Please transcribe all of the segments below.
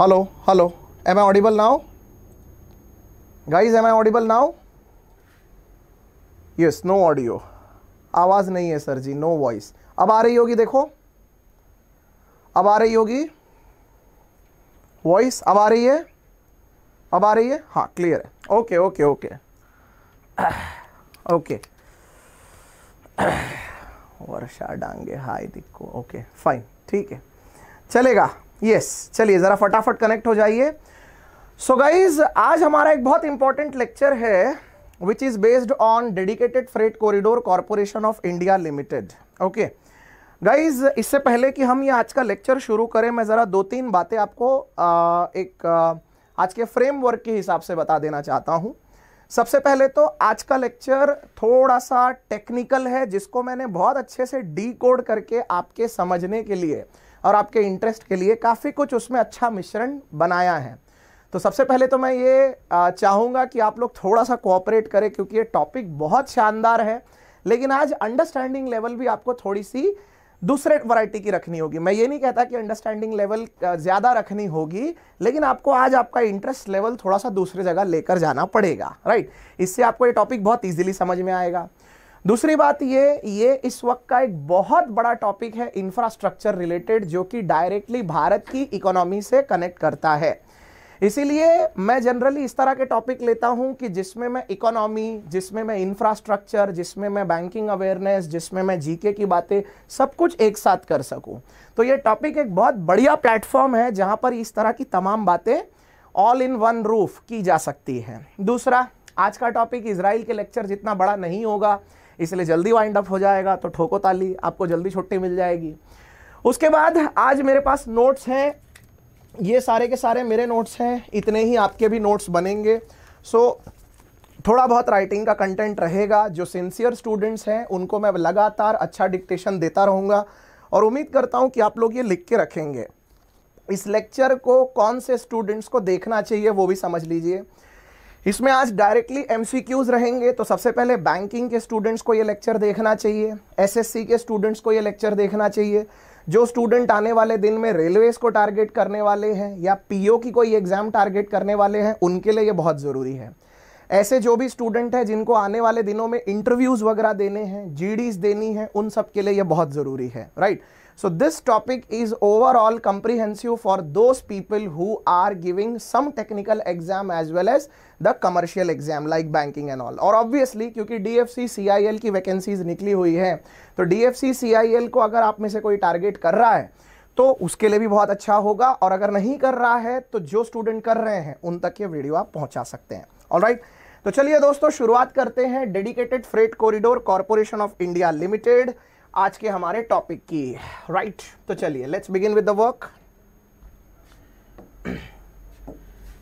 Hello hello am I audible now guys am I audible now yes no audio आवाज़ नहीं है sir जी no voice अब आ रही होगी देखो अब आ रही होगी वॉइस अब आ रही है अब आ रही है हाँ क्लियर है okay okay okay okay Varsha Dange hi दिक्को ओके फाइन ठीक है चलेगा यस चलिए ज़रा फटाफट कनेक्ट हो जाइए सो गाइज आज हमारा एक बहुत इंपॉर्टेंट लेक्चर है which is based on Dedicated freight corridor corporation of India Limited okay guys इससे पहले कि हम ये आज का लेक्चर शुरू करें मैं ज़रा दो तीन बातें आपको आ, एक आ, आज के फ्रेमवर्क के हिसाब से बता देना चाहता हूँ सबसे पहले तो आज का लेक्चर थोड़ा सा टेक्निकल है जिसको मैंने बहुत अच्छे से डी कोड करके आपके समझने के लिए और आपके इंटरेस्ट के लिए काफ़ी कुछ उसमें अच्छा मिश्रण बनाया है तो सबसे पहले तो मैं ये चाहूँगा कि आप लोग थोड़ा सा कोऑपरेट करें क्योंकि ये टॉपिक बहुत शानदार है लेकिन आज अंडरस्टैंडिंग लेवल भी आपको थोड़ी सी दूसरे वैरायटी की रखनी होगी मैं ये नहीं कहता कि अंडरस्टैंडिंग लेवल ज़्यादा रखनी होगी लेकिन आपको आज आपका इंटरेस्ट लेवल थोड़ा सा दूसरे जगह लेकर जाना पड़ेगा राइट इससे आपको ये टॉपिक बहुत ईजिली समझ में आएगा दूसरी बात ये ये इस वक्त का एक बहुत बड़ा टॉपिक है इंफ्रास्ट्रक्चर रिलेटेड जो कि डायरेक्टली भारत की इकोनॉमी से कनेक्ट करता है इसीलिए मैं जनरली इस तरह के टॉपिक लेता हूं कि जिसमें मैं इकोनॉमी जिसमें मैं इंफ्रास्ट्रक्चर जिसमें मैं बैंकिंग अवेयरनेस जिसमें मैं जीके की बातें सब कुछ एक साथ कर सकूं तो ये टॉपिक एक बहुत बढ़िया प्लेटफॉर्म है जहां पर इस तरह की तमाम बातें ऑल इन वन रूफ की जा सकती है दूसरा आज का टॉपिक इसराइल के लेक्चर जितना बड़ा नहीं होगा इसलिए जल्दी वाइंड अप हो जाएगा तो ठोको ताली आपको जल्दी छुट्टी मिल जाएगी उसके बाद आज मेरे पास नोट्स हैं ये सारे के सारे मेरे नोट्स हैं इतने ही आपके भी नोट्स बनेंगे सो so, थोड़ा बहुत राइटिंग का कंटेंट रहेगा जो सिंसियर स्टूडेंट्स हैं उनको मैं लगातार अच्छा डिक्टेशन देता रहूँगा और उम्मीद करता हूँ कि आप लोग ये लिख के रखेंगे इस लेक्चर को कौन से स्टूडेंट्स को देखना चाहिए वो भी समझ लीजिए इसमें आज डायरेक्टली एमसीक्यूज रहेंगे तो सबसे पहले बैंकिंग के स्टूडेंट्स को ये लेक्चर देखना चाहिए एसएससी के स्टूडेंट्स को ये लेक्चर देखना चाहिए जो स्टूडेंट आने वाले दिन में रेलवेज को टारगेट करने वाले हैं या पीओ की कोई एग्जाम टारगेट करने वाले हैं उनके लिए ये बहुत ज़रूरी है ऐसे जो भी स्टूडेंट हैं जिनको आने वाले दिनों में इंटरव्यूज़ वगैरह देने हैं जीडीज देनी है उन सब के लिए ये बहुत ज़रूरी है right right? So this topic is overall comprehensive for those people who are giving some technical exam as well as the commercial exam like banking and all. or obviously kyunki dfc cil ki vacancies nikli hui hai to निकली हुई है तो D F C C I L को अगर आप में से कोई तो उसके लिए भी बहुत अच्छा होगा और अगर नहीं कर रहा है तो जो स्टूडेंट कर रहे हैं उन तक ये वीडियो आप पहुंचा सकते हैं ऑल राइट right? तो चलिए दोस्तों शुरुआत करते हैं dedicated freight corridor corporation of India Limited आज के हमारे टॉपिक की राइट right, तो चलिए let's begin with the work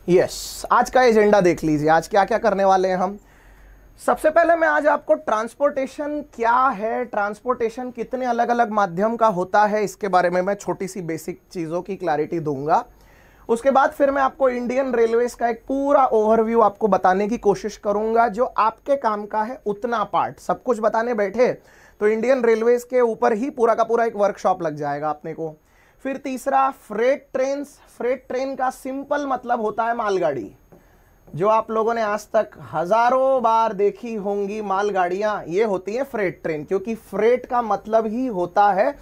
yes आज का एजेंडा देख लीजिए आज क्या क्या करने वाले हैं हम सबसे पहले मैं आज आपको ट्रांसपोर्टेशन क्या है ट्रांसपोर्टेशन कितने अलग अलग माध्यम का होता है इसके बारे में मैं छोटी सी बेसिक चीज़ों की क्लैरिटी दूंगा उसके बाद फिर मैं आपको इंडियन रेलवेज का एक पूरा ओवरव्यू आपको बताने की कोशिश करूंगा जो आपके काम का है उतना पार्ट सब कुछ बताने बैठे तो इंडियन रेलवेज़ के ऊपर ही पूरा का पूरा एक वर्कशॉप लग जाएगा अपने को फिर तीसरा फ्रेट ट्रेन फ्रेट ट्रेन का सिंपल मतलब होता है मालगाड़ी जो आप लोगों ने आज तक हजारों बार देखी होंगी मालगाड़ियां ये होती है फ्रेट ट्रेन क्योंकि फ्रेट का मतलब ही होता है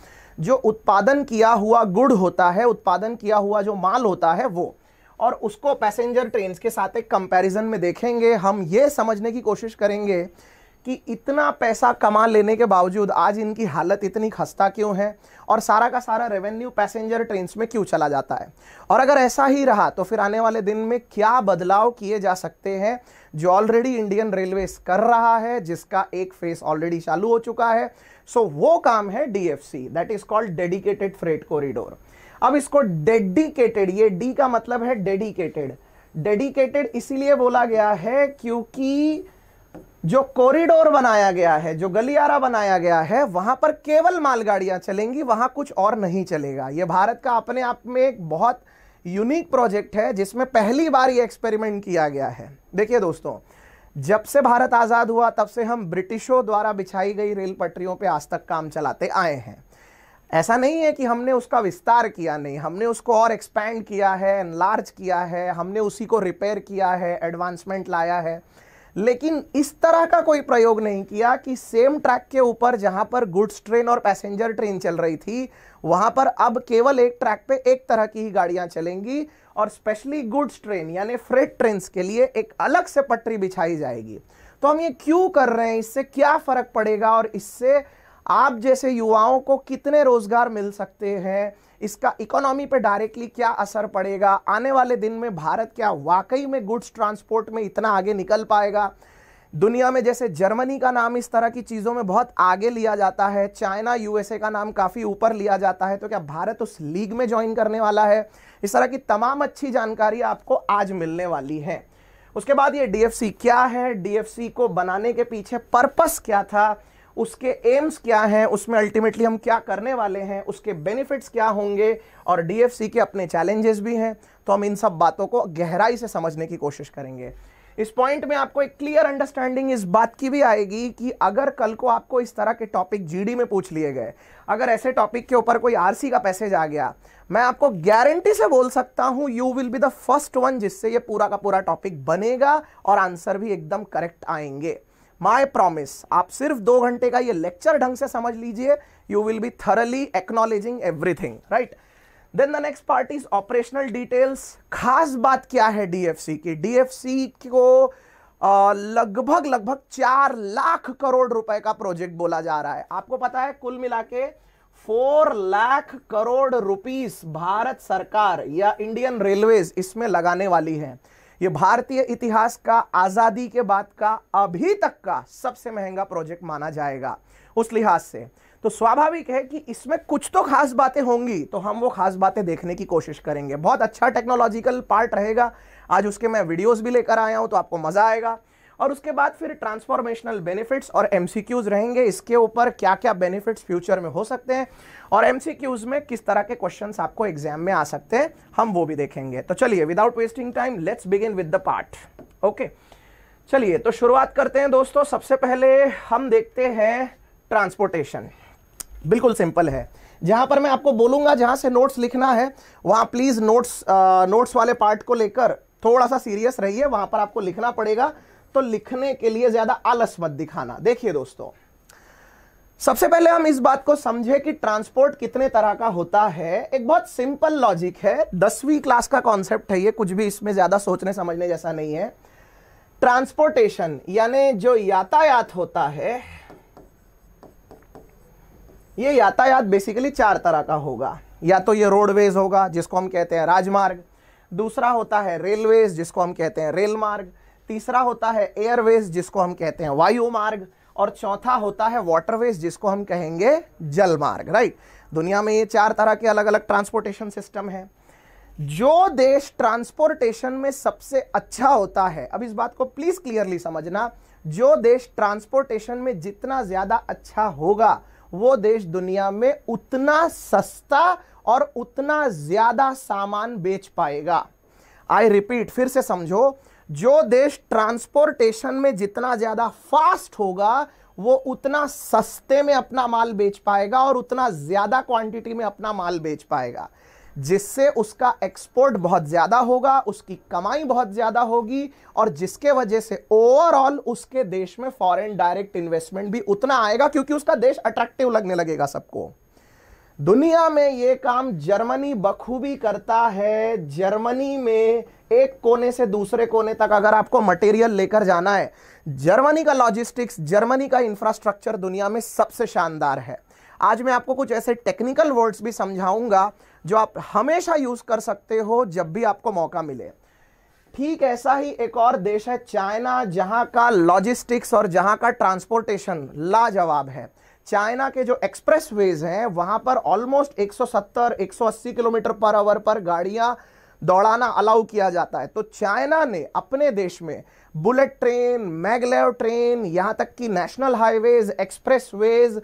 जो उत्पादन किया हुआ गुड़ होता है उत्पादन किया हुआ जो माल होता है वो और उसको पैसेंजर ट्रेन के साथ एक कंपैरिजन में देखेंगे हम ये समझने की कोशिश करेंगे कि इतना पैसा कमा लेने के बावजूद आज इनकी हालत इतनी खस्ता क्यों है और सारा का सारा रेवेन्यू पैसेंजर ट्रेन में क्यों चला जाता है और अगर ऐसा ही रहा तो फिर आने वाले दिन में क्या बदलाव किए जा सकते हैं जो ऑलरेडी इंडियन रेलवे कर रहा है जिसका एक फेस ऑलरेडी चालू हो चुका है सो वो काम है DFC that is called Dedicated freight Corridor अब इसको डेडिकेटेड ये डी का मतलब है डेडिकेटेड डेडिकेटेड इसीलिए बोला गया है क्योंकि जो कॉरिडोर बनाया गया है जो गलियारा बनाया गया है वहां पर केवल मालगाड़ियां चलेंगी वहां कुछ और नहीं चलेगा ये भारत का अपने आप में एक बहुत यूनिक प्रोजेक्ट है जिसमें पहली बार ये एक्सपेरिमेंट किया गया है देखिए दोस्तों जब से भारत आज़ाद हुआ तब से हम ब्रिटिशों द्वारा बिछाई गई रेल पटरियों पर आज तक काम चलाते आए हैं ऐसा नहीं है कि हमने उसका विस्तार किया नहीं हमने उसको और एक्सपैंड किया है लार्ज किया है हमने उसी को रिपेयर किया है एडवांसमेंट लाया है लेकिन इस तरह का कोई प्रयोग नहीं किया कि सेम ट्रैक के ऊपर जहां पर गुड्स ट्रेन और पैसेंजर ट्रेन चल रही थी वहां पर अब केवल एक ट्रैक पे एक तरह की ही गाड़ियां चलेंगी और स्पेशली गुड्स ट्रेन यानी फ्रेट ट्रेन के लिए एक अलग से पटरी बिछाई जाएगी तो हम ये क्यों कर रहे हैं इससे क्या फ़र्क पड़ेगा और इससे आप जैसे युवाओं को कितने रोज़गार मिल सकते हैं इसका इकोनॉमी पर डायरेक्टली क्या असर पड़ेगा आने वाले दिन में भारत क्या वाकई में गुड्स ट्रांसपोर्ट में इतना आगे निकल पाएगा दुनिया में जैसे जर्मनी का नाम इस तरह की चीज़ों में बहुत आगे लिया जाता है चाइना यूएसए का नाम काफ़ी ऊपर लिया जाता है तो क्या भारत उस लीग में ज्वाइन करने वाला है इस तरह की तमाम अच्छी जानकारी आपको आज मिलने वाली है उसके बाद ये डीएफसी क्या है डीएफसी को बनाने के पीछे पर्पस क्या था उसके एम्स क्या हैं उसमें अल्टीमेटली हम क्या करने वाले हैं उसके बेनिफिट्स क्या होंगे और डीएफसी के अपने चैलेंजेस भी हैं तो हम इन सब बातों को गहराई से समझने की कोशिश करेंगे इस पॉइंट में आपको एक क्लियर अंडरस्टैंडिंग इस बात की भी आएगी कि अगर कल को आपको इस तरह के टॉपिक जीडी में पूछ लिए गए अगर ऐसे टॉपिक के ऊपर कोई आरसी का पैसेज आ गया मैं आपको गारंटी से बोल सकता हूं you will be the first one जिससे ये पूरा का पूरा टॉपिक बनेगा और आंसर भी एकदम करेक्ट आएंगे माई प्रॉमिस आप सिर्फ दो घंटे का ये लेक्चर ढंग से समझ लीजिए you will be thoroughly acknowledging everything right then the next part is operational details खास बात क्या है डीएफसी की डीएफसी को लगभग लगभग चार लाख करोड़ रुपए का प्रोजेक्ट बोला जा रहा है आपको पता है कुल मिला के फोर लाख करोड़ रुपीस भारत सरकार या इंडियन रेलवेज इसमें लगाने वाली है ये भारतीय इतिहास का आज़ादी के बाद का अभी तक का सबसे महंगा प्रोजेक्ट माना जाएगा उस लिहाज से तो स्वाभाविक है कि इसमें कुछ तो खास बातें होंगी तो हम वो खास बातें देखने की कोशिश करेंगे बहुत अच्छा टेक्नोलॉजिकल पार्ट रहेगा आज उसके मैं वीडियोस भी लेकर आया हूं तो आपको मज़ा आएगा और उसके बाद फिर ट्रांसफॉर्मेशनल बेनिफिट्स और एमसीक्यूज रहेंगे इसके ऊपर क्या क्या बेनिफिट्स फ्यूचर में हो सकते हैं और एमसीक्यूज में किस तरह के क्वेश्चन आपको एग्जाम में आ सकते हैं हम वो भी देखेंगे तो चलिए without wasting time let's begin with the part okay चलिए तो शुरुआत करते हैं दोस्तों सबसे पहले हम देखते हैं ट्रांसपोर्टेशन बिल्कुल सिंपल है जहां पर मैं आपको बोलूंगा जहां से नोट्स लिखना है वहां प्लीज नोट्स नोट्स वाले पार्ट को लेकर थोड़ा सा सीरियस रहिए वहां पर आपको लिखना पड़ेगा तो लिखने के लिए ज्यादा आलस मत दिखाना देखिए दोस्तों सबसे पहले हम इस बात को समझे कि ट्रांसपोर्ट कितने तरह का होता है एक बहुत सिंपल लॉजिक है दसवीं क्लास का कॉन्सेप्ट है ये कुछ भी इसमें ज्यादा सोचने समझने जैसा नहीं है ट्रांसपोर्टेशन यानी जो यातायात होता है ये यातायात बेसिकली चार तरह का होगा या तो ये रोडवेज होगा जिसको हम कहते हैं राजमार्ग दूसरा होता है रेलवेज जिसको हम कहते हैं रेलमार्ग तीसरा होता है एयरवेज जिसको हम कहते हैं वायु मार्ग और चौथा होता है वाटरवेज जिसको हम कहेंगे जल मार्ग राइट दुनिया में ये चार तरह के अलग अलग ट्रांसपोर्टेशन सिस्टम है जो देश ट्रांसपोर्टेशन में सबसे अच्छा होता है अब इस बात को प्लीज क्लियरली समझना जो देश ट्रांसपोर्टेशन में जितना ज्यादा अच्छा होगा वो देश दुनिया में उतना सस्ता और उतना ज्यादा सामान बेच पाएगा आई रिपीट फिर से समझो जो देश ट्रांसपोर्टेशन में जितना ज़्यादा फास्ट होगा वो उतना सस्ते में अपना माल बेच पाएगा और उतना ज़्यादा क्वांटिटी में अपना माल बेच पाएगा जिससे उसका एक्सपोर्ट बहुत ज़्यादा होगा उसकी कमाई बहुत ज़्यादा होगी और जिसके वजह से ओवरऑल उसके देश में फॉरेन डायरेक्ट इन्वेस्टमेंट भी उतना आएगा क्योंकि उसका देश अट्रैक्टिव लगने लगेगा सबको दुनिया में ये काम जर्मनी बखूबी करता है जर्मनी में एक कोने से दूसरे कोने तक अगर आपको मटेरियल लेकर जाना है जर्मनी का लॉजिस्टिक्स जर्मनी का इंफ्रास्ट्रक्चर दुनिया में सबसे शानदार है आज मैं आपको कुछ ऐसे टेक्निकल वर्ड्स भी समझाऊंगा जो आप हमेशा यूज कर सकते हो जब भी आपको मौका मिले ठीक ऐसा ही एक और देश है चाइना जहां का लॉजिस्टिक्स और जहां का ट्रांसपोर्टेशन लाजवाब है चाइना के जो एक्सप्रेस वेज हैं वहां पर ऑलमोस्ट 170 180 किलोमीटर पर आवर पर गाड़ियां दौड़ाना अलाउ किया जाता है तो चाइना ने अपने देश में बुलेट ट्रेन मैगलेव ट्रेन यहाँ तक कि नेशनल हाईवेज वेज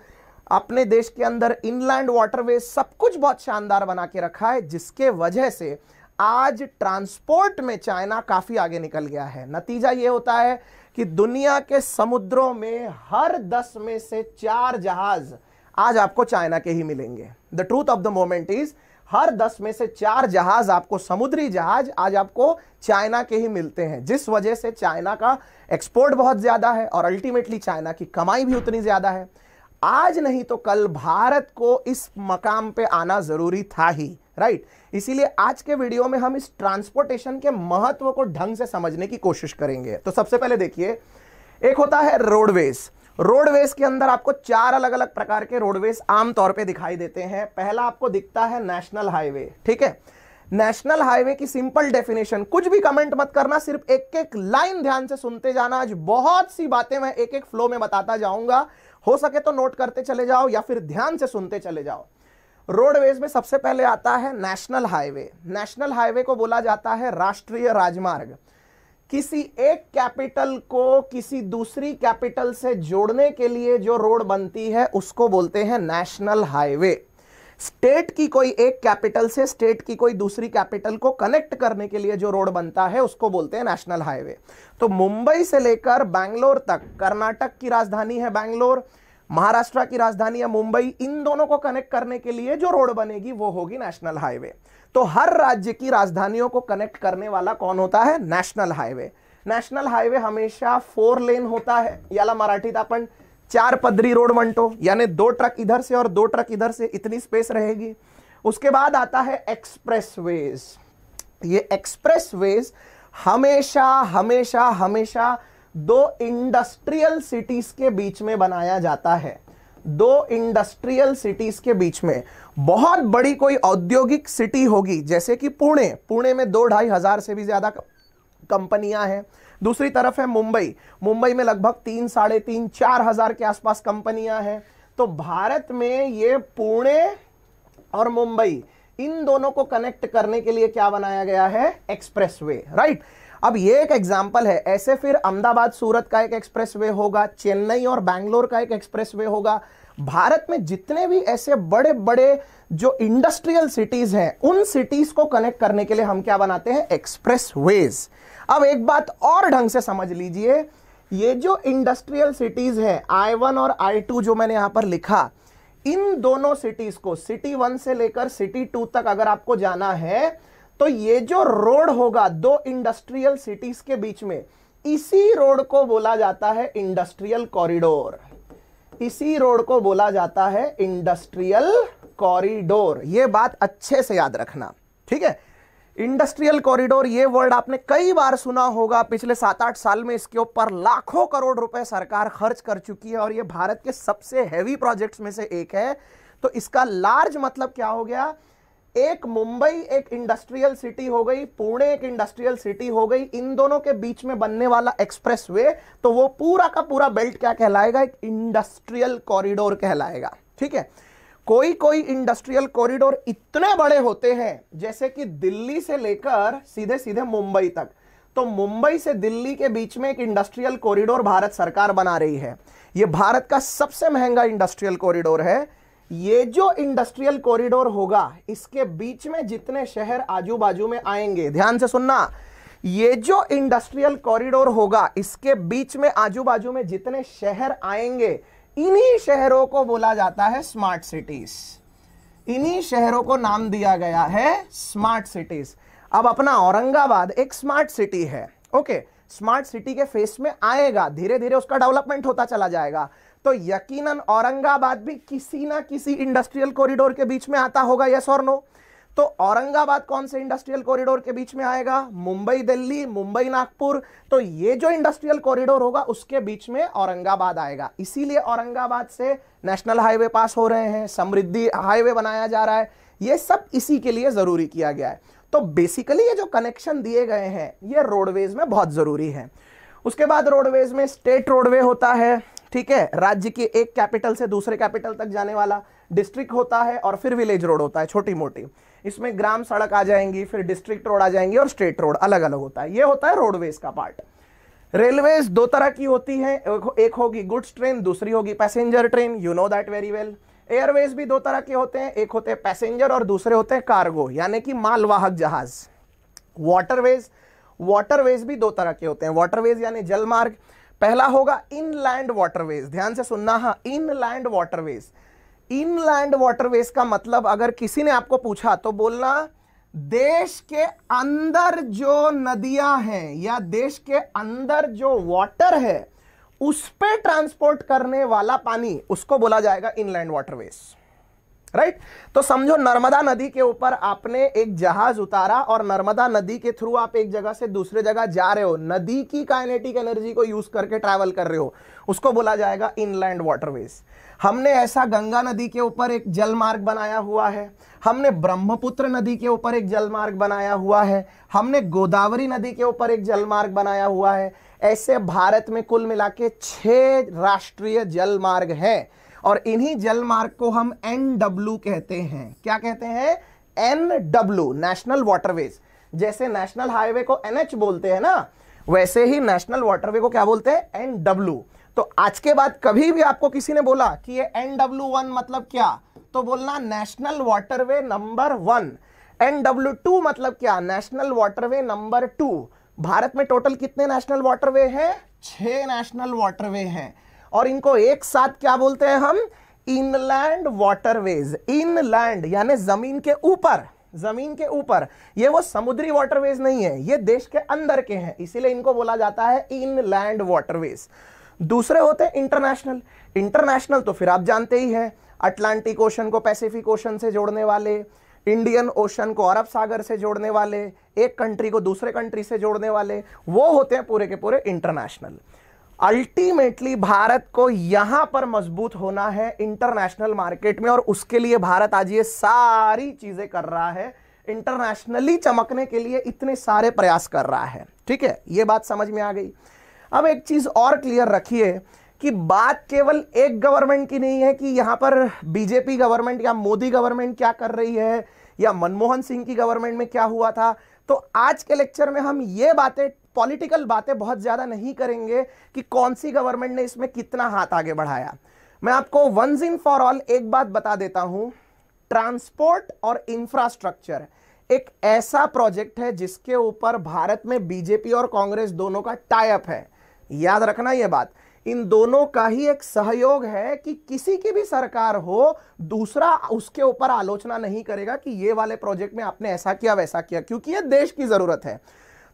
अपने देश के अंदर इनलैंड वाटरवेज सब कुछ बहुत शानदार बना के रखा है जिसके वजह से आज ट्रांसपोर्ट में चाइना काफ़ी आगे निकल गया है नतीजा ये होता है कि दुनिया के समुद्रों में हर दस में से चार जहाज़ आज आपको चाइना के ही मिलेंगे the truth of the moment is हर दस में से चार जहाज आपको समुद्री जहाज आज आपको चाइना के ही मिलते हैं जिस वजह से चाइना का एक्सपोर्ट बहुत ज़्यादा है और अल्टीमेटली चाइना की कमाई भी उतनी ज़्यादा है आज नहीं तो कल भारत को इस मकाम पे आना ज़रूरी था ही राइट इसीलिए आज के वीडियो में हम इस ट्रांसपोर्टेशन के महत्व को ढंग से समझने की कोशिश करेंगे तो सबसे पहले देखिए एक होता है रोडवेज रोडवेज के अंदर आपको चार अलग अलग प्रकार के रोडवेज आमतौर पर दिखाई देते हैं पहला आपको दिखता है नेशनल हाईवे ठीक है नेशनल हाईवे की सिंपल डेफिनेशन कुछ भी कमेंट मत करना सिर्फ एक एक लाइन ध्यान से सुनते जाना आज बहुत सी बातें मैं एक एक फ्लो में बताता जाऊंगा हो सके तो नोट करते चले जाओ या फिर ध्यान से सुनते चले जाओ रोडवेज में सबसे पहले आता है नेशनल हाईवे नेशनल हाईवे को बोला जाता है राष्ट्रीय राजमार्ग किसी एक कैपिटल को किसी दूसरी कैपिटल से जोड़ने के लिए जो रोड बनती है उसको बोलते हैं नेशनल हाईवे स्टेट की कोई एक कैपिटल से स्टेट की कोई दूसरी कैपिटल को कनेक्ट करने के लिए जो रोड बनता है उसको बोलते हैं नेशनल हाईवे तो मुंबई से लेकर बैंगलोर तक कर्नाटक की राजधानी है बैंगलोर महाराष्ट्र की राजधानी है मुंबई इन दोनों को कनेक्ट करने के लिए जो रोड बनेगी वो होगी नेशनल हाईवे तो हर राज्य की राजधानियों को कनेक्ट करने वाला कौन होता है नेशनल हाईवे नेशनल हाईवे हमेशा फोर लेन होता है याला मराठी आपण चार पदरी रोड म्हणतो यानी दो ट्रक इधर से और दो ट्रक इधर से इतनी स्पेस रहेगी उसके बाद आता है एक्सप्रेस वेज ये एक्सप्रेस वेज हमेशा हमेशा हमेशा दो इंडस्ट्रियल सिटीज के बीच में बनाया जाता है दो इंडस्ट्रियल सिटीज के बीच में बहुत बड़ी कोई औद्योगिक सिटी होगी जैसे कि पुणे पुणे में दो ढाई हज़ार से भी ज़्यादा कंपनियां हैं दूसरी तरफ है मुंबई मुंबई में लगभग तीन साढ़े तीन चार हज़ार के आसपास कंपनियां हैं तो भारत में ये पुणे और मुंबई इन दोनों को कनेक्ट करने के लिए क्या बनाया गया है वे राइट अब ये एक एग्जाम्पल है ऐसे फिर अहमदाबाद सूरत का एक वे होगा चेन्नई और बैंगलोर का एक वे होगा भारत में जितने भी ऐसे बड़े बड़े जो इंडस्ट्रियल सिटीज हैं उन सिटीज को कनेक्ट करने के लिए हम क्या बनाते हैं एक्सप्रेस वेज अब एक बात और ढंग से समझ लीजिए ये जो इंडस्ट्रियल सिटीज है आई वन और आई टू जो मैंने यहां पर लिखा इन दोनों सिटीज को सिटी वन से लेकर सिटी टू तक अगर आपको जाना है तो ये जो रोड होगा दो इंडस्ट्रियल सिटीज के बीच में इसी रोड को बोला जाता है इंडस्ट्रियल कॉरिडोर इसी रोड को बोला जाता है इंडस्ट्रियल कॉरिडोर यह बात अच्छे से याद रखना ठीक है इंडस्ट्रियल कॉरिडोर ये वर्ड आपने कई बार सुना होगा पिछले सात आठ साल में इसके ऊपर लाखों करोड़ रुपए सरकार खर्च कर चुकी है और ये भारत के सबसे हैवी प्रोजेक्ट्स में से एक है तो इसका लार्ज मतलब क्या हो गया एक मुंबई एक इंडस्ट्रियल सिटी हो गई पुणे एक इंडस्ट्रियल सिटी हो गई इन दोनों के बीच में बनने वाला एक्सप्रेस वे तो वो पूरा का पूरा बेल्ट क्या कहलाएगा एक इंडस्ट्रियल कॉरिडोर कहलाएगा ठीक है कोई कोई इंडस्ट्रियल कॉरिडोर इतने बड़े होते हैं जैसे कि दिल्ली से लेकर सीधे सीधे मुंबई तक तो मुंबई से दिल्ली के बीच में एक इंडस्ट्रियल कॉरिडोर भारत सरकार बना रही है यह भारत का सबसे महंगा इंडस्ट्रियल कॉरिडोर है ये जो इंडस्ट्रियल कॉरिडोर होगा इसके बीच में जितने शहर आजू बाजू में आएंगे ध्यान से सुनना ये जो इंडस्ट्रियल कॉरिडोर होगा इसके बीच में आजू बाजू में जितने शहर आएंगे इन्हीं शहरों को बोला जाता है स्मार्ट सिटीज इन्हीं शहरों को नाम दिया गया है स्मार्ट सिटीज अब अपना औरंगाबाद एक स्मार्ट सिटी है ओके स्मार्ट सिटी के फेस में आएगा धीरे धीरे उसका डेवलपमेंट होता चला जाएगा तो यकीनन औरंगाबाद भी किसी ना किसी इंडस्ट्रियल कॉरिडोर के बीच में आता होगा यस और नो तो औरंगाबाद कौन से इंडस्ट्रियल कॉरिडोर के बीच में आएगा मुंबई दिल्ली मुंबई नागपुर तो ये जो इंडस्ट्रियल कॉरिडोर होगा उसके बीच में औरंगाबाद आएगा इसीलिए औरंगाबाद से नेशनल हाईवे पास हो रहे हैं समृद्धि हाईवे बनाया जा रहा है ये सब इसी के लिए ज़रूरी किया गया है तो बेसिकली ये जो कनेक्शन दिए गए हैं ये रोडवेज में बहुत ज़रूरी है उसके बाद रोडवेज में स्टेट रोडवे होता है ठीक है राज्य के एक कैपिटल से दूसरे कैपिटल तक जाने वाला डिस्ट्रिक्ट होता है और फिर विलेज रोड होता है छोटी मोटी इसमें ग्राम सड़क आ जाएंगी फिर डिस्ट्रिक्ट रोड आ जाएंगी और स्टेट रोड अलग अलग होता है ये होता है रोडवेज का पार्ट रेलवेज दो तरह की होती है एक होगी गुड्स ट्रेन दूसरी होगी passenger train you know that very well airways भी दो तरह के होते हैं एक होते हैं पैसेंजर और दूसरे होते हैं कार्गो यानी कि मालवाहक जहाज वाटरवेज वाटरवेज भी दो तरह के होते हैं वाटरवेज यानी जलमार्ग पहला होगा इनलैंड वाटरवेज ध्यान से सुनना हा इनलैंड वाटरवेज इनलैंड वाटरवेज का मतलब अगर किसी ने आपको पूछा तो बोलना देश के अंदर जो नदियां हैं या देश के अंदर जो वाटर है उस पर ट्रांसपोर्ट करने वाला पानी उसको बोला जाएगा इनलैंड वाटरवेज राइट तो समझो नर्मदा नदी के ऊपर आपने एक जहाज उतारा और नर्मदा नदी के थ्रू आप एक जगह से दूसरे जगह जा रहे हो नदी की काइनेटिक एनर्जी को यूज करके ट्रैवल कर रहे हो उसको बोला जाएगा इनलैंड वाटरवेज हमने ऐसा गंगा नदी के ऊपर एक जल मार्ग बनाया हुआ है हमने ब्रह्मपुत्र नदी के ऊपर एक जल मार्ग बनाया हुआ है हमने गोदावरी नदी के ऊपर एक जल मार्ग बनाया हुआ है ऐसे भारत में कुल मिला के छः राष्ट्रीय जल मार्ग हैं और इन्हीं जल मार्ग को हम एनडब्ल्यू कहते हैं क्या कहते हैं एनडब्ल्यू नेशनल वाटरवेज जैसे नेशनल हाईवे को एनएच बोलते हैं ना वैसे ही नेशनल वाटरवे को क्या बोलते हैं एनडब्ल्यू तो आज के बाद कभी भी आपको किसी ने बोला कि ये एनडब्ल्यू वन मतलब क्या तो बोलना national waterway number one NW two मतलब क्या national waterway number two Bharat में टोटल कितने नेशनल वाटरवे हैं छह नेशनल वाटरवे हैं और इनको एक साथ क्या बोलते हैं हम इनलैंड वाटरवेज इनलैंड यानी जमीन के ऊपर जमीन के ऊपर ये वो समुद्री वाटरवेज नहीं है ये देश के अंदर के हैं इसीलिए इनको बोला जाता है इनलैंड वाटरवेज दूसरे होते हैं इंटरनेशनल इंटरनेशनल तो फिर आप जानते ही हैं अटलांटिक ओशन को पैसिफिक ओशन से जोड़ने वाले इंडियन ओशन को अरब सागर से जोड़ने वाले एक कंट्री को दूसरे कंट्री से जोड़ने वाले वो होते हैं पूरे के पूरे इंटरनेशनल अल्टीमेटली भारत को यहां पर मजबूत होना है इंटरनेशनल मार्केट में और उसके लिए भारत आज ये सारी चीजें कर रहा है इंटरनेशनली चमकने के लिए इतने सारे प्रयास कर रहा है ठीक है ये बात समझ में आ गई अब एक चीज और क्लियर रखिए कि बात केवल एक गवर्नमेंट की नहीं है कि यहाँ पर बीजेपी गवर्नमेंट या मोदी गवर्नमेंट क्या कर रही है या मनमोहन सिंह की गवर्नमेंट में क्या हुआ था तो आज के लेक्चर में हम ये बातें पॉलिटिकल बातें बहुत ज़्यादा नहीं करेंगे कि कौन सी गवर्नमेंट ने इसमें कितना हाथ आगे बढ़ाया मैं आपको वंस इन फॉर ऑल एक बात बता देता हूं ट्रांसपोर्ट और इंफ्रास्ट्रक्चर एक ऐसा प्रोजेक्ट है जिसके ऊपर भारत में बीजेपी और कांग्रेस दोनों का टाइप है याद रखना यह बात इन दोनों का ही एक सहयोग है कि किसी की भी सरकार हो दूसरा उसके ऊपर आलोचना नहीं करेगा कि ये वाले प्रोजेक्ट में आपने ऐसा किया वैसा किया क्योंकि ये देश की जरूरत है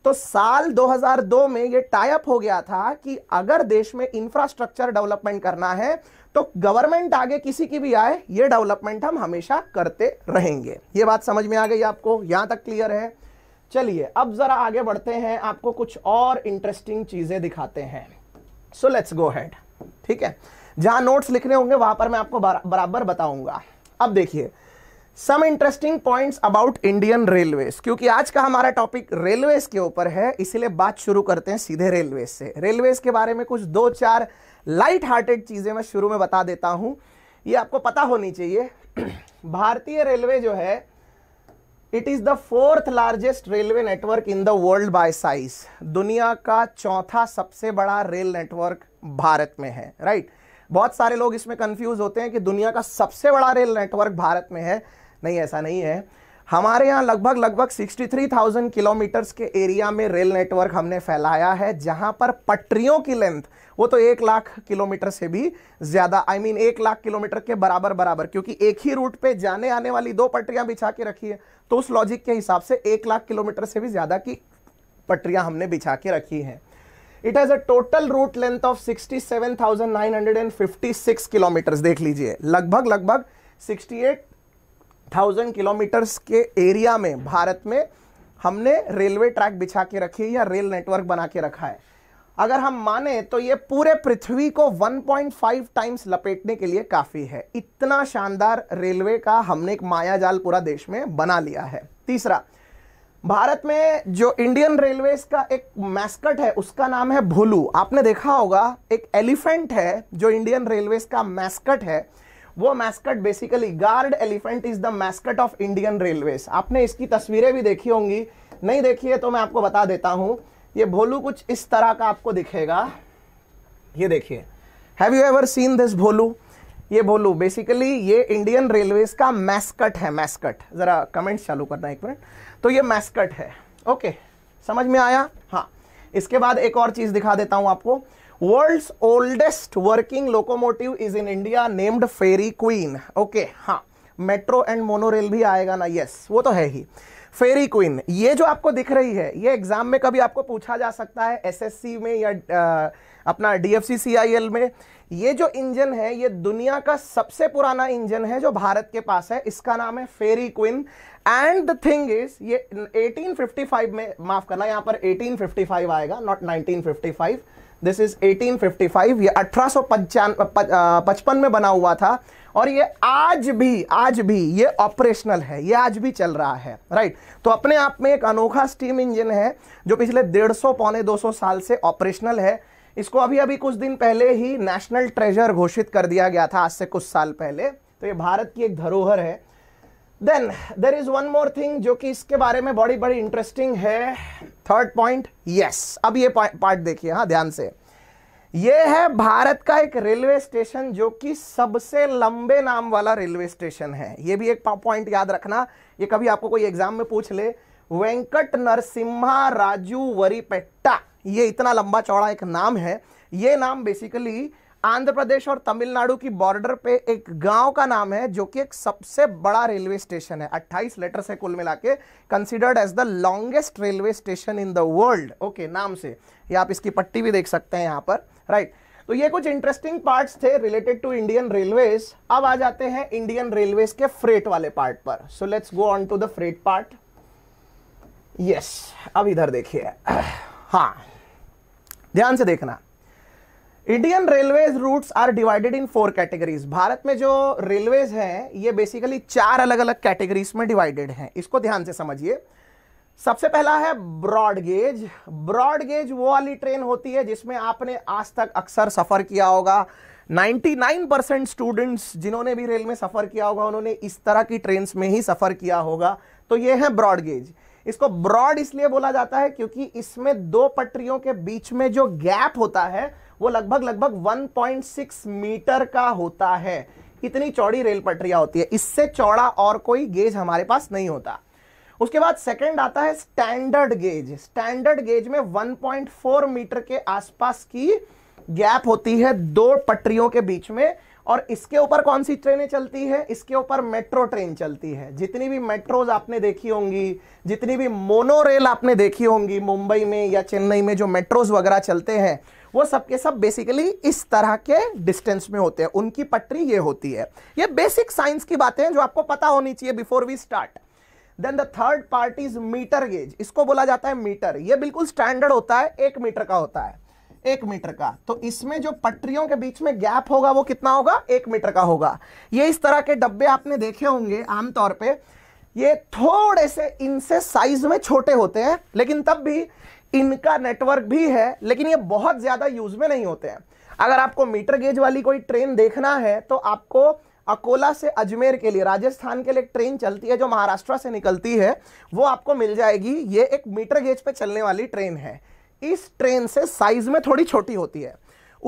तो साल 2002 में ये टाइप हो गया था कि अगर देश में इंफ्रास्ट्रक्चर डेवलपमेंट करना है तो गवर्नमेंट आगे किसी की भी आए ये डेवलपमेंट हम हमेशा करते रहेंगे ये बात समझ में आ गई आपको यहां तक क्लियर है चलिए अब ज़रा आगे बढ़ते हैं आपको कुछ और इंटरेस्टिंग चीज़ें दिखाते हैं सो लेट्स गो हैड ठीक है जहां नोट्स लिखने होंगे वहां पर मैं आपको बराबर बताऊंगा अब देखिए some interesting points about Indian Railways क्योंकि आज का हमारा टॉपिक रेलवेज के ऊपर है इसलिए बात शुरू करते हैं सीधे रेलवेज से रेलवेज के बारे में कुछ दो चार लाइट हार्टेड चीज़ें मैं शुरू में बता देता हूं ये आपको पता होनी चाहिए भारतीय रेलवे जो है it is the fourth largest railway network in the world by size दुनिया का चौथा सबसे बड़ा रेल नेटवर्क भारत में है राइट right? बहुत सारे लोग इसमें कंफ्यूज होते हैं कि दुनिया का सबसे बड़ा रेल नेटवर्क भारत में है नहीं ऐसा नहीं है हमारे यहाँ लगभग लगभग 63,000 किलोमीटर्स के एरिया में रेल नेटवर्क हमने फैलाया है जहाँ पर पटरियों की लेंथ वो तो एक लाख किलोमीटर से भी ज़्यादा आई I मीन mean, एक लाख किलोमीटर के बराबर बराबर क्योंकि एक ही रूट पे जाने आने वाली दो पटरियाँ बिछा के रखी है तो उस लॉजिक के हिसाब से एक लाख किलोमीटर से भी ज़्यादा की पटरियाँ हमने बिछा के रखी हैं it has a total route length of sixty kilometres देख लीजिए लगभग लगभग थाउजेंड किलोमीटर्स के एरिया में भारत में हमने रेलवे ट्रैक बिछा के रखी है या रेल नेटवर्क बना के रखा है अगर हम माने तो ये पूरे पृथ्वी को 1.5 टाइम्स लपेटने के लिए काफ़ी है इतना शानदार रेलवे का हमने एक मायाजाल पूरा देश में बना लिया है तीसरा भारत में जो इंडियन रेलवेज का एक मैस्कट है उसका नाम है भोलू आपने देखा होगा एक एलिफेंट है जो इंडियन रेलवेज का मैस्कट है वो mascot basically guard elephant is the mascot of Indian Railways आपने इसकी तस्वीरें भी देखी होंगी नहीं देखी है तो मैं आपको बता देता हूं ये भोलू कुछ इस तरह का आपको दिखेगा ये देखिए have you ever seen this Bholu ये भोलू बेसिकली ये इंडियन रेलवेज का मैस्कट है मैस्कट ज़रा कमेंट्स चालू करना एक मिनट तो ये मैस्कट है ओके समझ में आया हाँ इसके बाद एक और चीज़ दिखा देता हूं आपको world's oldest working locomotive is in India named Fairy Queen okay हाँ मेट्रो एंड मोनो रेल भी आएगा ना यस वो तो है ही फेरी क्वीन ये जो आपको दिख रही है ये एग्जाम में कभी आपको पूछा जा सकता है एसएससी में या आ, अपना डीएफसी सीआईएल में ये जो इंजन है ये दुनिया का सबसे पुराना इंजन है जो भारत के पास है इसका नाम है Fairy Queen and the thing is ये 1855 में माफ करना यहाँ पर 1855 आएगा नॉट 1955 दिस इज 1855 ये अठारह पचपन में बना हुआ था और ये आज भी आज भी ये ऑपरेशनल है ये आज भी चल रहा है राइट तो अपने आप में एक अनोखा स्टीम इंजन है जो पिछले डेढ़ सौ पौने दो सौ साल से ऑपरेशनल है इसको अभी अभी कुछ दिन पहले ही नेशनल ट्रेजर घोषित कर दिया गया था आज से कुछ साल पहले तो ये भारत की एक धरोहर है then there is one more thing जो कि इसके बारे में बड़ी बड़ी इंटरेस्टिंग है थर्ड पॉइंट यस अब ये पार्ट देखिए हाँ ध्यान से ये है भारत का एक रेलवे स्टेशन जो कि सबसे लंबे नाम वाला रेलवे स्टेशन है ये भी एक पॉइंट याद रखना ये कभी आपको कोई एग्जाम में पूछ ले वेंकट नरसिम्हा राजू वरीपेट्टा ये इतना लंबा चौड़ा एक नाम है ये नाम बेसिकली आंध्र प्रदेश और तमिलनाडु की बॉर्डर पे एक गांव का नाम है जो कि एक सबसे बड़ा रेलवे स्टेशन है 28 लेटर से कुल मिला के considered as the longest railway station in the world okay नाम से ये आप इसकी पट्टी भी देख सकते हैं यहाँ पर राइट right. तो ये कुछ इंटरेस्टिंग पार्ट्स थे रिलेटेड टू इंडियन रेलवेज अब आ जाते हैं इंडियन रेलवेज के फ्रेट वाले पार्ट पर so let's go on to the freight part yes अब इधर देखिए हाँ ध्यान से देखना Indian Railways routes are divided in four categories Bharat में जो रेलवेज हैं ये बेसिकली चार अलग अलग कैटेगरीज में डिवाइडेड हैं इसको ध्यान से समझिए सबसे पहला है ब्रॉड गेज ब्रॉड गेज वो वाली ट्रेन होती है जिसमें आपने आज तक अक्सर सफ़र किया होगा 99 परसेंट स्टूडेंट्स जिन्होंने भी रेल में सफ़र किया होगा उन्होंने इस तरह की ट्रेन में ही सफ़र किया होगा तो ये है ब्रॉड गेज इसको ब्रॉड इसलिए बोला जाता है क्योंकि इसमें दो पटरियों के बीच में जो गैप होता है वो लगभग लगभग 1.6 मीटर का होता है इतनी चौड़ी रेल पटरियां होती है इससे चौड़ा और कोई गेज हमारे पास नहीं होता उसके बाद सेकंड आता है स्टैंडर्ड गेज स्टैंडर्ड गेज में 1.4 मीटर के आसपास की गैप होती है दो पटरियों के बीच में और इसके ऊपर कौन सी ट्रेनें चलती है इसके ऊपर मेट्रो ट्रेन चलती है जितनी भी मेट्रोज आपने देखी होंगी जितनी भी मोनो रेल आपने देखी होंगी मुंबई में या चेन्नई में जो मेट्रोज वगैरह चलते हैं वो सबके सब बेसिकली इस तरह के डिस्टेंस में होते हैं उनकी पटरी ये होती है ये बेसिक साइंस की बातें हैं जो आपको पता होनी चाहिए before we start then the third part is metre gauge इसको बोला जाता है मीटर ये बिल्कुल स्टैंडर्ड होता है एक मीटर का होता है एक मीटर का तो इसमें जो पटरियों के बीच में गैप होगा वो कितना होगा एक मीटर का होगा ये इस तरह के डब्बे आपने देखे होंगे आमतौर पे ये थोड़े से इनसे साइज में छोटे होते हैं लेकिन तब भी इनका नेटवर्क भी है लेकिन ये बहुत ज़्यादा यूज़ में नहीं होते हैं अगर आपको मीटर गेज वाली कोई ट्रेन देखना है तो आपको अकोला से अजमेर के लिए राजस्थान के लिए ट्रेन चलती है जो महाराष्ट्र से निकलती है वो आपको मिल जाएगी ये एक मीटर गेज पे चलने वाली ट्रेन है इस ट्रेन से साइज में थोड़ी छोटी होती है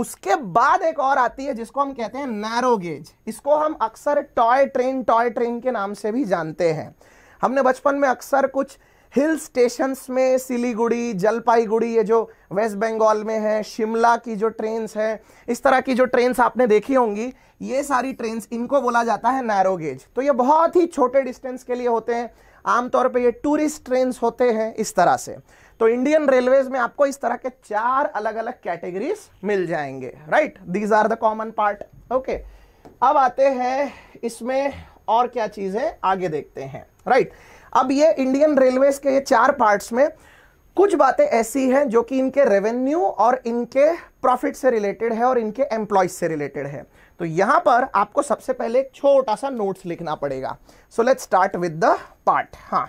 उसके बाद एक और आती है जिसको हम कहते हैं नैरो गेज इसको हम अक्सर टॉय ट्रेन टॉय ट्रेन के नाम से भी जानते हैं हमने बचपन में अक्सर कुछ हिल स्टेशंस में सिलीगुड़ी जलपाईगुड़ी ये जो वेस्ट बंगाल में है शिमला की जो ट्रेन्स हैं इस तरह की जो ट्रेन्स आपने देखी होंगी ये सारी ट्रेन्स इनको बोला जाता है नैरो गेज तो ये बहुत ही छोटे डिस्टेंस के लिए होते हैं आमतौर पे ये टूरिस्ट ट्रेन होते हैं इस तरह से तो इंडियन रेलवेज में आपको इस तरह के चार अलग अलग कैटेगरीज मिल जाएंगे right these are the common part okay अब आते हैं इसमें और क्या चीज़ें आगे देखते हैं राइट right? अब ये इंडियन रेलवे के ये चार पार्ट्स में कुछ बातें ऐसी हैं जो कि इनके रेवेन्यू और इनके प्रॉफिट से रिलेटेड है और इनके एम्प्लॉयज से रिलेटेड है तो यहां पर आपको सबसे पहले एक छोटा सा नोट्स लिखना पड़ेगा so let start with the part हाँ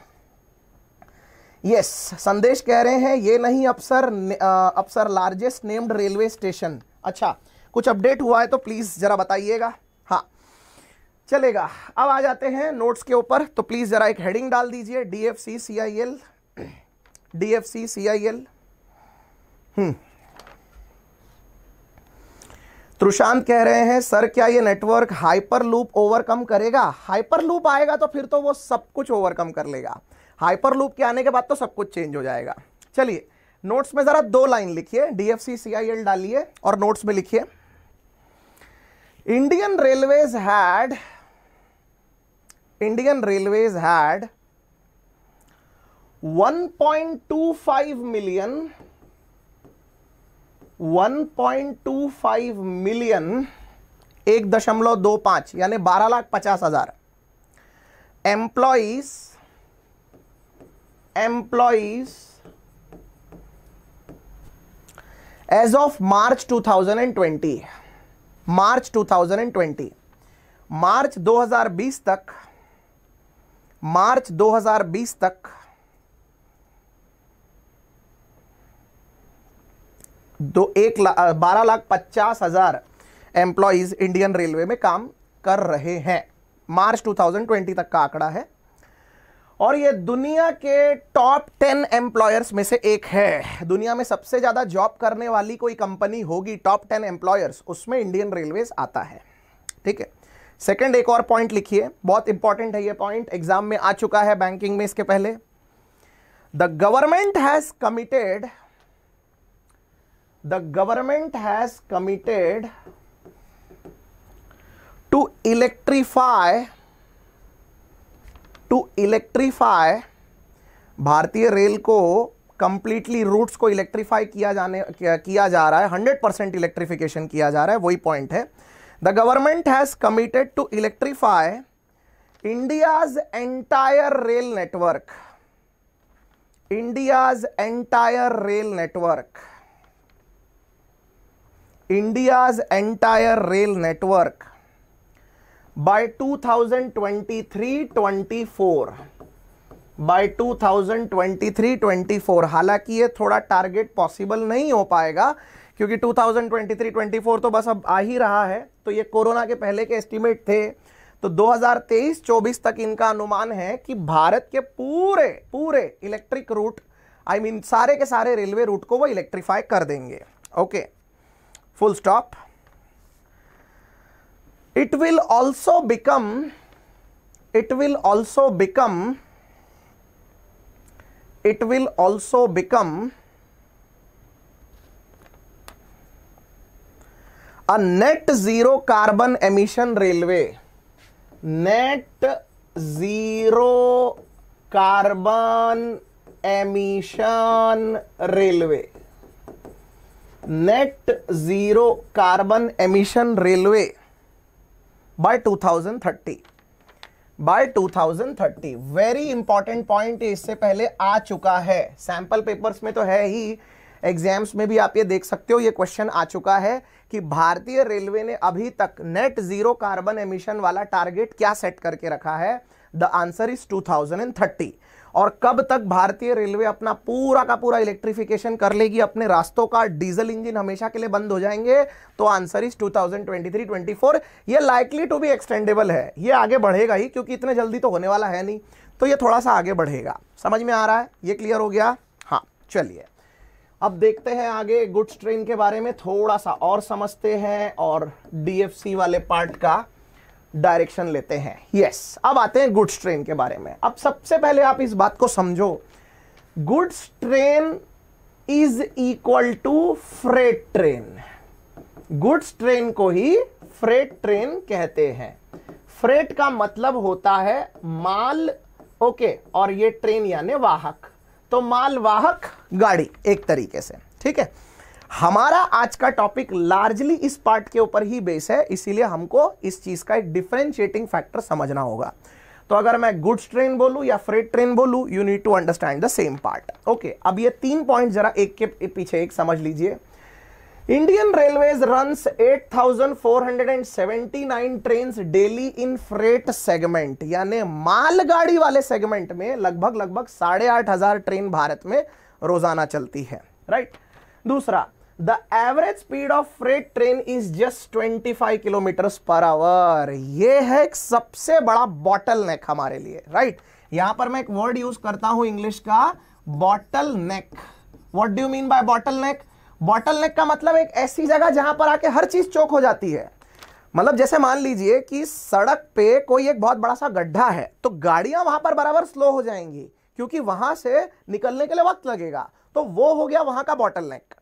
यस yes, संदेश कह रहे हैं ये नहीं अफसर अफसर लार्जेस्ट नेम्ड रेलवे स्टेशन अच्छा कुछ अपडेट हुआ है तो प्लीज़ ज़रा बताइएगा चलेगा अब आ जाते हैं नोट्स के ऊपर तो प्लीज़ ज़रा एक हेडिंग डाल दीजिए D F C C I L D F C C I L Trushant कह रहे हैं सर क्या ये नेटवर्क हाइपर लूप ओवरकम करेगा हाइपर लूप आएगा तो फिर तो वो सब कुछ ओवरकम कर लेगा हाइपर लूप के आने के बाद तो सब कुछ चेंज हो जाएगा चलिए नोट्स में ज़रा दो लाइन लिखिए D F C C I L डालिए और नोट्स में लिखिए Indian railways had Indian Railways had 1.25 million 1.25 million एक दशमलव दो पांच यानी बारह लाख पचास हजार employees employees as of March 2020 March 2020 March 2020 तक मार्च 2020 तक दो एक बारह लाख पचास हजार एम्प्लॉज इंडियन रेलवे में काम कर रहे हैं मार्च 2020 तक का आंकड़ा है और यह दुनिया के टॉप टेन एम्प्लॉयर्स में से एक है दुनिया में सबसे ज़्यादा जॉब करने वाली कोई कंपनी होगी टॉप टेन एम्प्लॉयर्स उसमें इंडियन रेलवे आता है ठीक है सेकंड एक और पॉइंट लिखिए बहुत इंपॉर्टेंट है ये पॉइंट एग्जाम में आ चुका है बैंकिंग में इसके पहले the government has committed the government has committed to electrify to electrify भारतीय रेल को कंप्लीटली रूट्स को इलेक्ट्रीफाई किया जाने किया जा रहा है 100 परसेंट इलेक्ट्रीफिकेशन किया जा रहा है वही पॉइंट है The government has committed to electrify India's entire rail network. India's entire rail network. India's entire rail network by 2023-24 by 2023-24 हालांकि ये थोड़ा टारगेट पॉसिबल नहीं हो पाएगा क्योंकि 2023-24 तो बस अब आ ही रहा है तो ये कोरोना के पहले के एस्टिमेट थे तो 2023-24 तक इनका अनुमान है कि भारत के पूरे पूरे electric route I I mean mean, सारे के सारे रेलवे रूट को वो इलेक्ट्रीफाई कर देंगे okay full stop it will also become it will also become it will also become a net zero carbon emission railway net zero carbon emission railway net zero carbon emission railway by 2030 by 2030 very important point इससे पहले आ चुका है sample papers में तो है ही exams में भी आप ये देख सकते हो ये क्वेश्चन आ चुका है कि भारतीय रेलवे ने अभी तक नेट जीरो कार्बन एमिशन वाला टारगेट क्या सेट करके रखा है द आंसर इज 2030 और कब तक भारतीय रेलवे अपना पूरा का पूरा इलेक्ट्रिफिकेशन कर लेगी अपने रास्तों का डीजल इंजन हमेशा के लिए बंद हो जाएंगे तो आंसर इज 2023-24 ये लाइकली टू बी एक्सटेंडेबल है ये आगे बढ़ेगा ही क्योंकि इतने जल्दी तो होने वाला है नहीं तो ये थोड़ा सा आगे बढ़ेगा समझ में आ रहा है ये क्लियर हो गया हाँ चलिए अब देखते हैं आगे गुड्स ट्रेन के बारे में थोड़ा सा और समझते हैं और डीएफसी वाले पार्ट का डायरेक्शन लेते हैं यस अब आते हैं गुड्स ट्रेन के बारे में अब सबसे पहले आप इस बात को समझो goods train is equal to freight train goods train को ही फ्रेट ट्रेन कहते हैं फ्रेट का मतलब होता है माल ओके और ये ट्रेन यानी वाहक तो मालवाहक गाड़ी एक तरीके से ठीक है हमारा आज का टॉपिक लार्जली इस पार्ट के ऊपर ही बेस है इसीलिए हमको इस चीज़ का एक डिफ्रेंशिएटिंग फैक्टर समझना होगा तो अगर मैं गुड्स ट्रेन बोलू या फ्रेट ट्रेन बोलू you need to understand the same part okay अब ये तीन पॉइंट जरा एक के पीछे एक समझ लीजिए Indian railway run eight thousand four hundred and seventy nine train daily in freight segment यानी मालगाड़ी वाले सेगमेंट में लगभग लगभग साढ़े आठ हजार ट्रेन भारत में रोजाना चलती है राइट right? दूसरा the average speed of freight train is just twenty five kilometre per hour ये है एक सबसे बड़ा बॉटल नेक हमारे लिए राइट right? यहां पर मैं एक वर्ड यूज करता हूं इंग्लिश का bottle neck what do mean by bottle neck bottle neck का मतलब एक ऐसी जगह जहां पर आके हर चीज चौक हो जाती है मतलब जैसे मान लीजिए कि सड़क पे कोई एक बहुत बड़ा सा गड्ढा है तो गाड़ियां वहां पर बराबर स्लो हो जाएंगी क्योंकि वहां से निकलने के लिए वक्त लगेगा तो वो हो गया वहां का बॉटल नेक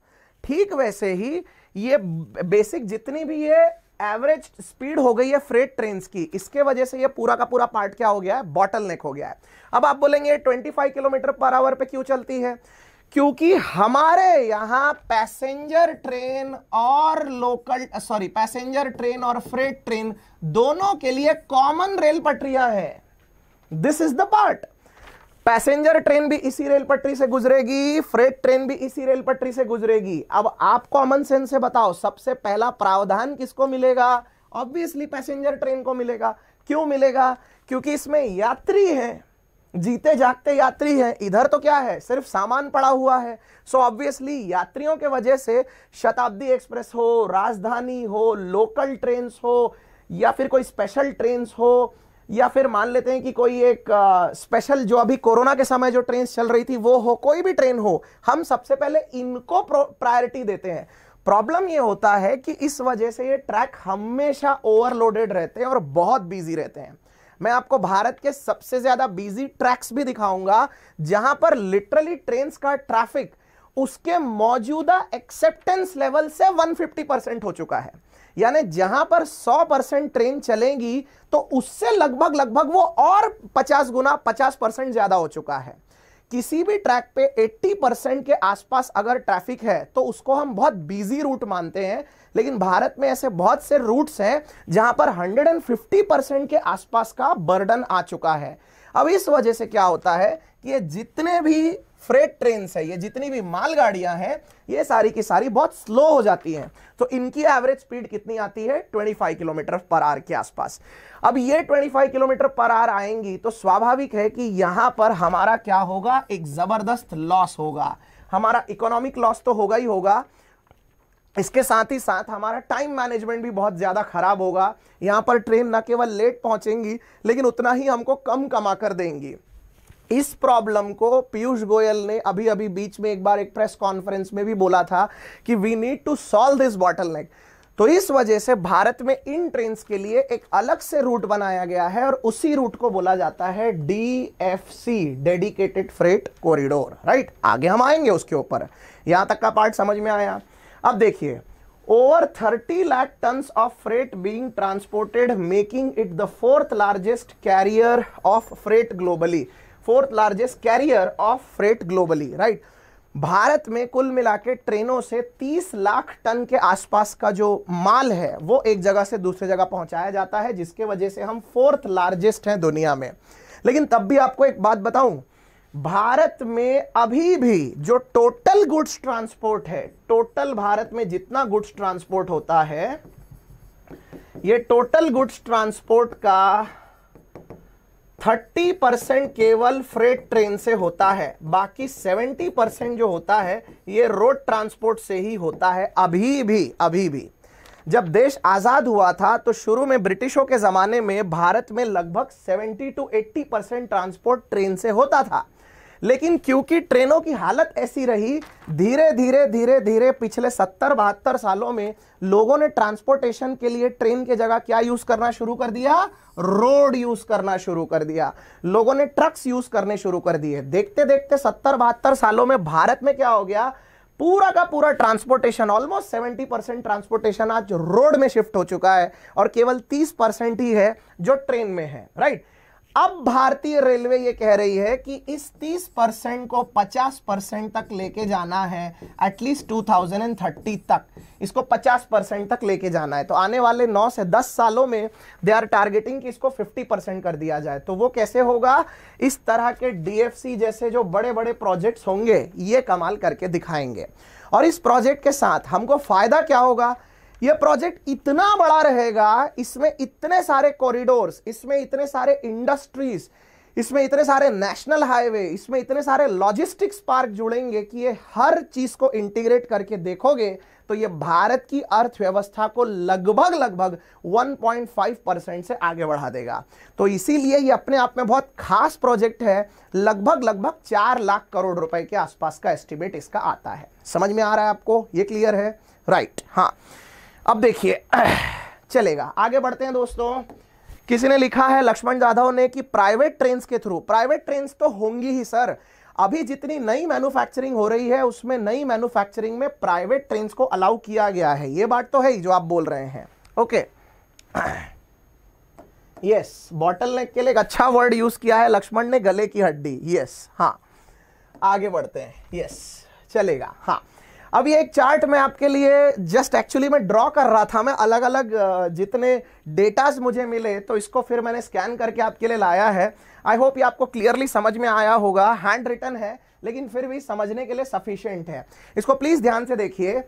ठीक वैसे ही ये बेसिक जितनी भी ये एवरेज स्पीड हो गई है फ्रेट ट्रेन की इसके वजह से ये पूरा का पूरा पार्ट क्या हो गया है बॉटल नेक हो गया है अब आप बोलेंगे 25 किलोमीटर पर आवर पे क्यों चलती है क्योंकि हमारे यहां पैसेंजर ट्रेन और लोकल सॉरी पैसेंजर ट्रेन और फ्रेट ट्रेन दोनों के लिए कॉमन रेल पटरियां है this is the part passenger train भी इसी रेल पटरी से गुजरेगी फ्रेट ट्रेन भी इसी रेल पटरी से गुजरेगी अब आप कॉमन सेंस से बताओ सबसे पहला प्रावधान किसको मिलेगा ऑब्वियसली पैसेंजर ट्रेन को मिलेगा क्यों मिलेगा क्योंकि इसमें यात्री हैं जीते जागते यात्री हैं इधर तो क्या है सिर्फ सामान पड़ा हुआ है सो so ऑब्वियसली यात्रियों के वजह से शताब्दी एक्सप्रेस हो राजधानी हो लोकल ट्रेन हो या फिर कोई स्पेशल ट्रेन हो या फिर मान लेते हैं कि कोई एक आ, स्पेशल जो अभी कोरोना के समय जो ट्रेन चल रही थी वो हो कोई भी ट्रेन हो हम सबसे पहले इनको प्रायोरिटी देते हैं प्रॉब्लम ये होता है कि इस वजह से ये ट्रैक हमेशा ओवरलोडेड रहते हैं और बहुत बिजी रहते हैं मैं आपको भारत के सबसे ज्यादा बिजी ट्रैक्स भी दिखाऊंगा जहां पर लिटरली ट्रेन का ट्रैफिक उसके मौजूदा एक्सेप्टेंस लेवल से 150 परसेंट हो चुका है यानी जहां पर 100 परसेंट ट्रेन चलेगी तो उससे लगभग लगभग वो और 50 गुना 50 परसेंट ज्यादा हो चुका है किसी भी ट्रैक पे 80 परसेंट के आसपास अगर ट्रैफिक है तो उसको हम बहुत बिजी रूट मानते हैं लेकिन भारत में ऐसे बहुत से रूट्स हैं जहां पर 150 परसेंट के आसपास का बर्डन आ चुका है अब इस वजह से क्या होता है कि ये जितने भी फ्रेट ट्रेन है ये जितनी भी मालगाड़ियां हैं ये सारी की सारी बहुत स्लो हो जाती हैं तो इनकी एवरेज स्पीड कितनी आती है 25 किलोमीटर पर आर के आसपास अब ये 25 किलोमीटर पर आर आएंगी तो स्वाभाविक है कि यहां पर हमारा क्या होगा एक जबरदस्त लॉस होगा हमारा इकोनॉमिक लॉस तो होगा ही होगा इसके साथ ही साथ हमारा टाइम मैनेजमेंट भी बहुत ज़्यादा ख़राब होगा यहाँ पर ट्रेन न केवल लेट पहुँचेंगी लेकिन उतना ही हमको कम कमा कर देंगी इस प्रॉब्लम को पीयूष गोयल ने अभी अभी बीच में एक बार एक प्रेस कॉन्फ्रेंस में भी बोला था कि we need to solve this bottle तो इस वजह से भारत में इन ट्रेन के लिए एक अलग से रूट बनाया गया है और उसी रूट को बोला जाता है D F C dedicated freight corridor right आगे हम आएंगे उसके ऊपर यहां तक का पार्ट समझ में आया अब देखिए over thirty lakh tonne of freight being transported making it the fourth largest carrier of freight globally fourth largest carrier of freight globally right Bharat में कुल मिला के ट्रेनों से 30 लाख टन के आसपास का जो माल है वो एक जगह से दूसरे जगह पहुंचाया जाता है जिसके वजह से हम फोर्थ लार्जेस्ट हैं दुनिया में लेकिन तब भी आपको एक बात बताऊं भारत में अभी भी जो टोटल गुड्स ट्रांसपोर्ट है टोटल भारत में जितना गुड्स ट्रांसपोर्ट होता है ये टोटल गुड्स ट्रांसपोर्ट का थर्टी परसेंट केवल फ्रेट ट्रेन से होता है बाकी सेवेंटी परसेंट जो होता है ये रोड ट्रांसपोर्ट से ही होता है अभी भी अभी भी जब देश आज़ाद हुआ था तो शुरू में ब्रिटिशों के ज़माने में भारत में लगभग seventy two eighty percent transport train से होता था लेकिन क्योंकि ट्रेनों की हालत ऐसी रही धीरे धीरे धीरे धीरे पिछले सत्तर बहत्तर सालों में लोगों ने ट्रांसपोर्टेशन के लिए ट्रेन के जगह क्या यूज करना शुरू कर दिया रोड यूज करना शुरू कर दिया लोगों ने ट्रक्स यूज करने शुरू कर दिए देखते देखते सत्तर बहत्तर सालों में भारत में क्या हो गया पूरा का पूरा transportation almost seventy percent transportation आज रोड में शिफ्ट हो चुका है और केवल तीस परसेंट ही है जो ट्रेन में है राइट अब भारतीय रेलवे ये कह रही है कि इस 30 परसेंट को 50 परसेंट तक लेके जाना है एटलीस्ट 2030 तक इसको 50 परसेंट तक लेके जाना है तो आने वाले 9 से 10 सालों में दे आर टारगेटिंग कि इसको 50 परसेंट कर दिया जाए तो वो कैसे होगा इस तरह के डीएफसी जैसे जो बड़े बड़े प्रोजेक्ट्स होंगे ये कमाल करके दिखाएंगे और इस प्रोजेक्ट के साथ हमको फ़ायदा क्या होगा ये प्रोजेक्ट इतना बड़ा रहेगा इसमें इतने सारे कॉरिडोर्स इसमें इतने सारे इंडस्ट्रीज इसमें इतने सारे नेशनल हाईवे इसमें इतने सारे लॉजिस्टिक्स पार्क जुड़ेंगे कि ये हर चीज को इंटीग्रेट करके देखोगे तो ये भारत की अर्थव्यवस्था को लगभग लगभग 1.5 परसेंट से आगे बढ़ा देगा तो इसीलिए ये अपने आप में बहुत खास प्रोजेक्ट है लगभग लगभग चार लाख करोड़ रुपए के आसपास का एस्टिमेट इसका आता है समझ में आ रहा है आपको ये क्लियर है राइट हाँ अब देखिए चलेगा आगे बढ़ते हैं दोस्तों किसी ने लिखा है लक्ष्मण जाधव ने कि प्राइवेट ट्रेन के थ्रू प्राइवेट ट्रेन तो होंगी ही सर अभी जितनी नई मैन्युफैक्चरिंग हो रही है उसमें नई मैन्युफैक्चरिंग में प्राइवेट ट्रेन को अलाउ किया गया है ये बात तो है ही जो आप बोल रहे हैं ओके यस बॉटल नेक के लिए एक अच्छा वर्ड यूज किया है लक्ष्मण ने गले की हड्डी यस हाँ आगे बढ़ते हैं यस चलेगा हाँ अब ये एक चार्ट मैं आपके लिए जस्ट एक्चुअली मैं ड्रॉ कर रहा था मैं अलग अलग जितने डेटाज मुझे मिले तो इसको फिर मैंने स्कैन करके आपके लिए लाया है आई होप ये आपको क्लियरली समझ में आया होगा हैंड रिटन है लेकिन फिर भी समझने के लिए सफिशियंट है इसको प्लीज़ ध्यान से देखिए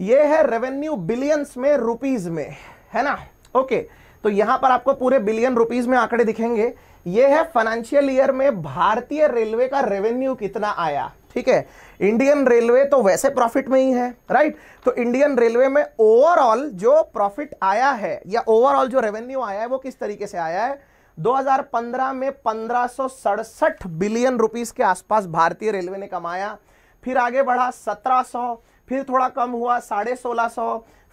ये है रेवेन्यू बिलियंस में रुपीज़ में है ना ओके तो यहाँ पर आपको पूरे बिलियन रुपीज़ में आंकड़े दिखेंगे ये है फाइनेंशियल ईयर में भारतीय रेलवे का रेवेन्यू कितना आया ठीक है इंडियन रेलवे तो वैसे प्रॉफिट में ही है राइट तो इंडियन रेलवे में ओवरऑल जो प्रॉफिट आया है या ओवरऑल जो रेवेन्यू आया है वो किस तरीके से आया है 2015 में पंद्रह बिलियन रुपीस के आसपास भारतीय रेलवे ने कमाया फिर आगे बढ़ा 1700 फिर थोड़ा कम हुआ साढ़े सोलह सौ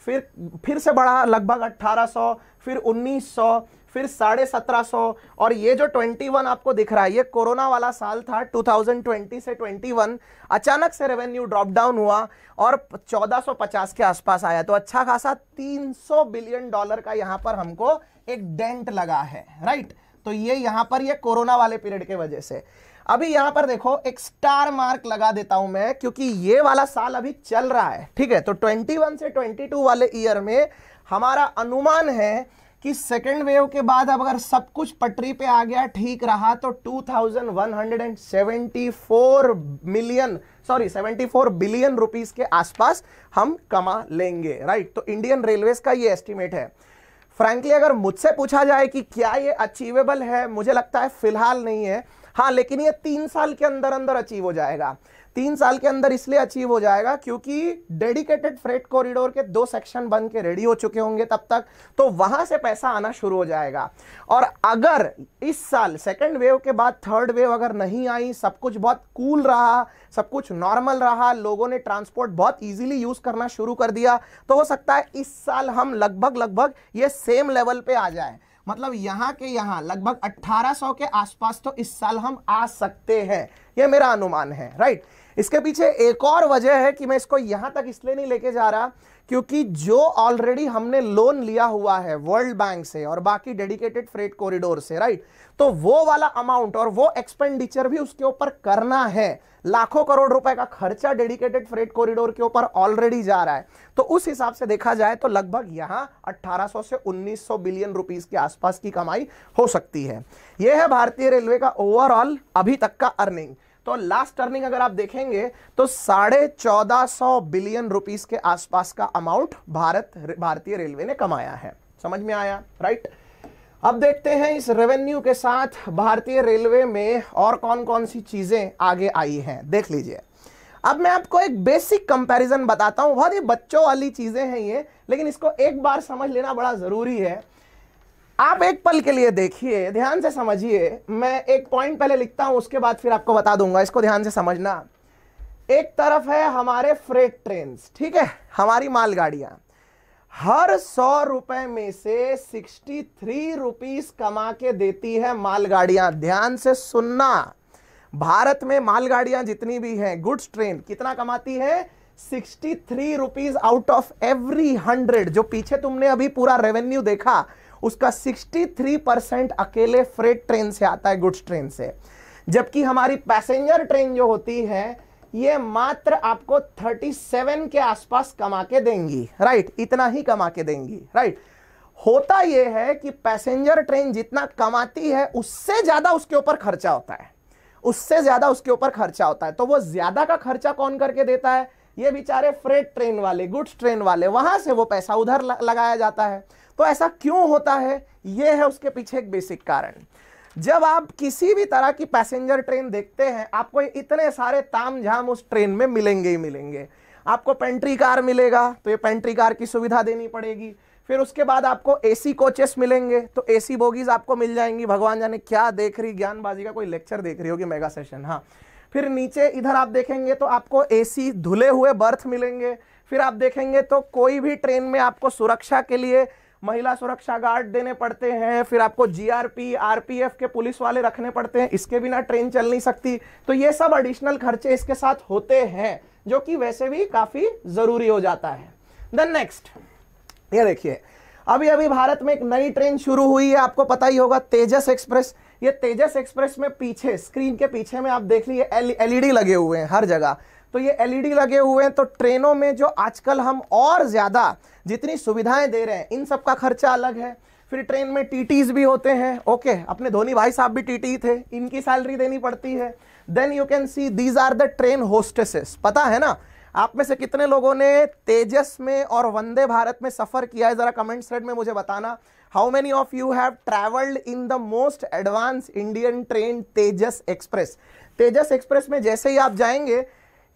फिर फिर से बढ़ा लगभग 1800 फिर 1900 फिर साढ़े सत्रह सौ और ये जो ट्वेंटी वन आपको दिख रहा है ये कोरोना वाला साल था टू थाउजेंड ट्वेंटी से ट्वेंटी वन अचानक से रेवेन्यू ड्रॉप डाउन हुआ और चौदह सौ पचास के आसपास आया तो अच्छा खासा तीन सौ बिलियन डॉलर का यहाँ पर हमको एक डेंट लगा है राइट तो ये यहाँ पर ये कोरोना वाले पीरियड के वजह से अभी यहां पर देखो एक स्टार मार्क लगा देता हूं मैं क्योंकि ये वाला साल अभी चल रहा है ठीक है तो 21 से 22 वाले ईयर में हमारा अनुमान है कि सेकेंड वेव के बाद अब अगर सब कुछ पटरी पे आ गया ठीक रहा तो 2174 मिलियन सॉरी 74 बिलियन रुपीस के आसपास हम कमा लेंगे राइट तो इंडियन रेलवेज का ये एस्टिमेट है फ्रैंकली अगर मुझसे पूछा जाए कि क्या ये अचीवेबल है मुझे लगता है फिलहाल नहीं है हाँ लेकिन ये तीन साल के अंदर अंदर अचीव हो जाएगा तीन साल के अंदर इसलिए अचीव हो जाएगा क्योंकि डेडिकेटेड फ्रेट कॉरिडोर के दो सेक्शन बन के रेडी हो चुके होंगे तब तक तो वहां से पैसा आना शुरू हो जाएगा और अगर इस साल सेकेंड वेव के बाद थर्ड वेव अगर नहीं आई सब कुछ बहुत कूल रहा सब कुछ नॉर्मल रहा लोगों ने ट्रांसपोर्ट बहुत ईजिली यूज करना शुरू कर दिया तो हो सकता है इस साल हम लगभग लगभग ये सेम लेवल पे आ जाए मतलब यहाँ के यहाँ लगभग 1800 के आसपास तो इस साल हम आ सकते हैं यह मेरा अनुमान है राइट इसके पीछे एक और वजह है कि मैं इसको यहां तक इसलिए नहीं लेके जा रहा क्योंकि जो ऑलरेडी हमने लोन लिया हुआ है वर्ल्ड बैंक से और बाकी डेडिकेटेड फ्रेट कॉरिडोर से राइट तो वो वाला अमाउंट और वो एक्सपेंडिचर भी उसके ऊपर करना है लाखों करोड़ रुपए का खर्चा डेडिकेटेड फ्रेट कॉरिडोर के ऊपर ऑलरेडी जा रहा है तो उस हिसाब से देखा जाए तो लगभग यहां 1800 से 1900 बिलियन रुपीस के आसपास की कमाई हो सकती है यह है भारतीय रेलवे का ओवरऑल अभी तक का अर्निंग तो लास्ट टर्निंग अगर आप देखेंगे तो साढ़े चौदह सौ बिलियन रुपीस के आसपास का अमाउंट भारत भारतीय रेलवे ने कमाया है समझ में आया राइट अब देखते हैं इस रेवेन्यू के साथ भारतीय रेलवे में और कौन कौन सी चीजें आगे आई हैं देख लीजिए अब मैं आपको एक बेसिक कंपैरिजन बताता हूं बहुत ही बच्चों वाली चीजें हैं ये लेकिन इसको एक बार समझ लेना बड़ा जरूरी है आप एक पल के लिए देखिए ध्यान से समझिए मैं एक पॉइंट पहले लिखता हूं उसके बाद फिर आपको बता दूंगा इसको ध्यान से समझना एक तरफ है हमारे फ्रेट ट्रेन ठीक है हमारी मालगाड़ियां हर सौ रुपए में से सिक्सटी थ्री रुपीज कमा के देती है मालगाड़ियां ध्यान से सुनना भारत में मालगाड़ियां जितनी भी हैं गुड्स ट्रेन कितना कमाती है sixty three rupees out of every hundred जो पीछे तुमने अभी पूरा रेवेन्यू देखा उसका 63 परसेंट अकेले फ्रेट ट्रेन से आता है गुड्स ट्रेन से जबकि हमारी पैसेंजर ट्रेन जो होती है ये मात्र आपको 37 के आसपास कमा के देंगी राइट इतना ही कमा के देंगी राइट होता यह है कि पैसेंजर ट्रेन जितना कमाती है उससे ज़्यादा उसके ऊपर खर्चा होता है उससे ज़्यादा उसके ऊपर खर्चा होता है तो वो ज़्यादा का खर्चा कौन करके देता है ये बेचारे फ्रेट ट्रेन वाले गुड्स ट्रेन वाले वहां से वो पैसा उधर लगाया जाता है तो ऐसा क्यों होता है ये है उसके पीछे एक बेसिक कारण जब आप किसी भी तरह की पैसेंजर ट्रेन देखते हैं आपको इतने सारे ताम झाम उस ट्रेन में मिलेंगे ही मिलेंगे आपको पेंट्री कार मिलेगा तो ये पेंट्री कार की सुविधा देनी पड़ेगी फिर उसके बाद आपको एसी कोचेस मिलेंगे तो एसी बोगीज आपको मिल जाएंगी भगवान जाने क्या देख रही ज्ञानबाजी का कोई लेक्चर देख रही होगी मेगा सेशन हाँ फिर नीचे इधर आप देखेंगे तो आपको एसी धुले हुए बर्थ मिलेंगे फिर आप देखेंगे तो कोई भी ट्रेन में आपको सुरक्षा के लिए महिला सुरक्षा गार्ड देने पड़ते हैं फिर आपको जीआरपी आरपीएफ के पुलिस वाले रखने पड़ते हैं इसके बिना ट्रेन चल नहीं सकती तो ये सब एडिशनल खर्चे इसके साथ होते हैं जो कि वैसे भी काफ़ी ज़रूरी हो जाता है देन नेक्स्ट ये देखिए अभी अभी भारत में एक नई ट्रेन शुरू हुई है आपको पता ही होगा तेजस एक्सप्रेस ये तेजस एक्सप्रेस में पीछे स्क्रीन के पीछे में आप देख लीजिए एलईडी लगे हुए हैं हर जगह तो ये एलईडी लगे हुए हैं तो ट्रेनों में जो आजकल हम और ज़्यादा जितनी सुविधाएं दे रहे हैं इन सब का खर्चा अलग है फिर ट्रेन में टीटीज भी होते हैं ओके अपने धोनी भाई साहब भी टीटी थे इनकी सैलरी देनी पड़ती है then you can see these are the train hostesses पता है ना आप में से कितने लोगों ने तेजस में और वंदे भारत में सफ़र किया है ज़रा कमेंट सेट में मुझे बताना how many of you have travelled in the most advance Indian train Tejas express Tejas express में जैसे ही आप जाएंगे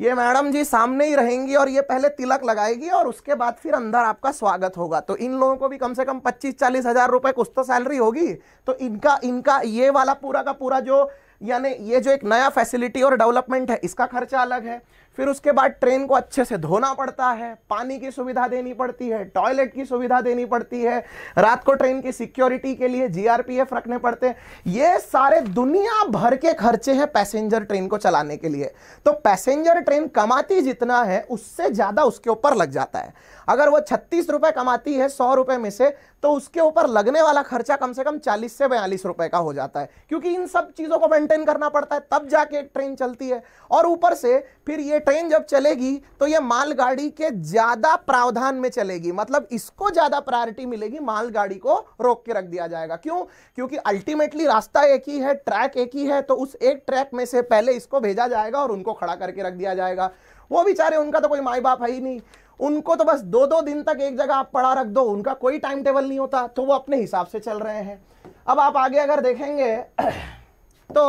ये मैडम जी सामने ही रहेंगी और ये पहले तिलक लगाएगी और उसके बाद फिर अंदर आपका स्वागत होगा तो इन लोगों को भी कम से कम पच्चीस चालीस हज़ार रुपये कुछ तो सैलरी होगी तो इनका इनका ये वाला पूरा का पूरा जो यानी ये जो एक नया फैसिलिटी और डेवलपमेंट है इसका खर्चा अलग है फिर उसके बाद ट्रेन को अच्छे से धोना पड़ता है पानी की सुविधा देनी पड़ती है टॉयलेट की सुविधा देनी पड़ती है रात को ट्रेन की सिक्योरिटी के लिए जीआरपीएफ रखने पड़ते हैं ये सारे दुनिया भर के खर्चे हैं पैसेंजर ट्रेन को चलाने के लिए तो पैसेंजर ट्रेन कमाती जितना है उससे ज़्यादा उसके ऊपर लग जाता है अगर वो छत्तीस रुपये कमाती है सौ रुपये में से तो उसके ऊपर लगने वाला खर्चा कम से कम चालीस से बयालीस रुपए का हो जाता है क्योंकि इन सब चीज़ों को मेंटेन करना पड़ता है तब जाके ट्रेन चलती है और ऊपर से फिर ये ट्रेन जब चलेगी तो यह मालगाड़ी के ज्यादा प्रावधान में चलेगी मतलब इसको ज्यादा प्रायोरिटी मिलेगी मालगाड़ी को रोक के रख दिया जाएगा क्यों क्योंकि अल्टीमेटली रास्ता एक ही है ट्रैक एक ही है तो उस एक ट्रैक में से पहले इसको भेजा जाएगा और उनको खड़ा करके रख दिया जाएगा वो बेचारे उनका तो कोई माई बाप है ही नहीं उनको तो बस दो दो दिन तक एक जगह आप पड़ा रख दो उनका कोई टाइम टेबल नहीं होता तो वो अपने हिसाब से चल रहे हैं अब आप आगे अगर देखेंगे तो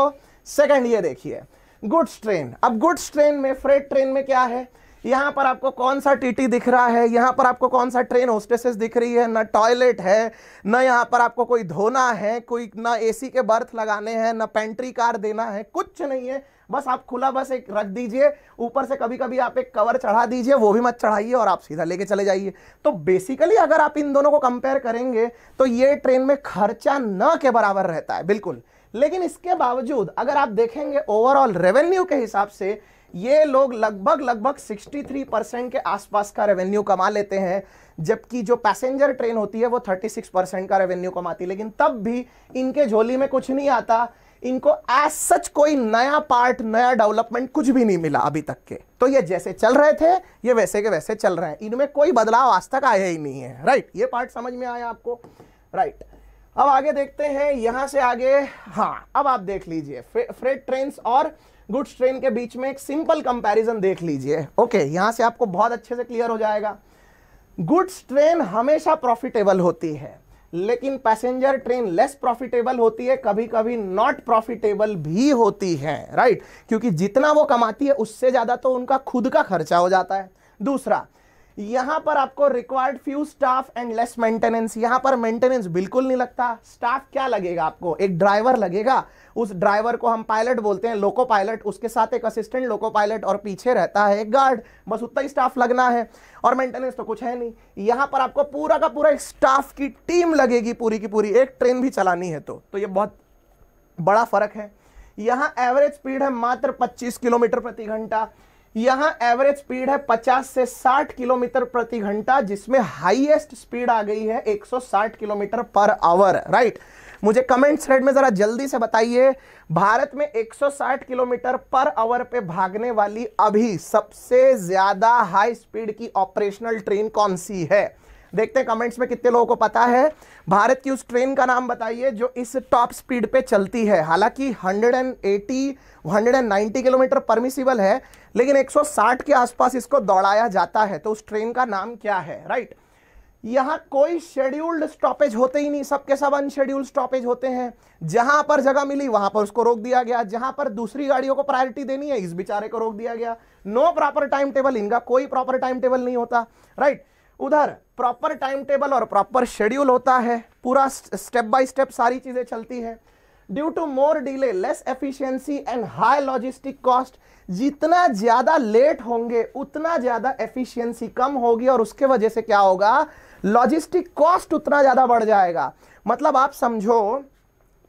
सेकंड ये देखिए गुड्स ट्रेन अब गुड्स ट्रेन में फ्रेट ट्रेन में क्या है यहाँ पर आपको कौन सा टीटी दिख रहा है यहाँ पर आपको कौन सा ट्रेन होस्टेसेस दिख रही है ना टॉयलेट है ना यहाँ पर आपको कोई धोना है कोई ना एसी के बर्थ लगाने हैं ना पेंट्री कार देना है कुछ नहीं है बस आप खुला बस एक रख दीजिए ऊपर से कभी कभी आप एक कवर चढ़ा दीजिए वो भी मत चढ़ाइए और आप सीधा लेके चले जाइए तो बेसिकली अगर आप इन दोनों को कंपेयर करेंगे तो ये ट्रेन में खर्चा न के बराबर रहता है बिल्कुल लेकिन इसके बावजूद अगर आप देखेंगे ओवरऑल रेवेन्यू के हिसाब से ये लोग लगभग लगभग 63 परसेंट के आसपास का रेवेन्यू कमा लेते हैं जबकि जो पैसेंजर ट्रेन होती है वो 36 परसेंट का रेवेन्यू कमाती है लेकिन तब भी इनके झोली में कुछ नहीं आता इनको एज सच कोई नया पार्ट नया डेवलपमेंट कुछ भी नहीं मिला अभी तक के तो ये जैसे चल रहे थे ये वैसे के वैसे चल रहे हैं इनमें कोई बदलाव आज तक आया ही नहीं है राइट ये पार्ट समझ में आया आपको राइट अब आगे देखते हैं यहां से आगे हाँ अब आप देख लीजिए फ्रेट ट्रेन और गुड्स ट्रेन के बीच में एक सिंपल कंपैरिजन देख लीजिए ओके यहां से आपको बहुत अच्छे से क्लियर हो जाएगा गुड्स ट्रेन हमेशा प्रॉफिटेबल होती है लेकिन पैसेंजर ट्रेन लेस प्रॉफिटेबल होती है कभी कभी नॉट प्रॉफिटेबल भी होती है राइट क्योंकि जितना वो कमाती है उससे ज़्यादा तो उनका खुद का खर्चा हो जाता है दूसरा यहां पर आपको required few staff and less maintenance यहां पर मेंटेनेंस बिल्कुल नहीं लगता स्टाफ क्या लगेगा आपको एक ड्राइवर लगेगा उस ड्राइवर को हम पायलट बोलते हैं लोको पायलट उसके साथ एक असिस्टेंट लोको पायलट और पीछे रहता है एक गार्ड बस उतना ही स्टाफ लगना है और मेंटेनेंस तो कुछ है नहीं यहाँ पर आपको पूरा का पूरा एक स्टाफ की टीम लगेगी पूरी की पूरी एक ट्रेन भी चलानी है तो, तो यह बहुत बड़ा फर्क है यहाँ एवरेज स्पीड है मात्र पच्चीस किलोमीटर प्रति घंटा यहां एवरेज स्पीड है 50 से 60 किलोमीटर प्रति घंटा जिसमें हाईएस्ट स्पीड आ गई है 160 किलोमीटर पर आवर राइट मुझे कमेंट थ्रेड में जरा जल्दी से बताइए भारत में 160 किलोमीटर पर आवर पे भागने वाली अभी सबसे ज्यादा हाई स्पीड की ऑपरेशनल ट्रेन कौन सी है देखते हैं कमेंट्स में कितने लोगों को पता है भारत की उस ट्रेन का नाम बताइए जो इस टॉप स्पीड पे चलती है हालांकि 180 190 किलोमीटर परमिसिबल है लेकिन 160 के आसपास इसको दौड़ाया जाता है तो उस ट्रेन का नाम क्या है राइट यहां कोई शेड्यूल्ड स्टॉपेज होते ही नहीं सबके सब अनशेड्यूल्ड स्टॉपेज होते हैं जहां पर जगह मिली वहां पर उसको रोक दिया गया जहां पर दूसरी गाड़ियों को प्रायोरिटी देनी है इस बेचारे को रोक दिया गया नो प्रॉपर टाइम टेबल इनका कोई प्रॉपर टाइम टेबल नहीं होता राइट right? उधर प्रॉपर टाइम टेबल और प्रॉपर शेड्यूल होता है पूरा स्टेप बाय स्टेप सारी चीज़ें चलती है due to more delay less efficiency and high logistic cost जितना ज़्यादा लेट होंगे उतना ज़्यादा एफिशिएंसी कम होगी और उसके वजह से क्या होगा लॉजिस्टिक कॉस्ट उतना ज़्यादा बढ़ जाएगा मतलब आप समझो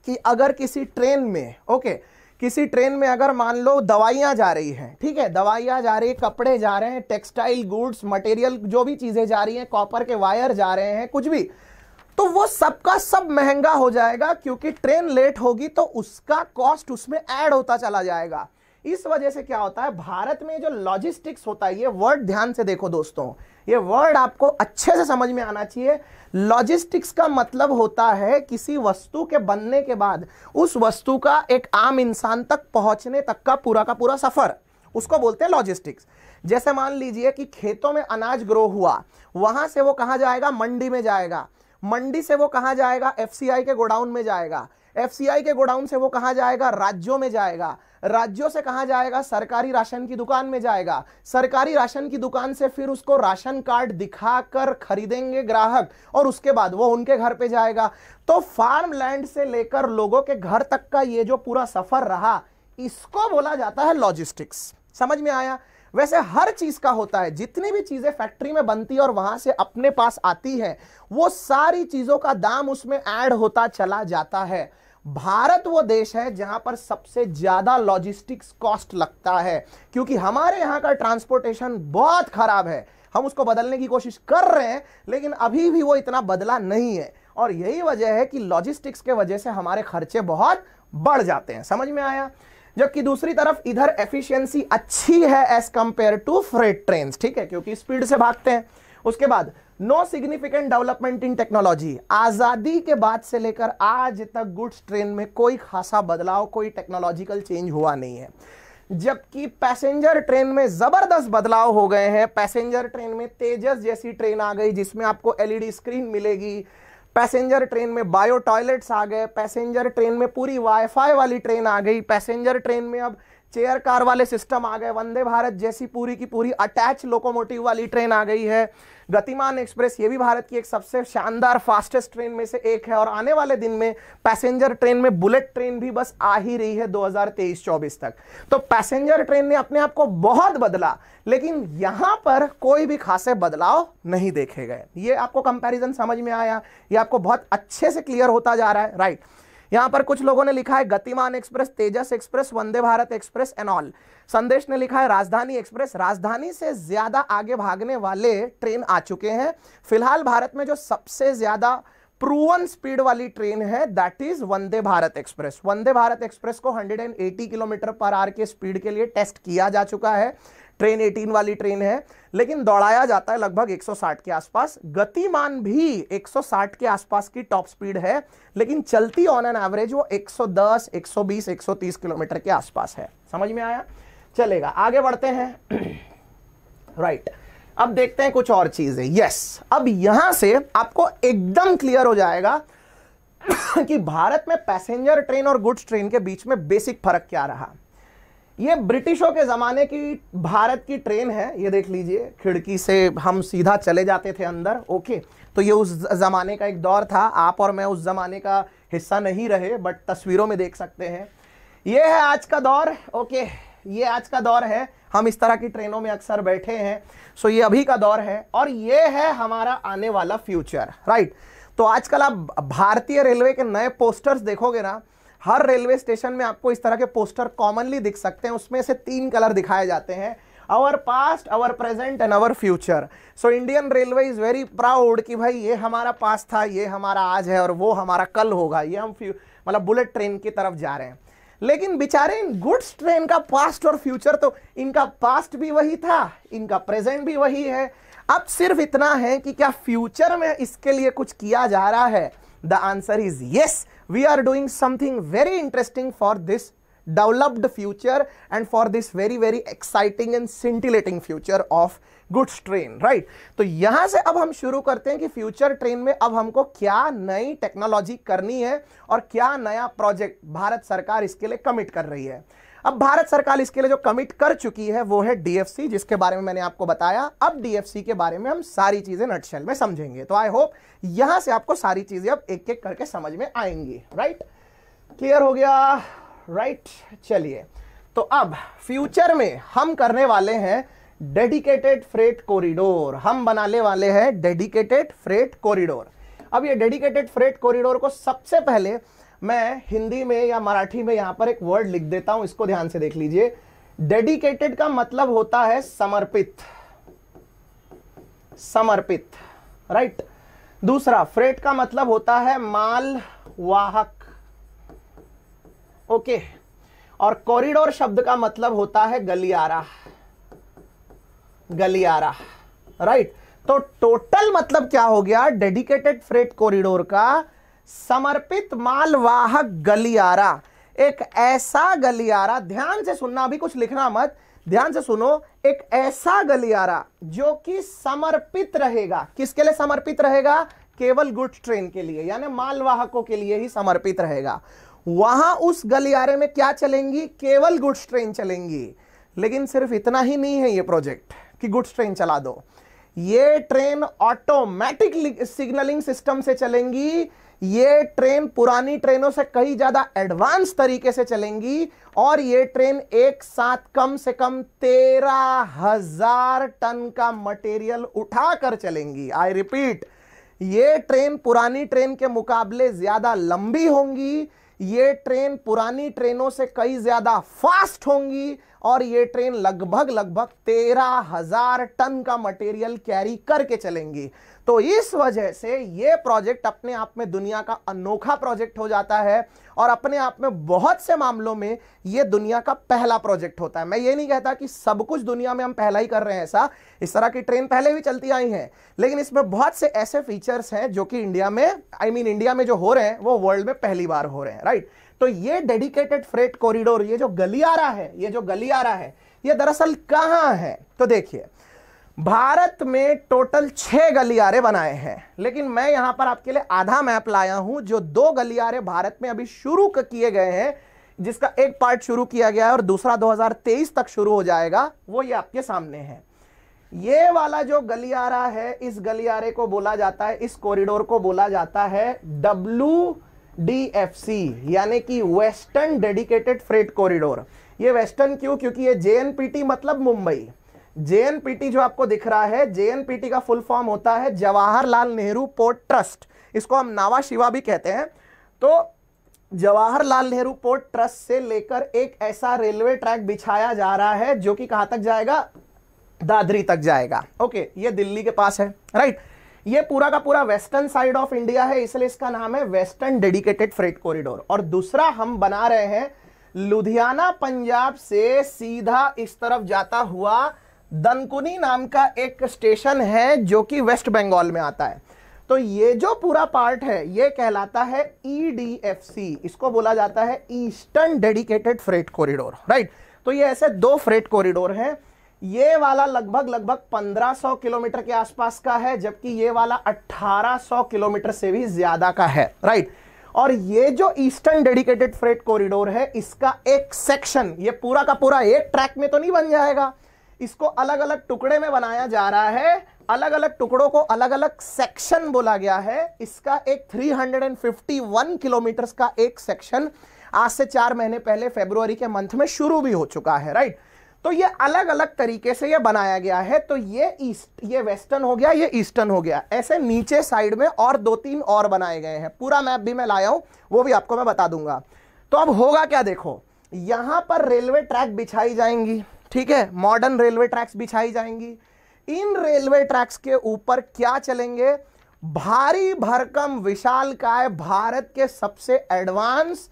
कि अगर किसी ट्रेन में ओके okay, किसी ट्रेन में अगर मान लो दवाइयाँ जा रही हैं ठीक है दवाइयाँ जा रही है कपड़े जा रहे हैं टेक्सटाइल गुड्स मटेरियल जो भी चीज़ें जा रही हैं कॉपर के वायर जा रहे हैं कुछ भी तो वो सबका सब महंगा हो जाएगा क्योंकि ट्रेन लेट होगी तो उसका कॉस्ट उसमें ऐड होता चला जाएगा इस वजह से क्या होता है भारत में जो लॉजिस्टिक्स होता है ये वर्ड ध्यान से देखो दोस्तों ये वर्ड आपको अच्छे से समझ में आना चाहिए लॉजिस्टिक्स का मतलब होता है किसी वस्तु के बनने के बाद उस वस्तु का एक आम इंसान तक पहुंचने तक का पूरा का पूरा सफ़र उसको बोलते हैं लॉजिस्टिक्स जैसे मान लीजिए कि खेतों में अनाज ग्रो हुआ वहां से वो कहाँ जाएगा मंडी में जाएगा मंडी से वो कहाँ जाएगा एफ के गोडाउन में जाएगा एफसीआई के गोडाउन से वो कहाँ जाएगा राज्यों में जाएगा राज्यों से कहाँ जाएगा सरकारी राशन की दुकान में जाएगा सरकारी राशन की दुकान से फिर उसको राशन कार्ड दिखाकर खरीदेंगे ग्राहक और उसके बाद वो उनके घर पे जाएगा तो फार्म लैंड से लेकर लोगों के घर तक का ये जो पूरा सफर रहा इसको बोला जाता है लॉजिस्टिक्स समझ में आया वैसे हर चीज का होता है जितनी भी चीजें फैक्ट्री में बनती है और वहां से अपने पास आती है वो सारी चीजों का दाम उसमें ऐड होता चला जाता है भारत वो देश है जहां पर सबसे ज्यादा लॉजिस्टिक्स कॉस्ट लगता है क्योंकि हमारे यहाँ का ट्रांसपोर्टेशन बहुत खराब है हम उसको बदलने की कोशिश कर रहे हैं लेकिन अभी भी वो इतना बदला नहीं है और यही वजह है कि लॉजिस्टिक्स के वजह से हमारे खर्चे बहुत बढ़ जाते हैं समझ में आया जबकि दूसरी तरफ इधर एफिशिएंसी अच्छी है as compare to freight train ठीक है क्योंकि स्पीड से भागते हैं उसके बाद no significant development in technology आज़ादी के बाद से लेकर आज तक गुड्स ट्रेन में कोई खासा बदलाव कोई टेक्नोलॉजिकल चेंज हुआ नहीं है जबकि पैसेंजर ट्रेन में ज़बरदस्त बदलाव हो गए हैं पैसेंजर ट्रेन में तेजस जैसी ट्रेन आ गई जिसमें आपको एलईडी स्क्रीन मिलेगी पैसेंजर ट्रेन में बायो टॉयलेट्स आ गए पैसेंजर ट्रेन में पूरी वाईफाई वाली ट्रेन आ गई पैसेंजर ट्रेन में अब चेयर कार वाले सिस्टम आ गए वंदे भारत जैसी पूरी की पूरी अटैच लोकोमोटिव वाली ट्रेन आ गई है गतिमान एक्सप्रेस ये भी भारत की एक सबसे शानदार फास्टेस्ट ट्रेन में से एक है और आने वाले दिन में पैसेंजर ट्रेन में बुलेट ट्रेन भी बस आ ही रही है 2023-24 तक तो पैसेंजर ट्रेन ने अपने आप को बहुत बदला लेकिन यहाँ पर कोई भी खासे बदलाव नहीं देखे गए ये आपको कंपेरिजन समझ में आया ये आपको बहुत अच्छे से क्लियर होता जा रहा है राइट यहां पर कुछ लोगों ने लिखा है Gatimaan express Tejas express Vande Bharat express and all all Sandesh ने लिखा है राजधानी एक्सप्रेस राजधानी से ज्यादा आगे भागने वाले ट्रेन आ चुके हैं फिलहाल भारत में जो सबसे ज्यादा प्रूवन स्पीड वाली ट्रेन है that is Vande Bharat express Vande Bharat express को 180 किलोमीटर पर आर के स्पीड के लिए टेस्ट किया जा चुका है ट्रेन 18 वाली ट्रेन है लेकिन दौड़ाया जाता है लगभग 160 के आसपास गतिमान भी 160 के आसपास की टॉप स्पीड है लेकिन चलती ऑन एन एवरेज वो 110, 120, 130 किलोमीटर के आसपास है समझ में आया चलेगा आगे बढ़ते हैं राइट right. अब देखते हैं कुछ और चीजें यस अब यहां से आपको एकदम क्लियर हो जाएगा कि भारत में पैसेंजर ट्रेन और गुड्स ट्रेन के बीच में बेसिक फर्क क्या रहा ये ब्रिटिशों के ज़माने की भारत की ट्रेन है ये देख लीजिए खिड़की से हम सीधा चले जाते थे अंदर ओके तो ये उस ज़माने का एक दौर था आप और मैं उस ज़माने का हिस्सा नहीं रहे बट तस्वीरों में देख सकते हैं ये है आज का दौर ओके ये आज का दौर है हम इस तरह की ट्रेनों में अक्सर बैठे हैं सो ये अभी का दौर है और ये है हमारा आने वाला फ्यूचर राइट तो आजकल आप भारतीय रेलवे के नए पोस्टर्स देखोगे ना हर रेलवे स्टेशन में आपको इस तरह के पोस्टर कॉमनली दिख सकते हैं उसमें से तीन कलर दिखाए जाते हैं our past our present and our future so Indian railway is very proud कि भाई ये हमारा पास था ये हमारा आज है और वो हमारा कल होगा ये हम मतलब बुलेट ट्रेन की तरफ जा रहे हैं लेकिन बेचारे इन गुड्स ट्रेन का पास्ट और फ्यूचर तो इनका पास्ट भी वही था इनका प्रेजेंट भी वही है अब सिर्फ इतना है कि क्या फ्यूचर में इसके लिए कुछ किया जा रहा है the answer is yes we are doing something very interesting for this developed future and for this very very exciting and scintillating future of goods train right तो yahan se ab hum shuru karte hain ki future train mein ab humko kya nayi technology karni hai aur kya naya project bharat sarkar iske liye commit kar rahi hai अब भारत सरकार इसके लिए जो commit कर चुकी है वो है डीएफसी जिसके बारे में मैंने आपको बताया अब डीएफसी के बारे में हम सारी चीजें नटशेल में समझेंगे तो आई होप यहां से आपको सारी चीजें अब एक एक करके समझ में आएंगी राइट क्लियर हो गया राइट चलिए तो अब फ्यूचर में हम करने वाले हैं डेडिकेटेड फ्रेट कॉरिडोर हम बनाने वाले हैं डेडिकेटेड फ्रेट कॉरिडोर अब ये डेडिकेटेड फ्रेट कॉरिडोर को सबसे पहले मैं हिंदी में या मराठी में यहां पर एक वर्ड लिख देता हूं इसको ध्यान से देख लीजिए डेडिकेटेड का मतलब होता है समर्पित समर्पित राइट दूसरा फ्रेट का मतलब होता है माल वाहक ओके और कॉरिडोर शब्द का मतलब होता है गलियारा गलियारा राइट तो टोटल मतलब क्या हो गया डेडिकेटेड फ्रेट कॉरिडोर का समर्पित मालवाहक गलियारा एक ऐसा गलियारा ध्यान से सुनना अभी कुछ लिखना मत ध्यान से सुनो एक ऐसा गलियारा जो कि समर्पित रहेगा किसके लिए समर्पित रहेगा केवल गुड्स ट्रेन के लिए यानी मालवाहकों के लिए ही समर्पित रहेगा वहां उस गलियारे में क्या चलेंगी केवल गुड्स ट्रेन चलेंगी लेकिन सिर्फ इतना ही नहीं है ये प्रोजेक्ट कि गुड्स ट्रेन चला दो ये ट्रेन ऑटोमेटिक सिग्नलिंग सिस्टम से चलेंगी ये ट्रेन पुरानी ट्रेनों से कहीं ज़्यादा एडवांस तरीके से चलेंगी और ये ट्रेन एक साथ कम से कम तेरह हजार टन का मटेरियल उठाकर चलेंगी आई रिपीट ये ट्रेन पुरानी ट्रेन के मुकाबले ज़्यादा लंबी होंगी ये ट्रेन पुरानी ट्रेनों से कई ज़्यादा फास्ट होंगी और ये ट्रेन लगभग लगभग तेरह हजार टन का मटेरियल कैरी करके चलेंगी तो इस वजह से ये प्रोजेक्ट अपने आप में दुनिया का अनोखा प्रोजेक्ट हो जाता है और अपने आप में बहुत से मामलों में ये दुनिया का पहला प्रोजेक्ट होता है मैं ये नहीं कहता कि सब कुछ दुनिया में हम पहला ही कर रहे हैं ऐसा इस तरह की ट्रेन पहले भी चलती आई हैं लेकिन इसमें बहुत से ऐसे फीचर्स हैं जो कि इंडिया में I I mean mean, India में जो हो रहे हैं वो वर्ल्ड में पहली बार हो रहे हैं राइट तो ये डेडिकेटेड फ्रेट कॉरिडोर ये जो गलियारा है ये जो गलियारा है ये दरअसल कहाँ है तो देखिए भारत में टोटल छह गलियारे बनाए हैं लेकिन मैं यहां पर आपके लिए आधा मैप लाया हूं जो दो गलियारे भारत में अभी शुरू किए गए हैं जिसका एक पार्ट शुरू किया गया है और दूसरा 2023 तक शुरू हो जाएगा वो ये आपके सामने है ये वाला जो गलियारा है इस गलियारे को बोला जाता है इस कॉरिडोर को बोला जाता है डब्ल्यू डी एफ सी यानी कि वेस्टर्न डेडिकेटेड फ्रेट कॉरिडोर ये वेस्टर्न क्यों क्योंकि ये जे मतलब मुंबई जेएनपीटी जो आपको दिख रहा है जेएनपीटी का फुल फॉर्म होता है जवाहरलाल नेहरू पोर्ट ट्रस्ट इसको हम नावा शिवा भी कहते हैं तो जवाहरलाल नेहरू पोर्ट ट्रस्ट से लेकर एक ऐसा रेलवे ट्रैक बिछाया जा रहा है जो कि कहां तक जाएगा दादरी तक जाएगा ओके ये दिल्ली के पास है राइट ये पूरा का पूरा वेस्टर्न साइड ऑफ इंडिया है इसलिए इसका नाम है वेस्टर्न डेडिकेटेड फ्रेट कॉरिडोर और दूसरा हम बना रहे हैं लुधियाना पंजाब से सीधा इस तरफ जाता हुआ दनकुनी नाम का एक स्टेशन है जो कि वेस्ट बंगाल में आता है तो ये जो पूरा पार्ट है ये कहलाता है ईडीएफसी e इसको बोला जाता है eastern dedicated freight corridor right तो ये ऐसे दो फ्रेट कॉरिडोर हैं ये वाला लगभग लगभग 1500 किलोमीटर के आसपास का है जबकि ये वाला 1800 किलोमीटर से भी ज्यादा का है राइट और ये जो ईस्टर्न डेडिकेटेड फ्रेट कॉरिडोर है इसका एक सेक्शन ये पूरा का पूरा एक ट्रैक में तो नहीं बन जाएगा इसको अलग अलग टुकड़े में बनाया जा रहा है अलग अलग टुकड़ों को अलग अलग सेक्शन बोला गया है इसका एक 351 किलोमीटर का एक सेक्शन आज से चार महीने पहले फेब्रुवरी के मंथ में शुरू भी हो चुका है राइट तो ये अलग अलग तरीके से ये बनाया गया है तो ये ईस्ट ये वेस्टर्न हो गया ये ईस्टर्न हो गया ऐसे नीचे साइड में और दो तीन और बनाए गए हैं पूरा मैप भी मैं लाया हूं वो भी आपको मैं बता दूंगा तो अब होगा क्या देखो यहां पर रेलवे ट्रैक बिछाई जाएंगी ठीक है मॉडर्न रेलवे ट्रैक्स बिछाई जाएंगी इन रेलवे ट्रैक्स के ऊपर क्या चलेंगे भारी भरकम विशाल काय भारत के सबसे advance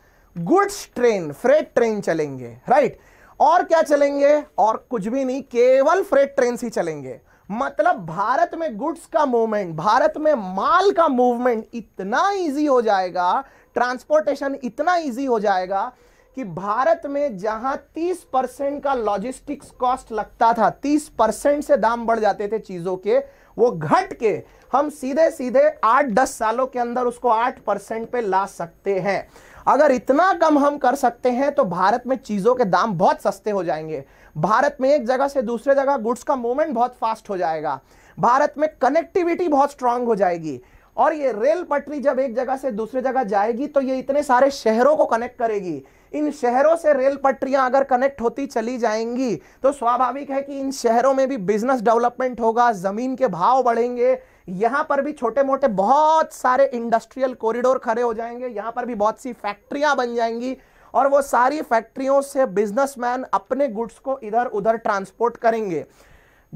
goods train freight train चलेंगे राइट और क्या चलेंगे और कुछ भी नहीं केवल फ्रेट ट्रेन ही चलेंगे मतलब भारत में गुड्स का मूवमेंट भारत में माल का मूवमेंट इतना इजी हो जाएगा ट्रांसपोर्टेशन इतना इजी हो जाएगा कि भारत में जहां 30 परसेंट का लॉजिस्टिक्स कॉस्ट लगता था 30 परसेंट से दाम बढ़ जाते थे चीजों के वो घट के हम सीधे सीधे 8-10 सालों के अंदर उसको 8 परसेंट पे ला सकते हैं अगर इतना कम हम कर सकते हैं तो भारत में चीज़ों के दाम बहुत सस्ते हो जाएंगे भारत में एक जगह से दूसरे जगह गुड्स का मूवमेंट बहुत फास्ट हो जाएगा भारत में कनेक्टिविटी बहुत स्ट्रांग हो जाएगी और ये रेल पटरी जब एक जगह से दूसरे जगह जाएगी तो ये इतने सारे शहरों को कनेक्ट करेगी इन शहरों से रेल पटरियां अगर कनेक्ट होती चली जाएंगी तो स्वाभाविक है कि इन शहरों में भी बिजनेस डेवलपमेंट होगा जमीन के भाव बढ़ेंगे यहां पर भी छोटे मोटे बहुत सारे इंडस्ट्रियल कॉरिडोर खड़े हो जाएंगे यहां पर भी बहुत सी फैक्ट्रियां बन जाएंगी और वो सारी फैक्ट्रियों से बिजनेसमैन अपने गुड्स को इधर उधर ट्रांसपोर्ट करेंगे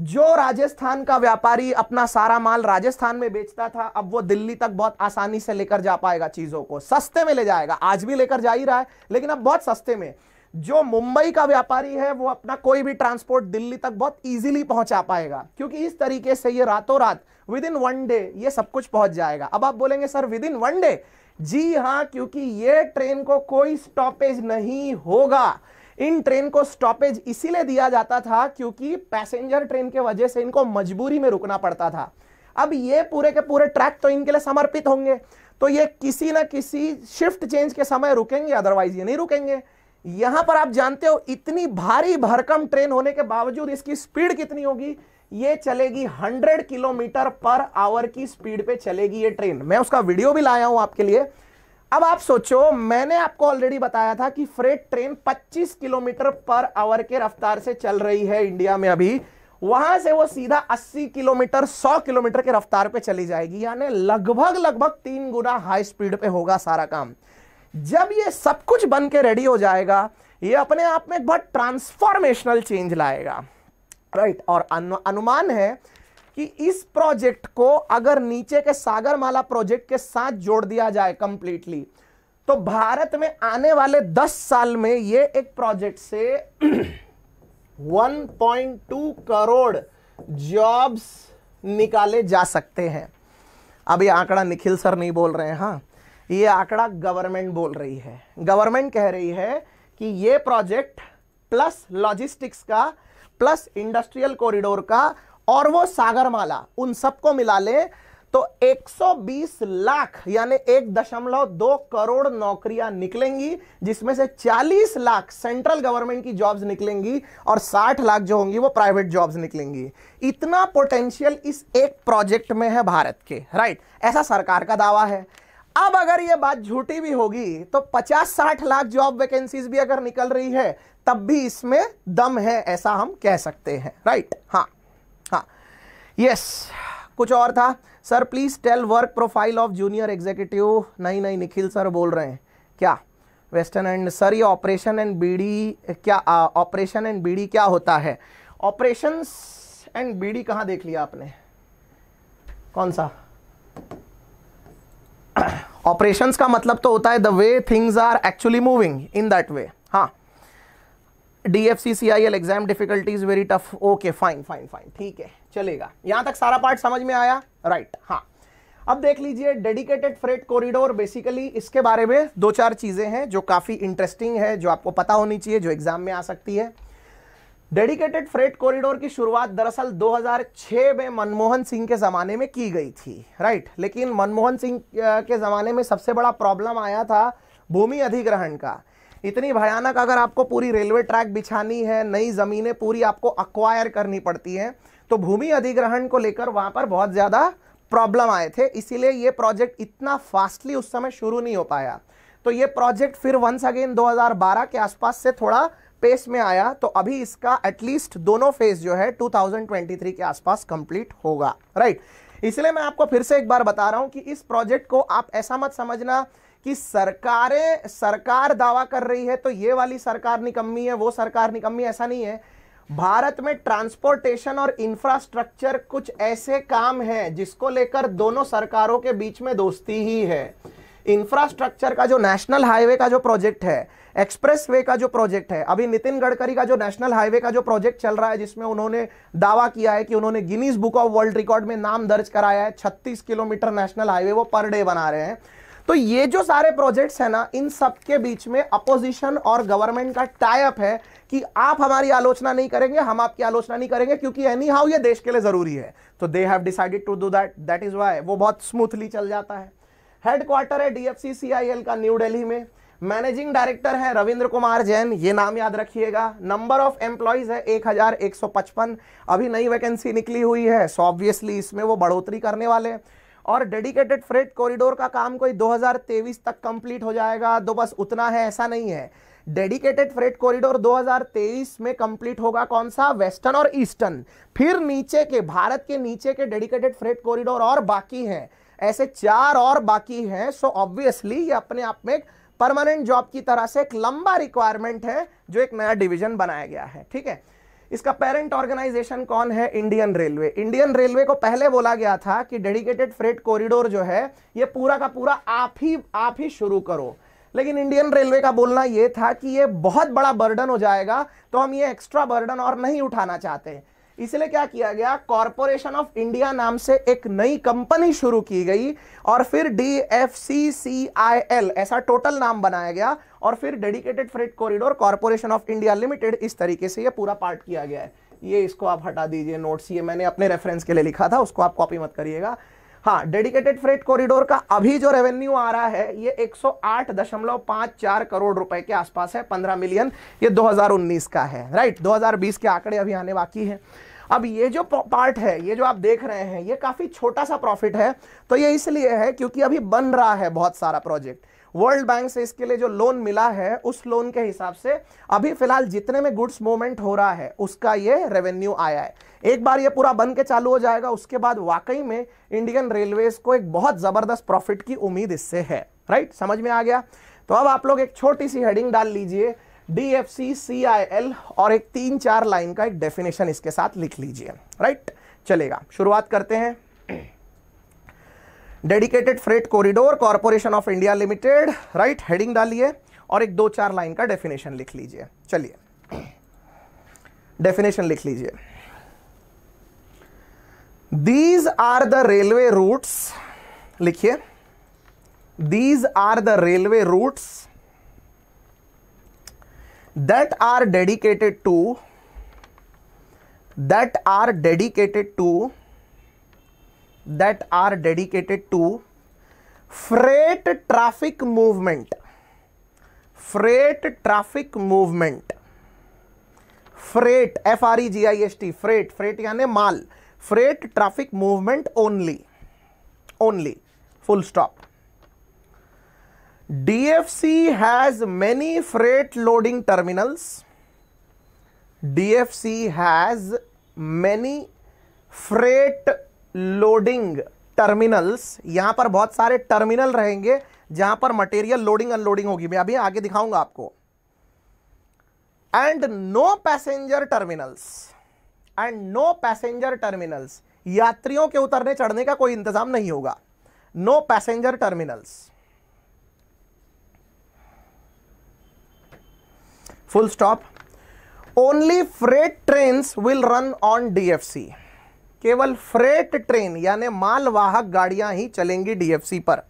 जो राजस्थान का व्यापारी अपना सारा माल राजस्थान में बेचता था अब वो दिल्ली तक बहुत आसानी से लेकर जा पाएगा चीजों को सस्ते में ले जाएगा आज भी लेकर जा ही रहा है लेकिन अब बहुत सस्ते में जो मुंबई का व्यापारी है वो अपना कोई भी ट्रांसपोर्ट दिल्ली तक बहुत इजीली पहुंचा पाएगा क्योंकि इस तरीके से ये रातों रात विद इन वन डे ये सब कुछ पहुंच जाएगा अब आप बोलेंगे sir within one day जी हाँ क्योंकि ये ट्रेन को कोई स्टॉपेज नहीं होगा इन ट्रेन को स्टॉपेज इसीलिए दिया जाता था क्योंकि पैसेंजर ट्रेन के वजह से इनको मजबूरी में रुकना पड़ता था अब ये पूरे के पूरे ट्रैक तो इनके लिए समर्पित होंगे तो ये किसी ना किसी शिफ्ट चेंज के समय रुकेंगे अदरवाइज ये नहीं रुकेंगे यहां पर आप जानते हो इतनी भारी भरकम ट्रेन होने के बावजूद इसकी स्पीड कितनी होगी ये चलेगी 100 किलोमीटर पर आवर की स्पीड पे चलेगी ये ट्रेन मैं उसका वीडियो भी लाया हूं आपके लिए अब आप सोचो मैंने आपको ऑलरेडी बताया था कि freight train 25 kilometre per hour के रफ्तार से चल रही है इंडिया में अभी वहां से वो सीधा 80 किलोमीटर 100 किलोमीटर के रफ्तार पे चली जाएगी यानी लगभग लगभग तीन गुना हाई स्पीड पे होगा सारा काम जब ये सब कुछ बन के रेडी हो जाएगा ये अपने आप में एक बहुत ट्रांसफॉर्मेशनल चेंज लाएगा राइट और अनुमान है कि इस प्रोजेक्ट को अगर नीचे के सागरमाला प्रोजेक्ट के साथ जोड़ दिया जाए कंप्लीटली तो भारत में आने वाले 10 साल में यह एक प्रोजेक्ट से 1.2 करोड़ जॉब्स निकाले जा सकते हैं अब ये आंकड़ा निखिल सर नहीं बोल रहे हैं हाँ ये आंकड़ा गवर्नमेंट बोल रही है गवर्नमेंट कह रही है कि ये प्रोजेक्ट प्लस लॉजिस्टिक्स का प्लस इंडस्ट्रियल कॉरिडोर का और वो सागरमाला उन सबको मिला ले तो 120 लाख यानी एक दशमलव दो करोड़ नौकरियां निकलेंगी जिसमें से 40 लाख सेंट्रल गवर्नमेंट की जॉब्स निकलेंगी और 60 लाख जो होंगी वो प्राइवेट जॉब्स निकलेंगी इतना पोटेंशियल इस एक प्रोजेक्ट में है भारत के राइट ऐसा सरकार का दावा है अब अगर ये बात झूठी भी होगी तो 50-60 लाख जॉब वैकेंसीज भी अगर निकल रही है तब भी इसमें दम है ऐसा हम कह सकते हैं राइट हाँ यस कुछ और था sir please tell work profile of junior executive नहीं नहीं निखिल सर बोल रहे हैं क्या वेस्टर्न एंड सर ये ऑपरेशन एंड बीडी क्या ऑपरेशन एंड बीडी क्या होता है ऑपरेशन एंड बीडी कहाँ देख लिया आपने कौन सा ऑपरेशंस का मतलब तो होता है the way things are actually moving in that way हाँ DFC CIL exam difficulties very tough okay fine fine fine ठीक है चलेगा यहां तक सारा पार्ट समझ में आया राइट right, हाँ अब देख लीजिए डेडिकेटेड फ्रेट कॉरिडोर बेसिकली इसके बारे में दो चार चीजें हैं जो काफी इंटरेस्टिंग है जो आपको पता होनी चाहिए जो एग्जाम में आ सकती है डेडिकेटेड फ्रेट कॉरिडोर की शुरुआत दरअसल 2006 में मनमोहन सिंह के ज़माने में की गई थी राइट लेकिन मनमोहन सिंह के ज़माने में सबसे बड़ा प्रॉब्लम आया था भूमि अधिग्रहण का इतनी भयानक अगर आपको पूरी रेलवे ट्रैक बिछानी है नई ज़मीनें पूरी आपको अक्वायर करनी पड़ती हैं तो भूमि अधिग्रहण को लेकर वहां पर बहुत ज़्यादा प्रॉब्लम आए थे इसीलिए ये प्रोजेक्ट इतना फास्टली उस समय शुरू नहीं हो पाया तो ये प्रोजेक्ट फिर वंस अगेन 2012 के आसपास से थोड़ा पेस में आया तो अभी इसका एटलीस्ट दोनों फेज जो है 2023 के आसपास कंप्लीट होगा राइट इसलिए मैं आपको फिर से एक बार बता रहा हूं कि इस प्रोजेक्ट को आप ऐसा मत समझना कि सरकारें सरकार दावा कर रही है तो ये वाली सरकार निकम्मी है वो सरकार निकम्मी ऐसा नहीं है भारत में ट्रांसपोर्टेशन और इंफ्रास्ट्रक्चर कुछ ऐसे काम है जिसको लेकर दोनों सरकारों के बीच में दोस्ती ही है इंफ्रास्ट्रक्चर का जो नेशनल हाईवे का जो प्रोजेक्ट है एक्सप्रेस वे का जो प्रोजेक्ट है अभी नितिन गडकरी का जो नेशनल हाईवे का जो प्रोजेक्ट चल रहा है जिसमें उन्होंने दावा किया है कि उन्होंने Guinness book of world record में नाम दर्ज कराया है छत्तीस किलोमीटर नेशनल हाईवे वो पर डे बना रहे हैं तो ये जो सारे प्रोजेक्ट्स है ना इन सब के बीच में अपोजिशन और गवर्नमेंट का टाइप है कि आप हमारी आलोचना नहीं करेंगे हम आपकी आलोचना नहीं करेंगे क्योंकि एनी हाउ ये देश के लिए ज़रूरी है तो they have decided to do that that is why वो बहुत स्मूथली चल जाता है हेडक्वार्टर है डीएफसी सीआईएल का न्यू डेली में मैनेजिंग डायरेक्टर है रविंद्र कुमार जैन ये नाम याद रखिएगा नंबर ऑफ एम्प्लॉयज़ है 1155 अभी नई वैकेंसी निकली हुई है सो ऑब्वियसली इसमें वो बढ़ोतरी करने वाले हैं और डेडिकेटेड फ्रेट कॉरिडोर का काम कोई 2023 तक कंप्लीट हो जाएगा दो तो बस उतना है ऐसा नहीं है डेडिकेटेड फ्रेट कॉरिडोर 2023 में कंप्लीट होगा कौन सा वेस्टर्न और ईस्टर्न फिर नीचे के भारत के नीचे के डेडिकेटेड फ्रेट कॉरिडोर और बाकी हैं ऐसे चार और बाकी हैं सो ऑब्वियसली ये अपने आप में एक परमानेंट जॉब की तरह से एक लंबा रिक्वायरमेंट है जो एक नया डिवीजन बनाया गया है ठीक है इसका पेरेंट ऑर्गेनाइजेशन कौन है इंडियन रेलवे इंडियन रेलवे को पहले बोला गया था कि डेडिकेटेड फ्रेट कॉरिडोर जो है ये पूरा का पूरा आप ही आप ही शुरू करो लेकिन इंडियन रेलवे का बोलना ये था कि ये बहुत बड़ा बर्डन हो जाएगा तो हम ये एक्स्ट्रा बर्डन और नहीं उठाना चाहते इसलिए क्या किया गया कॉरपोरेशन ऑफ इंडिया नाम से एक नई कंपनी शुरू की गई और फिर D F C C I L ऐसा टोटल नाम बनाया गया और फिर dedicated freight corridor corporation of India limited इस तरीके से ये पूरा पार्ट किया गया है ये इसको आप हटा दीजिए नोट्स ये मैंने अपने रेफरेंस के लिए लिखा था उसको आप कॉपी मत करिएगा हाँ डेडिकेटेड फ्रेट कॉरिडोर का अभी जो रेवेन्यू आ रहा है ये 108.54 करोड़ रुपए के आसपास है 15 मिलियन ये 2019 का है राइट 2020 के आंकड़े अभी आने बाकी हैं अब ये जो पार्ट है ये जो आप देख रहे हैं ये काफ़ी छोटा सा प्रॉफिट है तो ये इसलिए है क्योंकि अभी बन रहा है बहुत सारा प्रोजेक्ट वर्ल्ड बैंक से इसके लिए जो लोन मिला है उस लोन के हिसाब से अभी फिलहाल जितने में गुड्स मूवमेंट हो रहा है उसका ये रेवेन्यू आया है एक बार ये पूरा बन के चालू हो जाएगा उसके बाद वाकई में इंडियन रेलवेज को एक बहुत ज़बरदस्त प्रॉफिट की उम्मीद इससे है राइट समझ में आ गया तो अब आप लोग एक छोटी सी हेडिंग डाल लीजिए D F C C I L और एक तीन चार लाइन का एक डेफिनेशन इसके साथ लिख लीजिए राइट चलेगा शुरुआत करते हैं dedicated freight corridor corporation of India limited right heading डालिए और एक दो चार लाइन का डेफिनेशन लिख लीजिए चलिए डेफिनेशन लिख लीजिए these are the railway routes लिखिए these are the railway routes that are dedicated to that are dedicated to that are dedicated to freight traffic movement freight traffic movement freight f r e g i s t freight freight यानी mall. freight traffic movement only only full stop dfc has many freight loading terminals dfc has many freight loading terminals यहां पर बहुत सारे terminal रहेंगे जहां पर material loading unloading होगी मैं अभी आगे दिखाऊंगा आपको and no passenger terminals and no passenger terminals यात्रियों के उतरने चढ़ने का कोई इंतजाम नहीं होगा no passenger terminals full stop only freight train will run on DFC केवल फ्रेट ट्रेन यानी मालवाहक गाड़ियां ही चलेंगी डीएफसी पर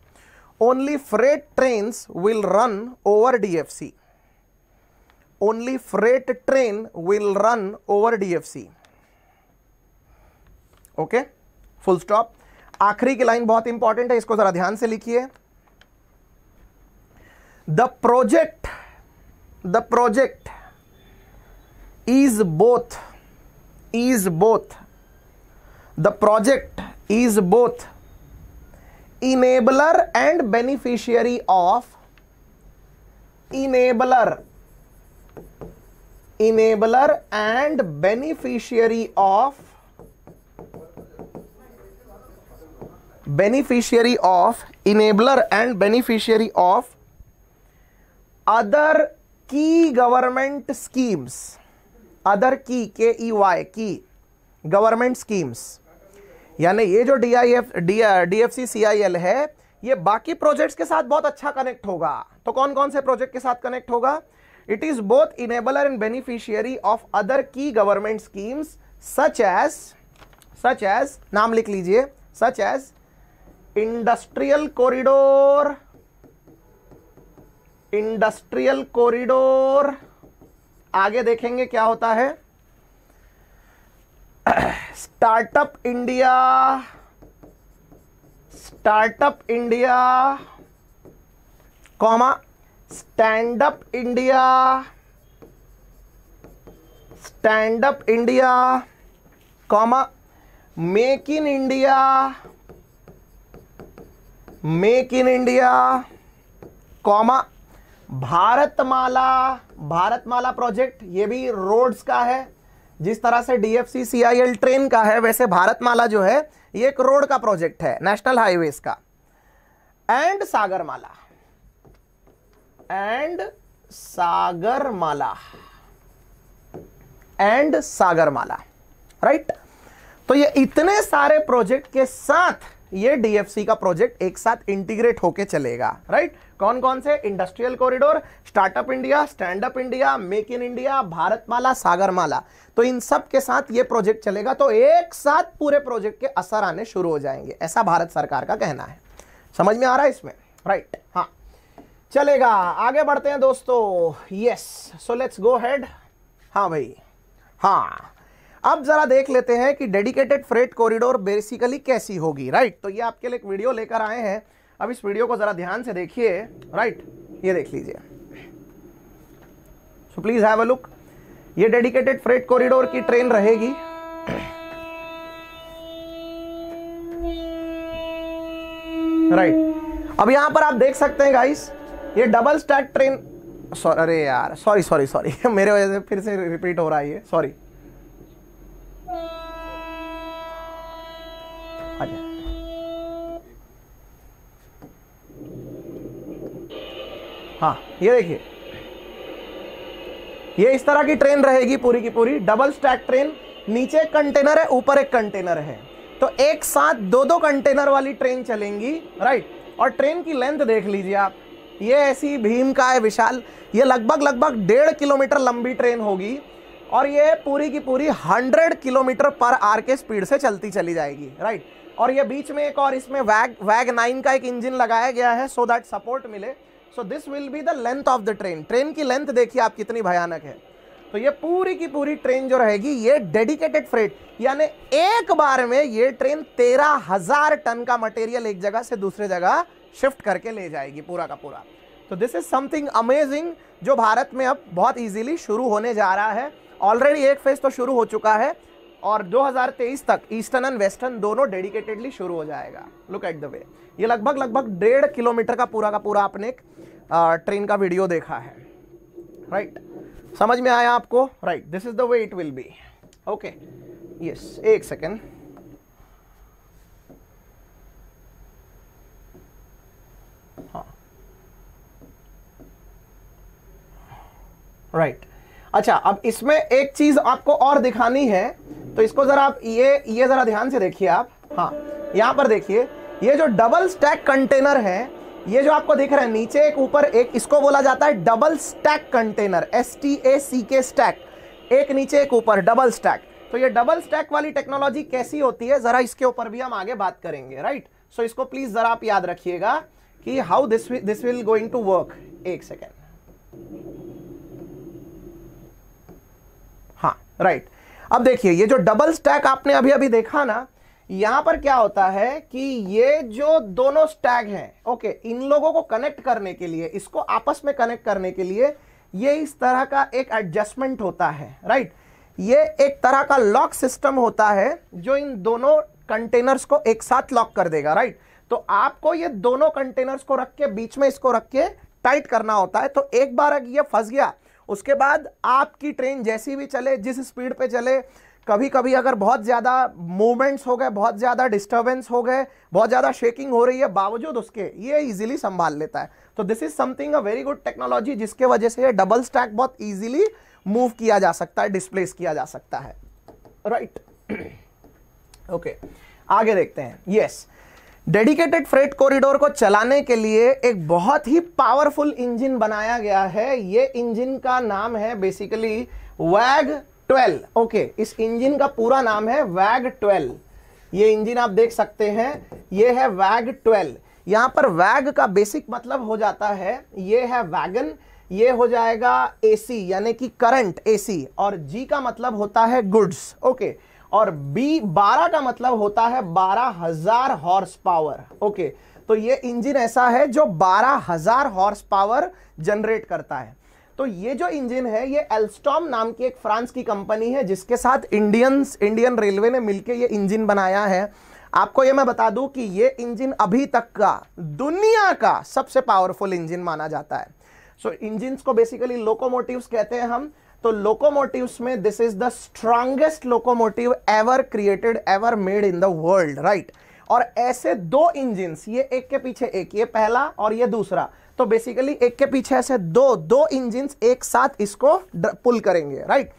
only freight train will run over DFC only freight train will run over DFC okay full stop आखिरी की line बहुत इंपॉर्टेंट है इसको जरा ध्यान से लिखिए the project the project is both is both The project is both enabler and beneficiary of enabler enabler and beneficiary of beneficiary of enabler and beneficiary of other key government schemes other key k e y key government schemes यानी ये जो D I F D D F C C I L है ये बाकी projects के साथ बहुत अच्छा कनेक्ट होगा तो कौन कौन से प्रोजेक्ट के साथ कनेक्ट होगा it is both enabler and beneficiary of other की government schemes such as such as नाम लिख लीजिए such as industrial corridor industrial corridor आगे देखेंगे क्या होता है startup India startup India comma stand up India stand up India comma make in India make in India comma Bharatmala Bharatmala project ये भी रोड्स का है जिस तरह से डीएफसी ट्रेन का है वैसे भारतमाला जो है ये एक रोड का प्रोजेक्ट है नेशनल हाईवे का and Sagarmala and Sagarmala and Sagarmala right तो ये इतने सारे प्रोजेक्ट के साथ ये डीएफसी का प्रोजेक्ट एक साथ इंटीग्रेट होके चलेगा राइट कौन कौन से industrial corridor startup India stand up India make in India Bharatmala Sagarmala तो इन सब के साथ ये प्रोजेक्ट चलेगा तो एक साथ पूरे प्रोजेक्ट के असर आने शुरू हो जाएंगे ऐसा भारत सरकार का कहना है समझ में आ रहा है इसमें राइट हाँ चलेगा आगे बढ़ते हैं दोस्तों yes so let's go head हाँ भाई हाँ अब जरा देख लेते हैं कि डेडिकेटेड फ्रेट कॉरिडोर बेसिकली कैसी होगी राइट तो ये आपके लिए एक वीडियो लेकर आए हैं अब इस वीडियो को जरा ध्यान से देखिए राइट ये देख लीजिए so please have a look ये डेडिकेटेड फ्रेट कॉरिडोर की ट्रेन रहेगी राइट अब यहां पर आप देख सकते हैं गाइस ये डबल स्टार्ट ट्रेन सॉरी अरे यार सॉरी सॉरी सॉरी मेरे वजह से फिर से रिपीट हो रहा है ये सॉरी हाँ ये देखिए ये इस तरह की ट्रेन रहेगी पूरी की पूरी डबल स्टैक ट्रेन नीचे एक कंटेनर है ऊपर एक कंटेनर है तो एक साथ दो दो कंटेनर वाली ट्रेन चलेंगी राइट और ट्रेन की लेंथ देख लीजिए आप ये ऐसी भीम का है विशाल ये लगभग लगभग डेढ़ किलोमीटर लंबी ट्रेन होगी और ये पूरी की पूरी हंड्रेड किलोमीटर पर आर के स्पीड से चलती चली जाएगी राइट और ये बीच में एक और इसमें वैग वैग नाइन का एक इंजन लगाया गया है सो दैट सपोर्ट मिले so this will be the length of the train train की लेंथ देखिए आप कितनी भयानक है तो ये पूरी की पूरी ट्रेन जो रहेगी ये डेडिकेटेड फ्रेट यानी एक बार में ये ट्रेन तेरह हजार टन का मटेरियल एक जगह से दूसरे जगह शिफ्ट करके ले जाएगी पूरा का पूरा तो दिस इज समथिंग अमेजिंग जो भारत में अब बहुत इजीली शुरू होने जा रहा है ऑलरेडी एक फेज तो शुरू हो चुका है और 2023 तक ईस्टर्न एंड वेस्टर्न दोनों डेडिकेटेडली शुरू हो जाएगा लुक एट द वे ये लगभग लगभग डेढ़ किलोमीटर का पूरा का पूरा आपने एक ट्रेन का वीडियो देखा है राइट right? समझ में आया आपको right this is the way it will be okay yes एक सेकेंड राइट हाँ। right. अच्छा अब इसमें एक चीज आपको और दिखानी है तो इसको जरा आप ये ये जरा ध्यान से देखिए आप हाँ यहां पर देखिए ये जो डबल स्टैक कंटेनर है ये जो आपको दिख रहा है नीचे एक ऊपर एक इसको बोला जाता है double stack container S T A C K stack एक नीचे एक ऊपर डबल स्टैक तो ये डबल स्टैक वाली टेक्नोलॉजी कैसी होती है जरा इसके ऊपर भी हम आगे बात करेंगे राइट सो so, इसको प्लीज जरा आप याद रखिएगा कि how this this will going to work एक सेकेंड हाँ राइट अब देखिए ये जो डबल स्टैक आपने अभी अभी देखा ना यहां पर क्या होता है कि ये जो दोनों स्टैग हैं ओके इन लोगों को कनेक्ट करने के लिए इसको आपस में कनेक्ट करने के लिए ये इस तरह का एक एडजस्टमेंट होता है राइट ये एक तरह का लॉक सिस्टम होता है जो इन दोनों कंटेनर्स को एक साथ लॉक कर देगा राइट तो आपको ये दोनों कंटेनर्स को रख के बीच में इसको रख के टाइट करना होता है तो एक बार अगर ये फंस गया उसके बाद आपकी ट्रेन जैसी भी चले जिस स्पीड पे चले कभी कभी अगर बहुत ज़्यादा मूवमेंट्स हो गए बहुत ज़्यादा डिस्टर्बेंस हो गए बहुत ज़्यादा शेकिंग हो रही है बावजूद उसके ये इजीली संभाल लेता है तो this is something a very good technology जिसके वजह से ये डबल स्टैक बहुत इजीली मूव किया जा सकता है डिस्प्लेस किया जा सकता है राइट right. Okay okay. आगे देखते हैं यस डेडिकेटेड फ्रेट कॉरिडोर को चलाने के लिए एक बहुत ही पावरफुल इंजन बनाया गया है ये इंजन का नाम है बेसिकली वैग ट्वेल्व ओके इस इंजन का पूरा नाम है वैग ट्वेल्व ये इंजन आप देख सकते हैं ये है वैग ट्वेल्व यहां पर वैग का बेसिक मतलब हो जाता है ये है वैगन ये हो जाएगा एसी यानी कि करंट एसी और जी का मतलब होता है गुड्स ओके और बी बारह का मतलब होता है बारह हजार हॉर्स पावर ओके तो ये इंजन ऐसा है जो बारह हजार हॉर्स पावर जनरेट करता है तो ये जो इंजन है ये एल्स्टॉम नाम की एक फ्रांस की कंपनी है जिसके साथ इंडियंस इंडियन रेलवे ने मिलकर ये इंजन बनाया है आपको ये मैं बता दूं कि ये इंजन अभी तक का दुनिया का सबसे पावरफुल इंजन माना जाता है सो so, इंजिन को बेसिकली लोकोमोटिव्स कहते हैं हम तो लोकोमोटिव्स में this is the strongest locomotive ever created ever made in the world right और ऐसे दो इंजिन ये एक के पीछे एक ये पहला और ये दूसरा तो बेसिकली एक के पीछे ऐसे दो दो इंजिन एक साथ इसको पुल करेंगे राइट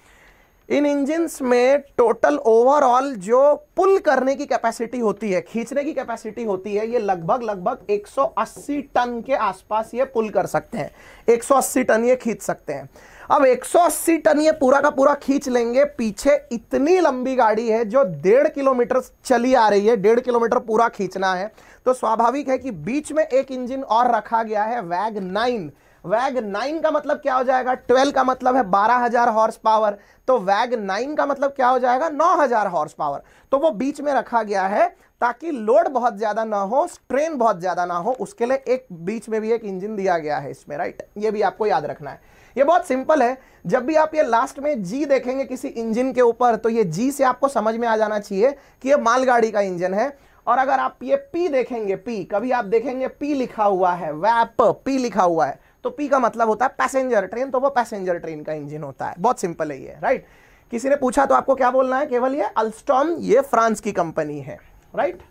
इन इंजिन्स में टोटल ओवरऑल जो पुल करने की कैपेसिटी होती है खींचने की कैपेसिटी होती है ये लगभग लगभग 180 टन के आसपास ये पुल कर सकते हैं 180 टन ये खींच सकते हैं अब 180 टन ये पूरा का पूरा खींच लेंगे पीछे इतनी लंबी गाड़ी है जो डेढ़ किलोमीटर चली आ रही है डेढ़ किलोमीटर पूरा खींचना है तो स्वाभाविक है कि बीच में एक इंजन और रखा गया है वैग नाइन वैग नाइन का मतलब क्या हो जाएगा ट्वेल्व का मतलब है बारह हजार हॉर्स पावर तो वैग नाइन का मतलब क्या हो जाएगा नौ हजार हॉर्स पावर तो वो बीच में रखा गया है ताकि लोड बहुत ज़्यादा ना हो स्ट्रेन बहुत ज़्यादा ना हो उसके लिए एक बीच में भी एक इंजन दिया गया है इसमें राइट ये भी आपको याद रखना है ये बहुत सिंपल है जब भी आप ये लास्ट में जी देखेंगे किसी इंजन के ऊपर तो ये जी से आपको समझ में आ जाना चाहिए कि ये मालगाड़ी का इंजन है और अगर आप ये पी देखेंगे पी कभी आप देखेंगे पी लिखा हुआ है वैप पी लिखा हुआ है तो पी का मतलब होता है पैसेंजर ट्रेन तो वो पैसेंजर ट्रेन का इंजन होता है बहुत सिंपल है ये राइट किसी ने पूछा तो आपको क्या बोलना है केवल ये अल्स्टॉम ये फ्रांस की कंपनी है राइट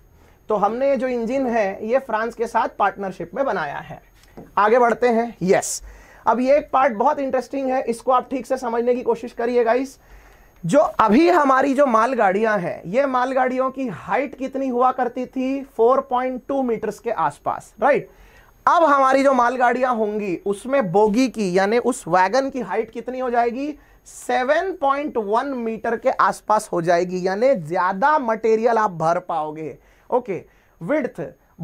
तो हमने ये जो इंजन है ये फ्रांस के साथ पार्टनरशिप में बनाया है आगे बढ़ते हैं यस अब ये एक पार्ट बहुत इंटरेस्टिंग है इसको आप ठीक से समझने की कोशिश करिए गाइस जो अभी हमारी जो मालगाड़ियां हैं ये मालगाड़ियों की हाइट कितनी हुआ करती थी 4.2 मीटर के आसपास राइट अब हमारी जो मालगाड़ियां होंगी उसमें बोगी की यानी उस वैगन की हाइट कितनी हो जाएगी 7.1 मीटर के आसपास हो जाएगी यानी ज्यादा मटेरियल आप भर पाओगे ओके विड्थ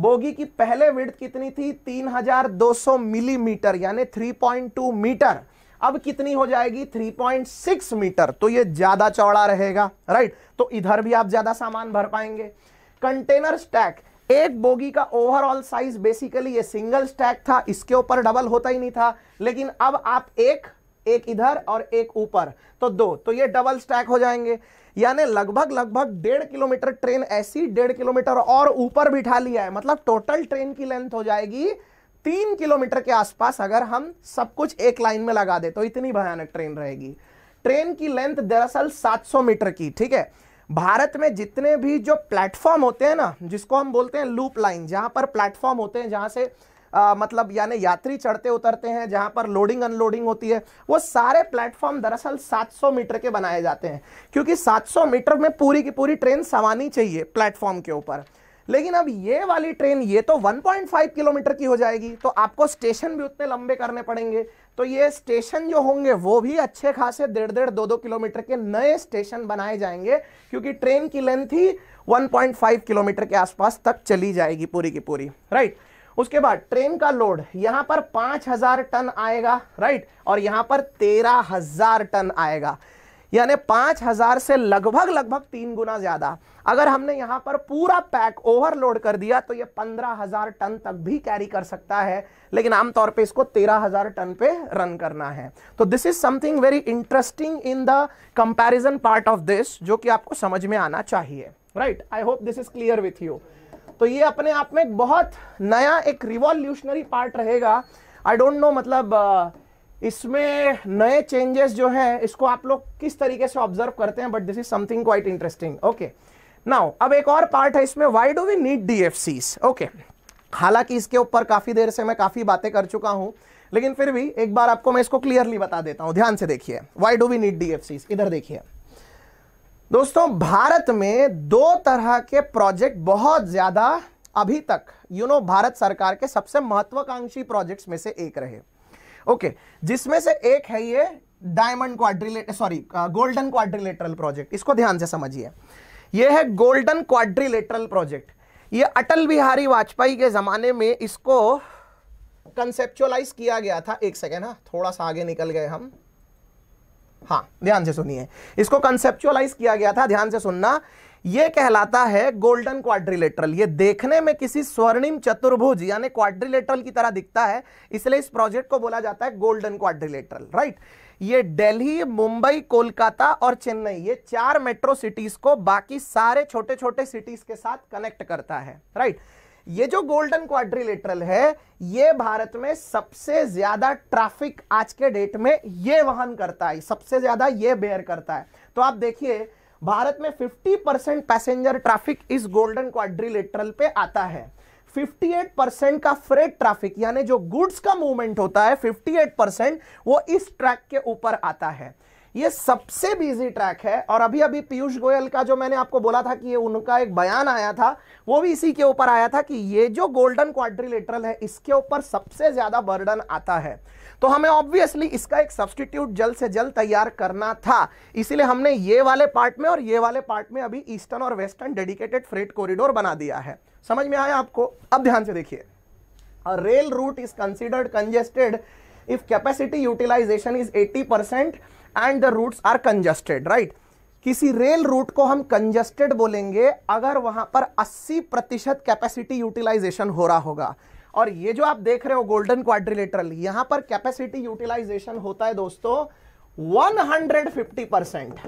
बोगी की पहले विड्थ कितनी थी 3200 मिलीमीटर यानी 3.2 मीटर अब कितनी हो जाएगी 3.6 मीटर तो ये ज्यादा चौड़ा रहेगा राइट तो इधर भी आप ज्यादा सामान भर पाएंगे कंटेनर स्टैक एक बोगी का ओवरऑल साइज बेसिकली ये सिंगल स्टैक था इसके ऊपर डबल होता ही नहीं था लेकिन अब आप एक एक इधर और एक ऊपर तो दो तो ये डबल स्टैक हो जाएंगे यानी लगभग लगभग डेढ़ किलोमीटर ट्रेन ऐसी डेढ़ किलोमीटर और ऊपर बिठा लिया है मतलब टोटल ट्रेन की लेंथ हो जाएगी तीन किलोमीटर के आसपास अगर हम सब कुछ एक लाइन में लगा दे तो इतनी भयानक ट्रेन रहेगी ट्रेन की लेंथ दरअसल 700 मीटर की ठीक है भारत में जितने भी जो प्लेटफॉर्म होते हैं ना जिसको हम बोलते हैं लूप लाइन जहां पर प्लेटफॉर्म होते हैं जहां से आ, मतलब यानी यात्री चढ़ते उतरते हैं जहां पर लोडिंग अनलोडिंग होती है वो सारे प्लेटफॉर्म दरअसल 700 मीटर के बनाए जाते हैं क्योंकि 700 मीटर में पूरी की पूरी ट्रेन संवानी चाहिए प्लेटफॉर्म के ऊपर लेकिन अब ये वाली ट्रेन ये तो 1.5 किलोमीटर की हो जाएगी तो आपको स्टेशन भी उतने लंबे करने पड़ेंगे तो ये स्टेशन जो होंगे वो भी अच्छे खासे डेढ़ डेढ़ दो दो किलोमीटर के नए स्टेशन बनाए जाएंगे क्योंकि ट्रेन की लेंथ ही 1.5 किलोमीटर के आसपास तक चली जाएगी पूरी की पूरी राइट उसके बाद ट्रेन का लोड यहां पर पांच टन आएगा राइट और यहां पर तेरह टन आएगा यानी पांच हजार से लगभग लगभग तीन गुना ज्यादा अगर हमने यहाँ पर पूरा पैक ओवरलोड कर दिया तो ये पंद्रह हजार टन तक भी कैरी कर सकता है लेकिन आमतौर पे इसको तेरह हजार टन पे रन करना है तो this is something very interesting in the comparison part of this जो कि आपको समझ में आना चाहिए right I hope this is clear with you तो ये अपने आप में बहुत नया एक रिवॉल्यूशनरी पार्ट रहेगा आई डोंट नो मतलब uh, इसमें नए चेंजेस जो है इसको आप लोग किस तरीके से ऑब्जर्व करते हैं but this is something quite interesting okay now अब एक और पार्ट है इसमें why do we need DFCs okay हालांकि इसके ऊपर काफ़ी देर से मैं काफ़ी बातें कर चुका हूं लेकिन फिर भी एक बार आपको मैं इसको क्लियरली बता देता हूं ध्यान से देखिए why do we need see इधर देखिए दोस्तों भारत में दो तरह के प्रोजेक्ट बहुत ज़्यादा अभी तक you you know know, Bharat सरकार के सबसे महत्वाकांक्षी प्रोजेक्ट्स में से एक रहे ओके जिसमें से एक है ये diamond quadrilateral sorry golden quadrilateral project इसको ध्यान से समझिए यह है गोल्डन क्वाड्रिलेटरल प्रोजेक्ट ये अटल बिहारी वाजपेयी के ज़माने में इसको कंसेप्चुअलाइज किया गया था एक सेकेंड हाँ थोड़ा सा आगे निकल गए हम हाँ ध्यान से सुनिए इसको कंसेप्चुअलाइज किया गया था ध्यान से सुनना यह कहलाता है गोल्डन क्वाड्रिलेटरल ये देखने में किसी स्वर्णिम चतुर्भुज यानी क्वाड्रिलेटरल की तरह दिखता है इसलिए इस प्रोजेक्ट को बोला जाता है गोल्डन क्वाड्रिलेटरल राइट ये दिल्ली मुंबई कोलकाता और चेन्नई ये चार मेट्रो सिटीज को बाकी सारे छोटे छोटे सिटीज के साथ कनेक्ट करता है राइट ये जो गोल्डन क्वाड्रिलेटरल है ये भारत में सबसे ज्यादा ट्रैफिक आज के डेट में ये वाहन करता है सबसे ज्यादा ये बेयर करता है तो आप देखिए भारत में 50 परसेंट पैसेंजर ट्रैफिक इस गोल्डन क्वाड्रिलेटरल पे आता है 58 परसेंट का फ्रेट ट्रैफिक यानी जो गुड्स का मूवमेंट होता है 58 परसेंट वो इस ट्रैक के ऊपर आता है ये सबसे बिजी ट्रैक है और अभी अभी पीयूष गोयल का जो मैंने आपको बोला था कि ये उनका एक बयान आया था वो भी इसी के ऊपर आया था कि ये जो गोल्डन क्वाड्रिलेटरल है इसके ऊपर सबसे ज़्यादा बर्डन आता है तो हमें ऑब्वियसली इसका एक सब्सटीट्यूट जल्द से जल्द तैयार करना था इसीलिए हमने ये वाले पार्ट में और ये वाले पार्ट में अभी ईस्टर्न और वेस्टर्न डेडिकेटेड फ्रेट कॉरिडोर बना दिया है समझ में आया आपको अब ध्यान से देखिए rail route is considered congested capacity utilisation is eighty percent and the route are congested right किसी रेल रूट को हम कंजस्टेड बोलेंगे अगर वहां पर 80 प्रतिशत कैपेसिटी यूटिलाइजेशन हो रहा होगा और ये जो आप देख रहे हो गोल्डन क्वाड्रिलेटरल यहां पर कैपेसिटी यूटिलाइजेशन होता है दोस्तों 150 परसेंट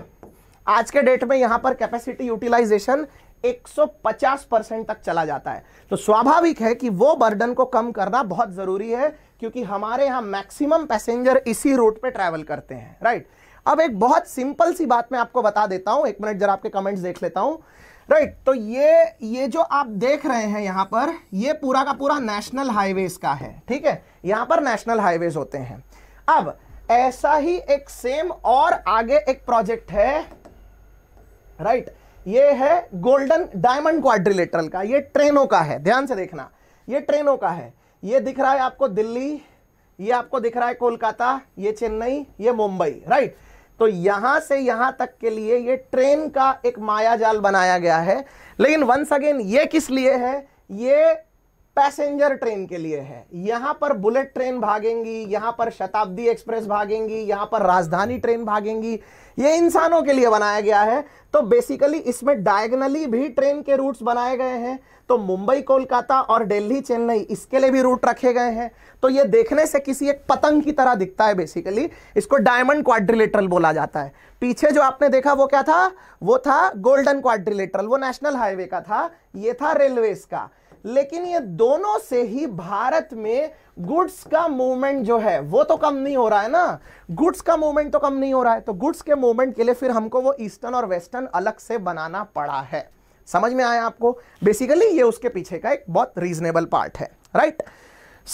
आज के डेट में यहां पर कैपेसिटी यूटिलाइजेशन 150 परसेंट तक चला जाता है तो स्वाभाविक है कि वो बर्डन को कम करना बहुत जरूरी है क्योंकि हमारे यहां मैक्सिमम पैसेंजर इसी रूट पे ट्रैवल करते हैं राइट अब एक बहुत सिंपल सी बात मैं आपको बता देता हूं एक मिनट जरा आपके कमेंट्स देख लेता हूं राइट तो ये ये जो आप देख रहे हैं यहां पर ये पूरा का पूरा नेशनल हाईवेज का है ठीक है यहां पर नेशनल हाईवेज होते हैं अब ऐसा ही एक सेम और आगे एक प्रोजेक्ट है राइट ये है गोल्डन डायमंड क्वाड्रिलेटरल का ये ट्रेनों का है ध्यान से देखना ये ट्रेनों का है ये दिख रहा है आपको दिल्ली ये आपको दिख रहा है कोलकाता ये चेन्नई ये मुंबई राइट right? तो यहां से यहां तक के लिए ये ट्रेन का एक माया जाल बनाया गया है लेकिन वंस अगेन ये किस लिए है ये पैसेंजर ट्रेन के लिए है यहां पर बुलेट ट्रेन भागेंगी यहां पर शताब्दी एक्सप्रेस भागेंगी यहां पर राजधानी ट्रेन भागेंगी ये इंसानों के लिए बनाया गया है तो बेसिकली इसमें डायगनली भी ट्रेन के रूट्स बनाए गए हैं तो मुंबई कोलकाता और दिल्ली चेन्नई इसके लिए भी रूट रखे गए हैं तो ये देखने से किसी एक पतंग की तरह दिखता है बेसिकली इसको डायमंड क्वाड्रिलेटरल बोला जाता है पीछे जो आपने देखा वो क्या था वो था गोल्डन क्वाड्रिलेटरल वो नेशनल हाईवे का था ये था रेलवेज का लेकिन ये दोनों से ही भारत में गुड्स का मूवमेंट जो है वो तो कम नहीं हो रहा है ना गुड्स का मूवमेंट तो कम नहीं हो रहा है तो गुड्स के मूवमेंट के लिए फिर हमको वो ईस्टर्न और वेस्टर्न अलग से बनाना पड़ा है समझ में आया आपको बेसिकली ये उसके पीछे का एक बहुत रीजनेबल पार्ट है राइट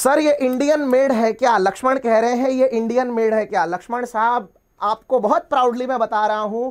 सर ये इंडियन मेड है क्या लक्ष्मण कह रहे हैं ये इंडियन मेड है क्या लक्ष्मण साहब आपको बहुत प्राउडली मैं बता रहा हूं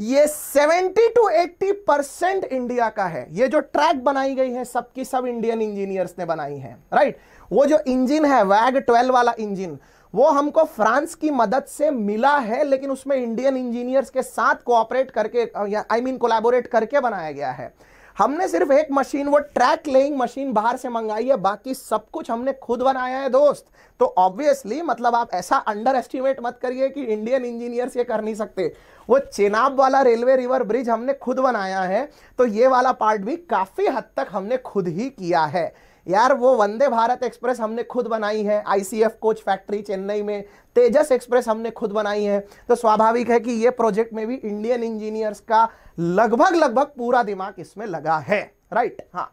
ये 70 टू 80 परसेंट इंडिया का है ये जो ट्रैक बनाई गई है सबकी सब इंडियन इंजीनियर्स ने बनाई है राइट वो जो इंजन है वैग 12 वाला इंजन वो हमको फ्रांस की मदद से मिला है लेकिन उसमें इंडियन इंजीनियर्स के साथ कोऑपरेट करके आई मीन कोलैबोरेट करके बनाया गया है हमने सिर्फ एक मशीन वो ट्रैक लेइंग मशीन बाहर से मंगाई है बाकी सब कुछ हमने खुद बनाया है दोस्त तो ऑब्वियसली मतलब आप ऐसा अंडर एस्टिमेट मत करिए कि इंडियन इंजीनियर्स ये कर नहीं सकते वो चेनाब वाला रेलवे रिवर ब्रिज हमने खुद बनाया है तो ये वाला पार्ट भी काफ़ी हद तक हमने खुद ही किया है यार वो वंदे भारत एक्सप्रेस हमने खुद बनाई है आईसीएफ कोच फैक्ट्री चेन्नई में तेजस एक्सप्रेस हमने खुद बनाई है तो स्वाभाविक है कि ये प्रोजेक्ट में भी इंडियन इंजीनियर्स का लगभग लगभग पूरा दिमाग इसमें लगा है राइट हाँ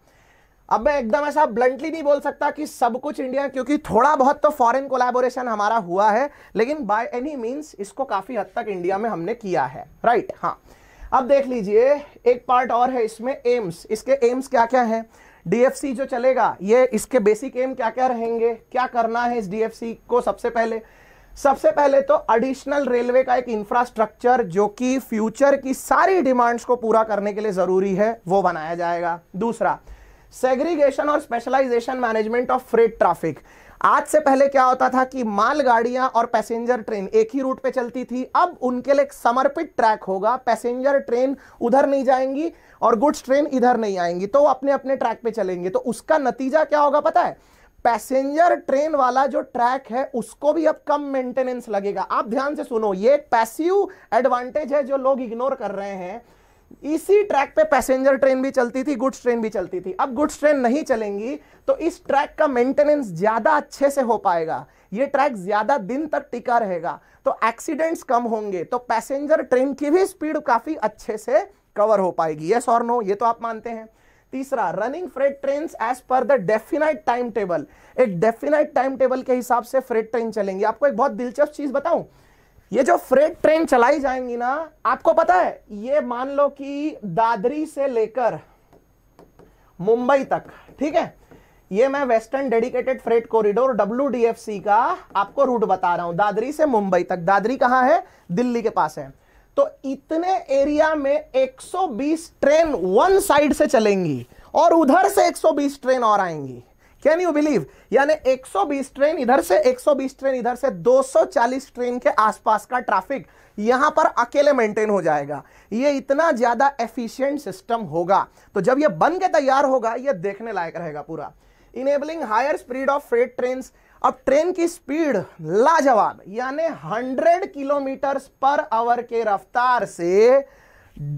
अब मैं एकदम ऐसा ब्लंटली नहीं बोल सकता कि सब कुछ इंडिया क्योंकि थोड़ा बहुत तो फॉरेन कोलैबोरेशन हमारा हुआ है लेकिन बाय एनी मींस इसको काफ़ी हद तक इंडिया में हमने किया है राइट हाँ अब देख लीजिए एक पार्ट और है इसमें एम्स इसके एम्स क्या क्या हैं डीएफसी जो चलेगा ये इसके बेसिक एम क्या क्या रहेंगे क्या करना है इस डीएफसी को सबसे पहले सबसे पहले तो एडिशनल रेलवे का एक इंफ्रास्ट्रक्चर जो कि फ्यूचर की सारी डिमांड्स को पूरा करने के लिए ज़रूरी है वो बनाया जाएगा दूसरा सेग्रीगेशन और specialisation management of freight traffic आज से पहले क्या होता था कि मालगाड़ियां और पैसेंजर ट्रेन एक ही रूट पे चलती थी अब उनके लिए समर्पित ट्रैक होगा पैसेंजर ट्रेन उधर नहीं जाएंगी और गुड्स ट्रेन इधर नहीं आएंगी तो अपने अपने ट्रैक पे चलेंगे तो उसका नतीजा क्या होगा पता है पैसेंजर ट्रेन वाला जो ट्रैक है उसको भी अब कम मेंटेनेंस लगेगा आप ध्यान से सुनो ये पैसिव एडवांटेज है जो लोग इग्नोर कर रहे हैं इसी ट्रैक पे पैसेंजर ट्रेन भी चलती थी गुड्स ट्रेन भी चलती थी अब गुड्स ट्रेन नहीं चलेंगी तो इस ट्रैक का मेंटेनेंस ज़्यादा अच्छे से हो पाएगा ये ट्रैक ज़्यादा दिन तक टिका रहेगा तो एक्सीडेंट्स कम होंगे तो पैसेंजर ट्रेन की भी स्पीड काफ़ी अच्छे से कवर हो पाएगी यस और नो ये तो आप मानते हैं तीसरा running freight train as per the definite time table एक डेफिनाइट टाइम टेबल के हिसाब से फ्रेट ट्रेन चलेंगी आपको एक बहुत दिलचस्प चीज़ बताऊं ये जो फ्रेट ट्रेन चलाई जाएंगी ना आपको पता है ये मान लो कि दादरी से लेकर मुंबई तक ठीक है ये मैं western dedicated freight corridor W का आपको रूट बता रहा हूं दादरी से मुंबई तक दादरी कहां है दिल्ली के पास है तो इतने एरिया में 120 ट्रेन वन साइड से चलेंगी और उधर से 120 ट्रेन और आएंगी कैन यू बिलीव यानी 120 ट्रेन इधर से 120 ट्रेन इधर से 240 ट्रेन के आसपास का ट्रैफिक यहां पर अकेले मेंटेन हो जाएगा ये इतना ज्यादा एफिशिएंट सिस्टम होगा तो जब ये बन के तैयार होगा ये देखने लायक रहेगा पूरा enabling higher speed of freight train अब ट्रेन की स्पीड लाजवाब यानी 100 किलोमीटर पर आवर के रफ्तार से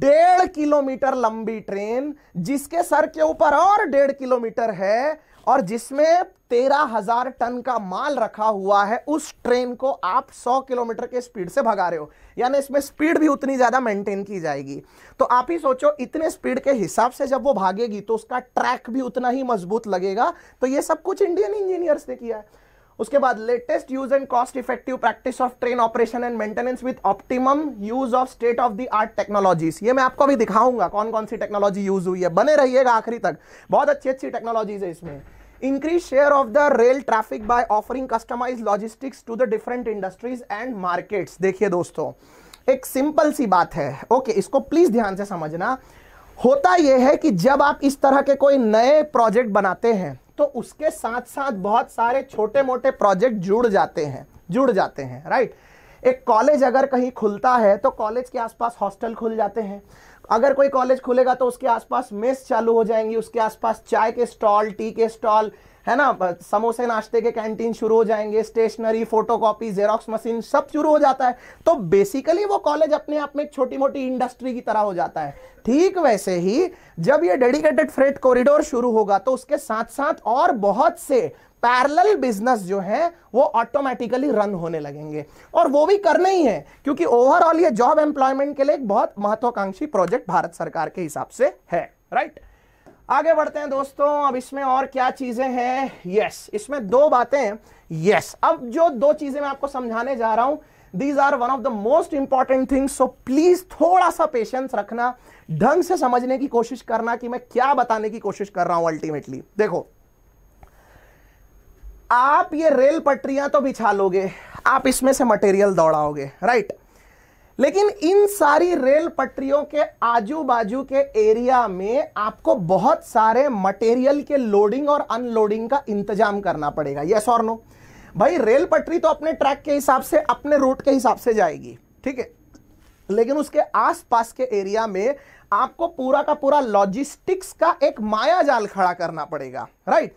डेढ़ किलोमीटर लंबी ट्रेन जिसके सर के ऊपर और डेढ़ किलोमीटर है और जिसमें तेरह हजार टन का माल रखा हुआ है उस ट्रेन को आप 100 किलोमीटर के स्पीड से भगा रहे हो यानी इसमें स्पीड भी उतनी ज़्यादा मेंटेन की जाएगी तो आप ही सोचो इतने स्पीड के हिसाब से जब वो भागेगी तो उसका ट्रैक भी उतना ही मजबूत लगेगा तो ये सब कुछ इंडियन इंजीनियर्स ने किया है उसके बाद latest use and cost effective practice of train operation and maintenance with optimum use of state of the art technologies ये मैं आपको अभी दिखाऊंगा कौन कौन सी टेक्नोलॉजी यूज हुई है बने रहिएगा आखिरी तक बहुत अच्छी अच्छी टेक्नोलॉजीज है इसमें increase share of the rail traffic by offering customise logistics to the different industries and market देखिए दोस्तों एक सिंपल सी बात है ओके इसको प्लीज ध्यान से समझना होता यह है कि जब आप इस तरह के कोई नए प्रोजेक्ट बनाते हैं तो उसके साथ साथ बहुत सारे छोटे मोटे प्रोजेक्ट जुड़ जाते हैं जुड़ जाते हैं राइट एक कॉलेज अगर कहीं खुलता है तो कॉलेज के आसपास हॉस्टल खुल जाते हैं अगर कोई कॉलेज खुलेगा तो उसके आसपास मेस चालू हो जाएंगी उसके आसपास चाय के स्टॉल टी के स्टॉल है ना समोसे नाश्ते के कैंटीन शुरू हो जाएंगे stationery photo copy xerox machine सब शुरू हो जाता है तो बेसिकली वो कॉलेज अपने आप में एक छोटी मोटी इंडस्ट्री की तरह हो जाता है ठीक वैसे ही जब ये डेडिकेटेड फ्रेट कॉरिडोर शुरू होगा तो उसके साथ साथ और बहुत से पैरल बिजनेस जो है वो ऑटोमेटिकली रन होने लगेंगे और वो भी करना ही है क्योंकि ओवरऑल ये जॉब एम्प्लॉयमेंट के लिए एक बहुत महत्वाकांक्षी प्रोजेक्ट भारत सरकार के हिसाब से है राइट right? आगे बढ़ते हैं दोस्तों अब इसमें और क्या चीजें हैं यस इसमें दो बातें हैं यस अब जो दो चीजें मैं आपको समझाने जा रहा हूं these are one of the most important things so please थोड़ा सा पेशेंस रखना ढंग से समझने की कोशिश करना कि मैं क्या बताने की कोशिश कर रहा हूं अल्टीमेटली देखो आप ये रेल पटरियां तो बिछा लोगे आप इसमें से मटेरियल दौड़ाओगे राइट लेकिन इन सारी रेल पटरियों के आजू बाजू के एरिया में आपको बहुत सारे मटेरियल के लोडिंग और अनलोडिंग का इंतजाम करना पड़ेगा यस और नो भाई रेल पटरी तो अपने ट्रैक के हिसाब से अपने रूट के हिसाब से जाएगी ठीक है लेकिन उसके आसपास के एरिया में आपको पूरा का पूरा लॉजिस्टिक्स का एक माया जाल खड़ा करना पड़ेगा राइट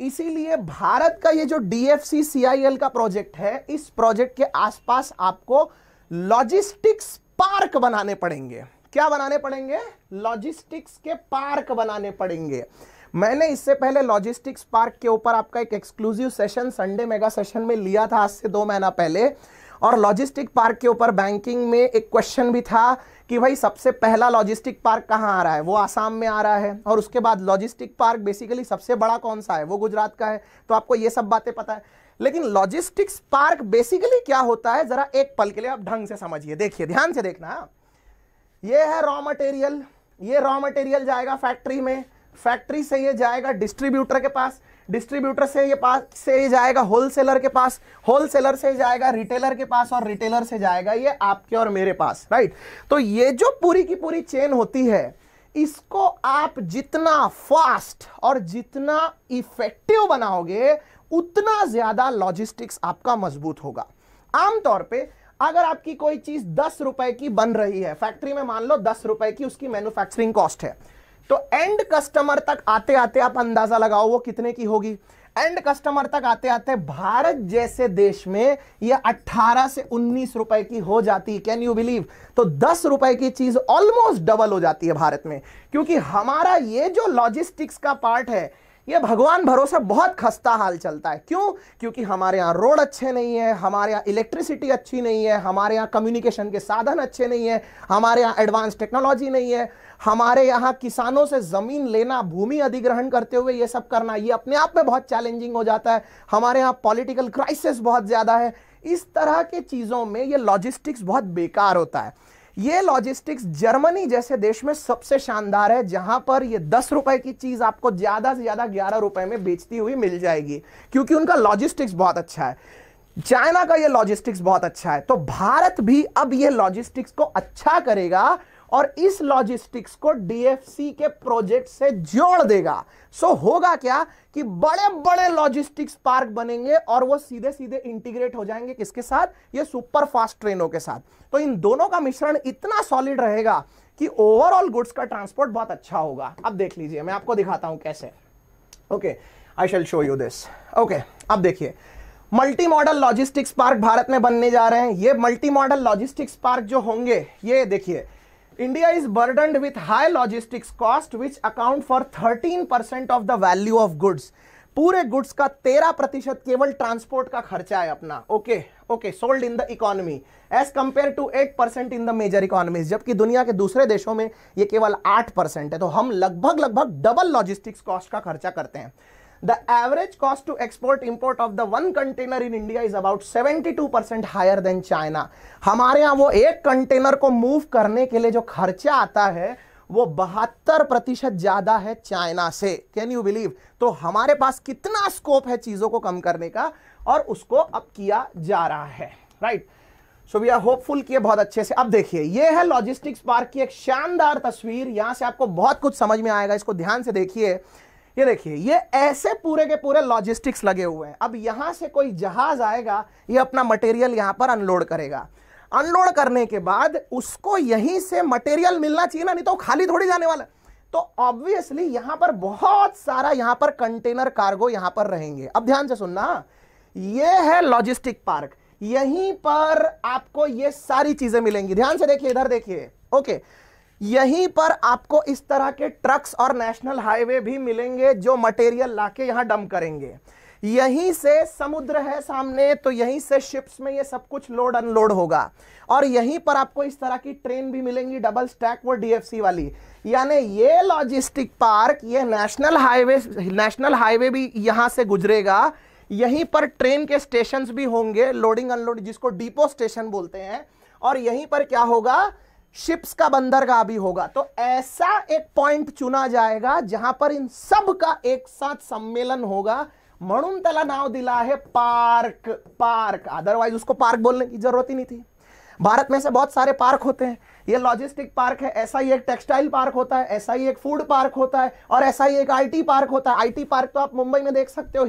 इसीलिए भारत का ये जो डीएफसी सीआईएल का प्रोजेक्ट है इस प्रोजेक्ट के आसपास आपको लॉजिस्टिक्स पार्क बनाने पड़ेंगे क्या बनाने पड़ेंगे लॉजिस्टिक्स के पार्क बनाने पड़ेंगे मैंने इससे पहले लॉजिस्टिक्स पार्क के ऊपर आपका एक exclusive session Sunday mega session में लिया था आज से दो महीना पहले और लॉजिस्टिक पार्क के ऊपर बैंकिंग में एक क्वेश्चन भी था कि भाई सबसे पहला लॉजिस्टिक पार्क कहाँ आ रहा है वो आसाम में आ रहा है और उसके बाद लॉजिस्टिक पार्क बेसिकली सबसे बड़ा कौन सा है वो गुजरात का है तो आपको ये सब बातें पता है लेकिन लॉजिस्टिक्स पार्क बेसिकली क्या होता है जरा एक पल के लिए आप ढंग से समझिए देखिए ध्यान से देखना ये है रॉ मटेरियल ये रॉ मटेरियल जाएगा फैक्ट्री में फैक्ट्री से ये जाएगा डिस्ट्रीब्यूटर के पास डिस्ट्रीब्यूटर से ये पास से ये जाएगा होलसेलर के पास होलसेलर से जाएगा रिटेलर के पास और रिटेलर से जाएगा ये आपके और मेरे पास राइट तो ये जो पूरी की पूरी चेन होती है इसको आप जितना फास्ट और जितना इफेक्टिव बनाओगे उतना ज्यादा लॉजिस्टिक्स आपका मजबूत होगा आमतौर पे अगर आपकी कोई चीज दस रुपए की बन रही है फैक्ट्री में मान लो दस रुपए की उसकी मैन्युफैक्चरिंग कॉस्ट है तो एंड कस्टमर तक आते आते आप अंदाजा लगाओ वो कितने की होगी एंड कस्टमर तक आते आते भारत जैसे देश में ये 18 से 19 रुपए की हो जाती कैन यू बिलीव तो 10 रुपए की चीज ऑलमोस्ट डबल हो जाती है भारत में क्योंकि हमारा ये जो लॉजिस्टिक्स का पार्ट है ये भगवान भरोसा बहुत खस्ता हाल चलता है क्यों क्योंकि हमारे यहाँ रोड अच्छे नहीं है हमारे यहाँ इलेक्ट्रिसिटी अच्छी नहीं है हमारे यहाँ कम्युनिकेशन के साधन अच्छे नहीं है हमारे यहाँ एडवांस टेक्नोलॉजी नहीं है हमारे यहाँ किसानों से ज़मीन लेना भूमि अधिग्रहण करते हुए ये सब करना ये अपने आप में बहुत चैलेंजिंग हो जाता है हमारे यहाँ पॉलिटिकल क्राइसिस बहुत ज़्यादा है इस तरह के चीज़ों में ये लॉजिस्टिक्स बहुत बेकार होता है ये लॉजिस्टिक्स जर्मनी जैसे देश में सबसे शानदार है जहां पर ये दस रुपए की चीज आपको ज्यादा से ज्यादा ग्यारह रुपए में बेचती हुई मिल जाएगी क्योंकि उनका लॉजिस्टिक्स बहुत अच्छा है चाइना का ये लॉजिस्टिक्स बहुत अच्छा है तो भारत भी अब ये लॉजिस्टिक्स को अच्छा करेगा और इस लॉजिस्टिक्स को डीएफसी के प्रोजेक्ट से जोड़ देगा सो so, होगा क्या कि बड़े बड़े लॉजिस्टिक्स पार्क बनेंगे और वो सीधे सीधे इंटीग्रेट हो जाएंगे किसके साथ ये सुपर फास्ट ट्रेनों के साथ तो इन दोनों का मिश्रण इतना सॉलिड रहेगा कि ओवरऑल गुड्स का ट्रांसपोर्ट बहुत अच्छा होगा अब देख लीजिए मैं आपको दिखाता हूं कैसे okay I shall show you this okay अब देखिए multi modal logistics park Bharat में बनने जा रहे हैं ये मल्टी मॉडल लॉजिस्टिक्स पार्क जो होंगे ये देखिए India is burden with high logistics cost which account for thirteen percent of the value of goods पूरे गुड्स का तेरह प्रतिशत केवल ट्रांसपोर्ट का खर्चा है अपना okay okay sold in the economy as compare to eight percent in the major economies जबकि दुनिया के दूसरे देशों में ये केवल आठ परसेंट है तो हम लगभग लगभग डबल लॉजिस्टिक्स कॉस्ट का खर्चा करते हैं the average cost to export import of the one container in India is about 72 percent higher than China हमारे यहाँ वो एक कंटेनर को मूव करने के लिए जो खर्चा आता है वो बहत्तर प्रतिशत ज़्यादा है चाइना से कैन यू बिलीव तो हमारे पास कितना स्कोप है चीज़ों को कम करने का और उसको अब किया जा रहा है right so we are hopeful किए बहुत अच्छे से अब देखिए ये है लॉजिस्टिक्स पार्क की एक शानदार तस्वीर यहां से आपको बहुत कुछ समझ में आएगा इसको ध्यान से देखिए ये देखिए ये ऐसे पूरे के पूरे लॉजिस्टिक्स लगे हुए हैं अब यहां से कोई जहाज आएगा ये अपना मटेरियल यहां पर अनलोड करेगा अनलोड करने के बाद उसको यहीं से मटेरियल मिलना चाहिए ना नहीं तो खाली थोड़ी जाने वाला तो ऑब्वियसली यहां पर बहुत सारा यहां पर कंटेनर कार्गो यहां पर रहेंगे अब ध्यान से सुनना ये है लॉजिस्टिक पार्क यहीं पर आपको ये सारी चीजें मिलेंगी ध्यान से देखिए इधर देखिए ओके यहीं पर आपको इस तरह के ट्रक्स और नेशनल हाईवे भी मिलेंगे जो मटेरियल लाके यहां डम करेंगे यहीं से समुद्र है सामने तो यहीं से शिप्स में ये सब कुछ लोड अनलोड होगा और यहीं पर आपको इस तरह की ट्रेन भी मिलेंगी डबल स्टैक वो डीएफसी वाली यानी ये लॉजिस्टिक पार्क ये नेशनल हाईवे नेशनल हाईवे भी यहां से गुजरेगा यहीं पर ट्रेन के स्टेशन भी होंगे लोडिंग अनलोडिंग जिसको डिपो स्टेशन बोलते हैं और यहीं पर क्या होगा शिप्स का बंदरगाह भी होगा तो ऐसा एक पॉइंट चुना जाएगा जहां पर इन सब का एक साथ सम्मेलन होगा म्हणून तला नाव दिला है पार्क पार्क अदरवाइज उसको पार्क बोलने की जरूरत ही नहीं थी भारत में से बहुत सारे पार्क होते हैं ये लॉजिस्टिक पार्क है ऐसा ही एक टेक्सटाइल पार्क होता है ऐसा ही एक फूड पार्क होता है और ऐसा ही एक आईटी पार्क होता है आईटी पार्क तो आप मुंबई में देख सकते हो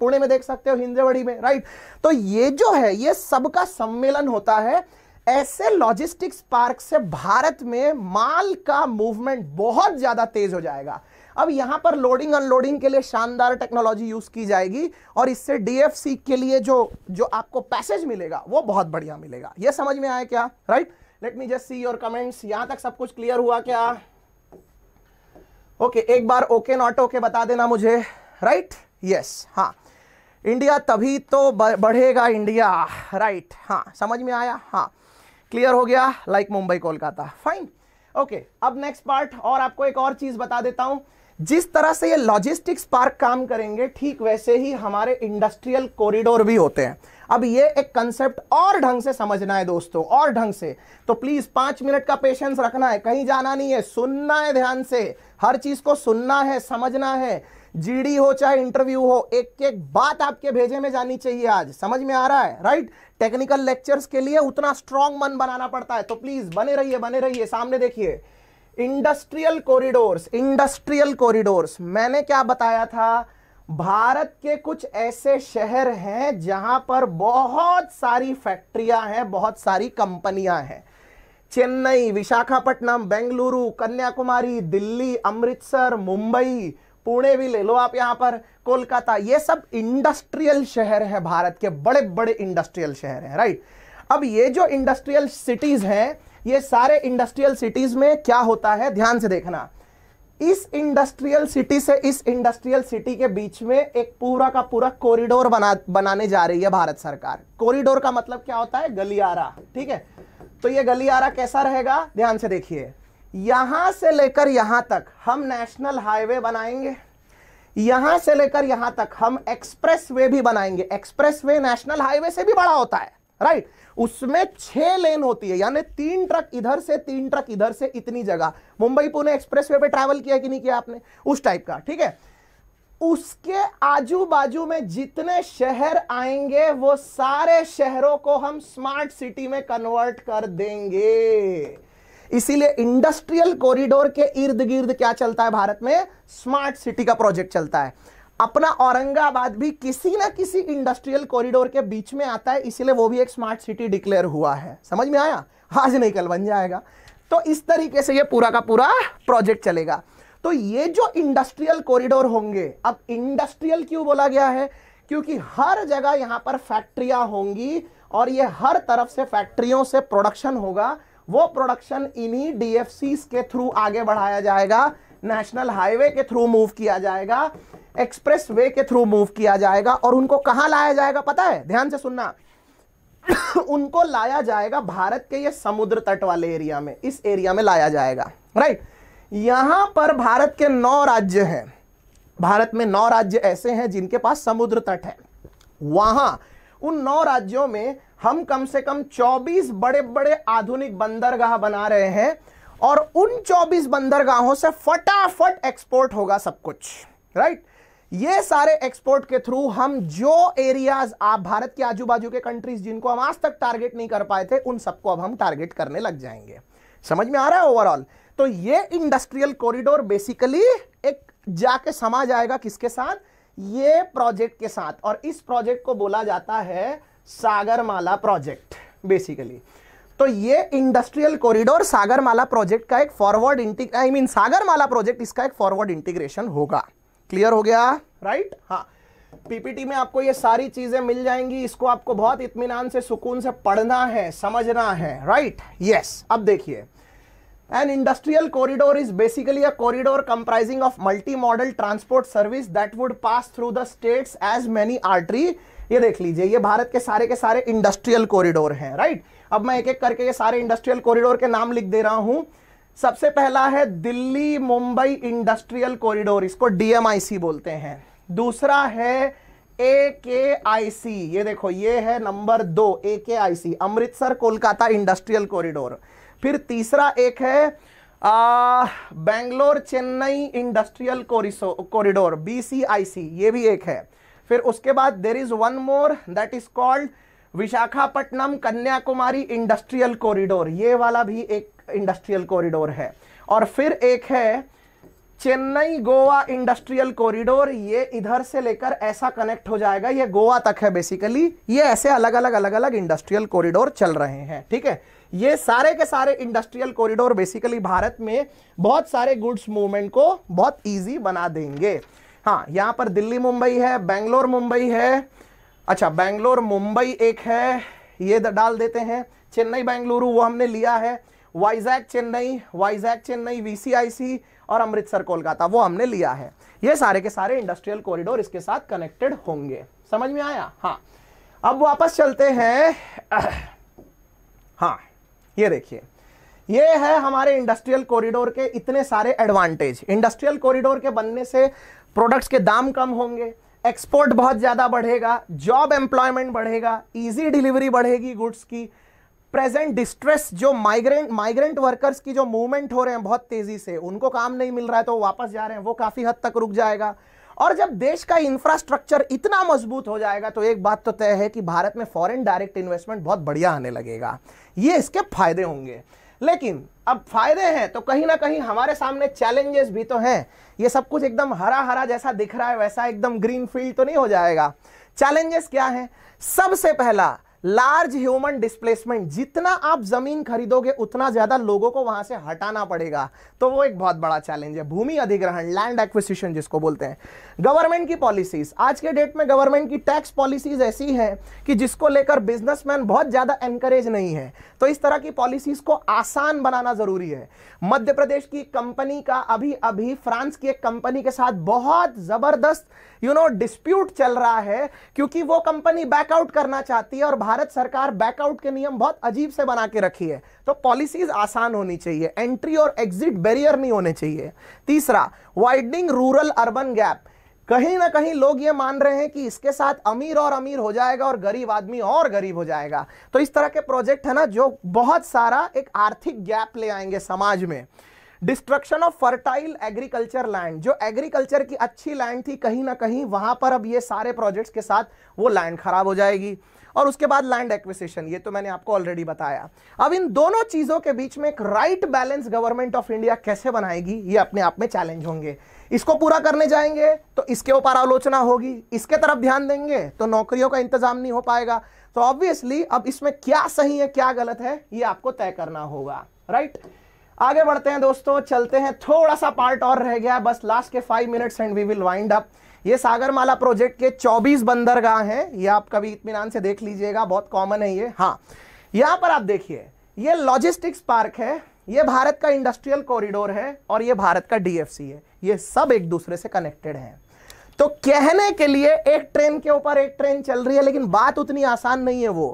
पुणे में देख सकते हो हिंजेवाड़ी में राइट तो ये जो है ये सबका सम्मेलन होता है ऐसे लॉजिस्टिक्स पार्क से भारत में माल का मूवमेंट बहुत ज़्यादा तेज हो जाएगा अब यहां पर लोडिंग अनलोडिंग के लिए शानदार टेक्नोलॉजी यूज़ की जाएगी और इससे डीएफसी के लिए जो जो आपको पैसेज मिलेगा वो बहुत बढ़िया मिलेगा ये समझ में आया क्या right let me just see your comments यहां तक सब कुछ क्लियर हुआ क्या ओके okay, एक बार ओके नॉट ओके बता देना मुझे राइट right? यस yes, हाँ इंडिया तभी तो बढ़ेगा इंडिया राइट right, हाँ समझ में आया हाँ क्लियर हो गया like Mumbai Kolkata fine okay अब नेक्स्ट पार्ट और आपको एक और चीज बता देता हूं जिस तरह से ये लॉजिस्टिक्स पार्क काम करेंगे ठीक वैसे ही हमारे इंडस्ट्रियल कॉरिडोर भी होते हैं अब ये एक कंसेप्ट और ढंग से समझना है दोस्तों और ढंग से तो प्लीज पांच मिनट का पेशेंस रखना है कहीं जाना नहीं है सुनना है ध्यान से हर चीज को सुनना है समझना है जीडी हो चाहे इंटरव्यू हो एक एक बात आपके भेजे में जानी चाहिए आज समझ में आ रहा है राइट टेक्निकल लेक्चर्स के लिए उतना स्ट्रांग मन बनाना पड़ता है तो प्लीज बने रहिए बने रहिए सामने देखिए इंडस्ट्रियल कॉरिडोर्स इंडस्ट्रियल कॉरिडोर्स मैंने क्या बताया था भारत के कुछ ऐसे शहर हैं जहां पर बहुत सारी फैक्ट्रियां हैं बहुत सारी कंपनियां हैं चेन्नई विशाखापट्टनम बेंगलुरु कन्याकुमारी दिल्ली अमृतसर मुंबई पुणे भी ले लो आप यहां पर कोलकाता ये सब इंडस्ट्रियल शहर है भारत के बड़े बड़े इंडस्ट्रियल शहर हैं राइट अब ये जो इंडस्ट्रियल सिटीज हैं ये सारे इंडस्ट्रियल सिटीज में क्या होता है ध्यान से देखना इस इंडस्ट्रियल सिटी से इस इंडस्ट्रियल सिटी के बीच में एक पूरा का पूरा कॉरिडोर बना बनाने जा रही है भारत सरकार कॉरिडोर का मतलब क्या होता है गलियारा ठीक है तो ये गलियारा कैसा रहेगा ध्यान से देखिए यहां से लेकर यहां तक हम नेशनल हाईवे बनाएंगे यहां से लेकर यहां तक हम एक्सप्रेस वे भी बनाएंगे एक्सप्रेस वे नेशनल हाईवे से भी बड़ा होता है राइट उसमें छह लेन होती है यानी तीन ट्रक इधर से तीन ट्रक इधर से इतनी जगह मुंबई पुणे एक्सप्रेस वे पे ट्रैवल किया कि नहीं किया आपने उस टाइप का ठीक है उसके आजू बाजू में जितने शहर आएंगे वो सारे शहरों को हम स्मार्ट सिटी में कन्वर्ट कर देंगे इसीलिए इंडस्ट्रियल कॉरिडोर के इर्द गिर्द क्या चलता है भारत में स्मार्ट सिटी का प्रोजेक्ट चलता है अपना औरंगाबाद भी किसी ना किसी इंडस्ट्रियल कॉरिडोर के बीच में आता है इसीलिए वो भी एक स्मार्ट सिटी डिक्लेयर हुआ है समझ में आया आज नहीं कल बन जाएगा तो इस तरीके से ये पूरा का पूरा प्रोजेक्ट चलेगा तो ये जो इंडस्ट्रियल कॉरिडोर होंगे अब इंडस्ट्रियल क्यों बोला गया है क्योंकि हर जगह यहां पर फैक्ट्रियां होंगी और ये हर तरफ से फैक्ट्रियों से प्रोडक्शन होगा वो प्रोडक्शन इन्हीं डी के थ्रू आगे बढ़ाया जाएगा नेशनल हाईवे के थ्रू मूव किया जाएगा एक्सप्रेस वे के थ्रू मूव किया जाएगा और उनको कहां लाया जाएगा पता है ध्यान से सुनना उनको लाया जाएगा भारत के ये समुद्र तट वाले एरिया में इस एरिया में लाया जाएगा राइट यहां पर भारत के नौ राज्य हैं भारत में नौ राज्य ऐसे हैं जिनके पास समुद्र तट है वहां उन नौ राज्यों में हम कम से कम 24 बड़े बड़े आधुनिक बंदरगाह बना रहे हैं और उन 24 बंदरगाहों से फटाफट एक्सपोर्ट होगा सब कुछ राइट ये सारे एक्सपोर्ट के थ्रू हम जो एरियाज आप भारत के आजू बाजू के कंट्रीज जिनको हम आज तक टारगेट नहीं कर पाए थे उन सबको अब हम टारगेट करने लग जाएंगे समझ में आ रहा है ओवरऑल तो ये इंडस्ट्रियल कॉरिडोर बेसिकली एक जाके समा जाएगा किसके साथ ये प्रोजेक्ट के साथ और इस प्रोजेक्ट को बोला जाता है सागरमाला प्रोजेक्ट बेसिकली तो ये इंडस्ट्रियल कॉरिडोर सागरमाला प्रोजेक्ट का एक फॉरवर्ड इंटीग आई मीन सागरमाला प्रोजेक्ट इसका एक फॉरवर्ड इंटीग्रेशन होगा क्लियर हो गया राइट right? हाँ पीपीटी में आपको ये सारी चीजें मिल जाएंगी इसको आपको बहुत इतमान से सुकून से पढ़ना है समझना है राइट right? Yes yes. अब देखिए An industrial corridor is basically a corridor comprising of multi-modal transport service that would pass through the states as many artery ये देख लीजिए ये भारत के सारे के सारे इंडस्ट्रियल कॉरिडोर हैं राइट अब मैं एक एक करके ये सारे इंडस्ट्रियल कॉरिडोर के नाम लिख दे रहा हूं सबसे पहला है दिल्ली मुंबई इंडस्ट्रियल कॉरिडोर इसको डीएमआईसी बोलते हैं दूसरा है ए के आई सी ये देखो ये है नंबर दो A K I C Amritsar Kolkata industrial corridor फिर तीसरा एक है Bangalore Chennai industrial corridor BCIC ये भी एक है फिर उसके बाद there is one more that is called Visakhapatnam Kanyakumari industrial corridor ये वाला भी एक इंडस्ट्रियल कॉरिडोर है और फिर एक है चेन्नई गोवा इंडस्ट्रियल कॉरिडोर ये इधर से लेकर ऐसा कनेक्ट हो जाएगा ये गोवा तक है बेसिकली ये ऐसे अलग अलग अलग अलग इंडस्ट्रियल कॉरिडोर चल रहे हैं ठीक है ये सारे के सारे इंडस्ट्रियल कॉरिडोर बेसिकली भारत में बहुत सारे गुड्स मूवमेंट को बहुत ईजी बना देंगे हाँ यहाँ पर दिल्ली मुंबई है बेंगलोर मुंबई है अच्छा बेंगलोर मुंबई एक है ये डाल देते हैं चेन्नई बेंगलुरु वो हमने लिया है वाइजैक चेन्नई वाइजैक चेन्नई वीसीआईसी और अमृतसर कोलकाता वो हमने लिया है ये सारे के सारे इंडस्ट्रियल कॉरिडोर इसके साथ कनेक्टेड होंगे समझ में आया हाँ अब वापस चलते हैं हाँ ये देखिए ये है हमारे इंडस्ट्रियल कॉरिडोर के इतने सारे एडवांटेज इंडस्ट्रियल कॉरिडोर के बनने से प्रोडक्ट्स के दाम कम होंगे एक्सपोर्ट बहुत ज़्यादा बढ़ेगा जॉब एम्प्लॉयमेंट बढ़ेगा इजी डिलीवरी बढ़ेगी गुड्स की प्रेजेंट डिस्ट्रेस जो माइग्रेंट माइग्रेंट वर्कर्स की जो मूवमेंट हो रहे हैं बहुत तेज़ी से उनको काम नहीं मिल रहा है तो वापस जा रहे हैं वो काफ़ी हद तक रुक जाएगा और जब देश का इंफ्रास्ट्रक्चर इतना मजबूत हो जाएगा तो एक बात तो तय है कि भारत में फॉरेन डायरेक्ट इन्वेस्टमेंट बहुत बढ़िया आने लगेगा ये इसके फायदे होंगे लेकिन अब फायदे हैं तो कहीं ना कहीं हमारे सामने चैलेंजेस भी तो हैं ये सब कुछ एकदम हरा हरा जैसा दिख रहा है वैसा एकदम ग्रीन फील्ड तो नहीं हो जाएगा चैलेंजेस क्या हैं सबसे पहला लार्ज ह्यूमन डिस्प्लेसमेंट जितना आप जमीन खरीदोगे उतना ज्यादा लोगों को वहां से हटाना पड़ेगा तो वो एक बहुत बड़ा चैलेंज है भूमि अधिग्रहण लैंड एक्विशन जिसको बोलते हैं गवर्नमेंट की पॉलिसीज आज के डेट में गवर्नमेंट की टैक्स पॉलिसीज ऐसी है कि जिसको लेकर बिजनेसमैन बहुत ज्यादा एनकरेज नहीं है तो इस तरह की पॉलिसीज को आसान बनाना जरूरी है मध्य प्रदेश की कंपनी का अभी अभी फ्रांस की एक कंपनी के साथ बहुत जबरदस्त यू नो डिस्प्यूट चल रहा है क्योंकि वो कंपनी बैकआउट करना चाहती है और भारत सरकार बैकआउट के नियम बहुत अजीब से बना के रखी है तो पॉलिसीज आसान होनी चाहिए एंट्री और एग्जिट बैरियर नहीं होने चाहिए तीसरा वाइडनिंग रूरल अर्बन गैप कहीं ना कहीं लोग ये मान रहे हैं कि इसके साथ अमीर और अमीर हो जाएगा और गरीब आदमी और गरीब हो जाएगा तो इस तरह के प्रोजेक्ट है ना जो बहुत सारा एक आर्थिक गैप ले आएंगे समाज में destruction of fertile agriculture land जो एग्रीकल्चर की अच्छी लैंड थी कहीं ना कहीं वहां पर अब ये सारे प्रोजेक्ट्स के साथ वो लैंड खराब हो जाएगी और उसके बाद लैंड एक्विशन ये तो मैंने आपको ऑलरेडी बताया अब इन दोनों चीजों के बीच में एक right balance government of India कैसे बनाएगी ये अपने आप में चैलेंज होंगे इसको पूरा करने जाएंगे तो इसके ऊपर आलोचना होगी इसके तरफ ध्यान देंगे तो नौकरियों का इंतजाम नहीं हो पाएगा तो ऑब्वियसली अब इसमें क्या सही है क्या गलत है ये आपको तय करना होगा राइट right? आगे बढ़ते हैं दोस्तों चलते हैं थोड़ा सा पार्ट और रह गया बस लास्ट के five minutes and we will wind up ये सागरमाला प्रोजेक्ट के 24 बंदरगाह हैं ये आप कभी इतमान से देख लीजिएगा बहुत कॉमन है ये हाँ यहाँ पर आप देखिए ये लॉजिस्टिक्स पार्क है ये भारत का इंडस्ट्रियल कॉरिडोर है और ये भारत का डीएफसी है ये सब एक दूसरे से कनेक्टेड है तो कहने के लिए एक ट्रेन के ऊपर एक ट्रेन चल रही है लेकिन बात उतनी आसान नहीं है वो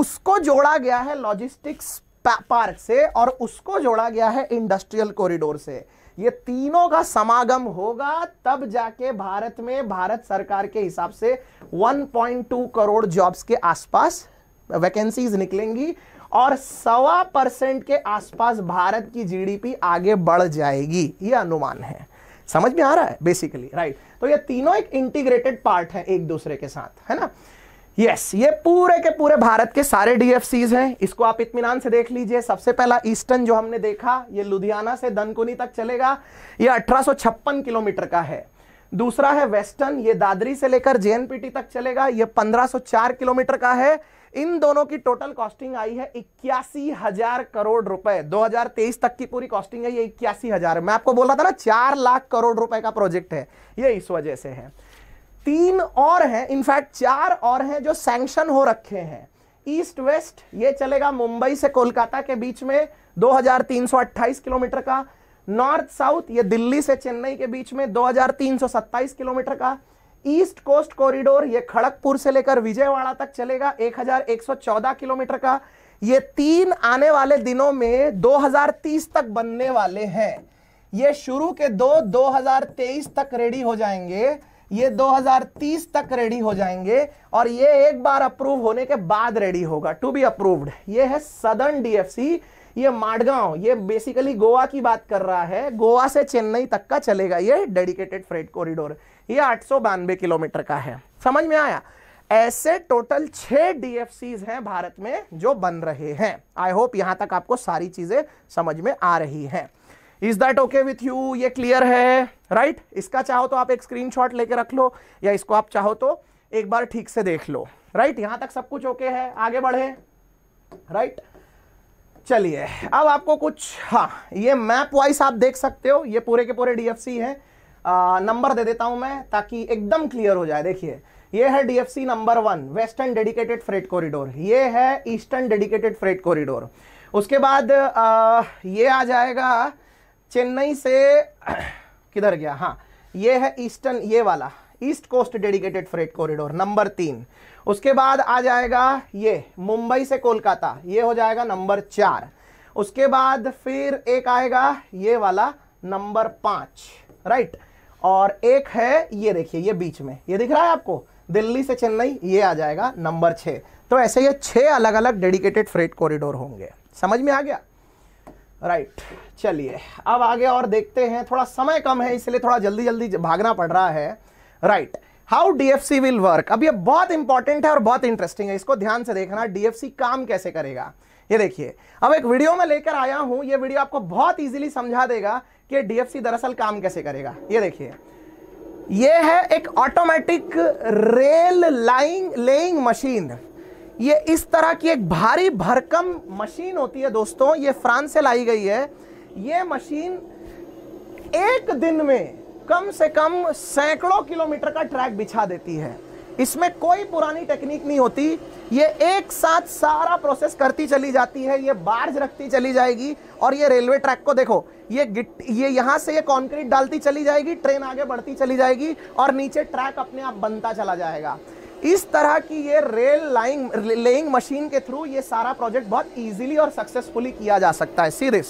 उसको जोड़ा गया है लॉजिस्टिक्स पार्क से और उसको जोड़ा गया है इंडस्ट्रियल कॉरिडोर से ये तीनों का समागम होगा तब जाके भारत में भारत सरकार के हिसाब से 1.2 करोड़ जॉब्स के आसपास वैकेंसीज निकलेंगी और सवा परसेंट के आसपास भारत की जीडीपी आगे बढ़ जाएगी ये अनुमान है समझ में आ रहा है बेसिकली राइट तो ये तीनों एक इंटीग्रेटेड पार्ट है एक दूसरे के साथ है ना यस yes, ये पूरे के पूरे भारत के सारे डीएफसीज हैं इसको आप इतमान से देख लीजिए सबसे पहला ईस्टर्न जो हमने देखा ये लुधियाना से दनकुनी तक चलेगा ये अठारह किलोमीटर का है दूसरा है वेस्टर्न ये दादरी से लेकर जेएनपीटी तक चलेगा ये 1504 किलोमीटर का है इन दोनों की टोटल कॉस्टिंग आई है इक्यासी हजार करोड़ रुपए 2023 तक की पूरी कॉस्टिंग है ये इक्यासी हजार मैं आपको बोल रहा था ना चार लाख करोड़ रुपए का प्रोजेक्ट है ये इस वजह से है तीन और हैं इनफैक्ट चार और हैं जो सैंक्शन हो रखे हैं ईस्ट वेस्ट ये चलेगा मुंबई से कोलकाता के बीच में 2328 किलोमीटर का नॉर्थ साउथ ये दिल्ली से चेन्नई के बीच में 2327 किलोमीटर का ईस्ट कोस्ट कॉरिडोर ये खड़गपुर से लेकर विजयवाड़ा तक चलेगा 1114 किलोमीटर का ये तीन आने वाले दिनों में 2030 तक बनने वाले हैं ये शुरू के दो 2023 तक रेडी हो जाएंगे ये 2030 तक रेडी हो जाएंगे और ये एक बार अप्रूव होने के बाद रेडी होगा टू बी अप्रूव्ड ये है सदर्न डीएफसी ये माडगांव ये बेसिकली गोवा की बात कर रहा है गोवा से चेन्नई तक का चलेगा ये डेडिकेटेड फ्रेट कॉरिडोर ये आठ किलोमीटर का है समझ में आया ऐसे टोटल छह डीएफसीज हैं भारत में जो बन रहे हैं आई होप यहाँ तक आपको सारी चीज़ें समझ में आ रही हैं is that okay with you ये क्लियर है राइट right? इसका चाहो तो आप एक स्क्रीनशॉट लेके रख लो या इसको आप चाहो तो एक बार ठीक से देख लो राइट right? यहां तक सब कुछ ओके okay है आगे बढ़े राइट right? चलिए अब आपको कुछ हाँ ये मैप वाइज आप देख सकते हो ये पूरे के पूरे डीएफसी है नंबर दे देता हूं मैं ताकि एकदम क्लियर हो जाए देखिए ये है DFC number one western dedicated freight corridor ये है ईस्टर्न डेडिकेटेड फ्रेट कॉरिडोर उसके बाद आ, ये आ जाएगा चेन्नई से किधर गया हाँ ये है ईस्टर्न ये वाला east coast dedicated freight corridor number तीन उसके बाद आ जाएगा ये मुंबई से कोलकाता ये हो जाएगा नंबर चार उसके बाद फिर एक आएगा ये वाला नंबर पाँच राइट और एक है ये देखिए ये बीच में ये दिख रहा है आपको दिल्ली से चेन्नई ये आ जाएगा नंबर छः तो ऐसे ये छः अलग अलग डेडिकेटेड फ्रेट कॉरिडोर होंगे समझ में आ गया राइट चलिए अब आगे और देखते हैं थोड़ा समय कम है इसलिए थोड़ा जल्दी जल्दी भागना पड़ रहा है right how DFC will work अब ये बहुत इंपॉर्टेंट है और बहुत इंटरेस्टिंग है इसको ध्यान से देखना डीएफसी काम कैसे करेगा ये देखिए अब एक वीडियो में लेकर आया हूं ये वीडियो आपको बहुत ईजिली समझा देगा कि डीएफसी दरअसल काम कैसे करेगा ये देखिए यह है एक automatic rail lying laying machine ये इस तरह की एक भारी भरकम मशीन होती है दोस्तों ये फ्रांस से लाई गई है ये मशीन एक दिन में कम से कम सैकड़ों किलोमीटर का ट्रैक बिछा देती है इसमें कोई पुरानी टेक्निक नहीं होती ये एक साथ सारा प्रोसेस करती चली जाती है ये बार्ज रखती चली जाएगी और ये रेलवे ट्रैक को देखो ये गिट ये यहाँ से ये कॉन्क्रीट डालती चली जाएगी ट्रेन आगे बढ़ती चली जाएगी और नीचे ट्रैक अपने आप बनता चला जाएगा इस तरह की ये रेल लाइंग लेइंग मशीन के थ्रू ये सारा प्रोजेक्ट बहुत इजीली और सक्सेसफुली किया जा सकता है this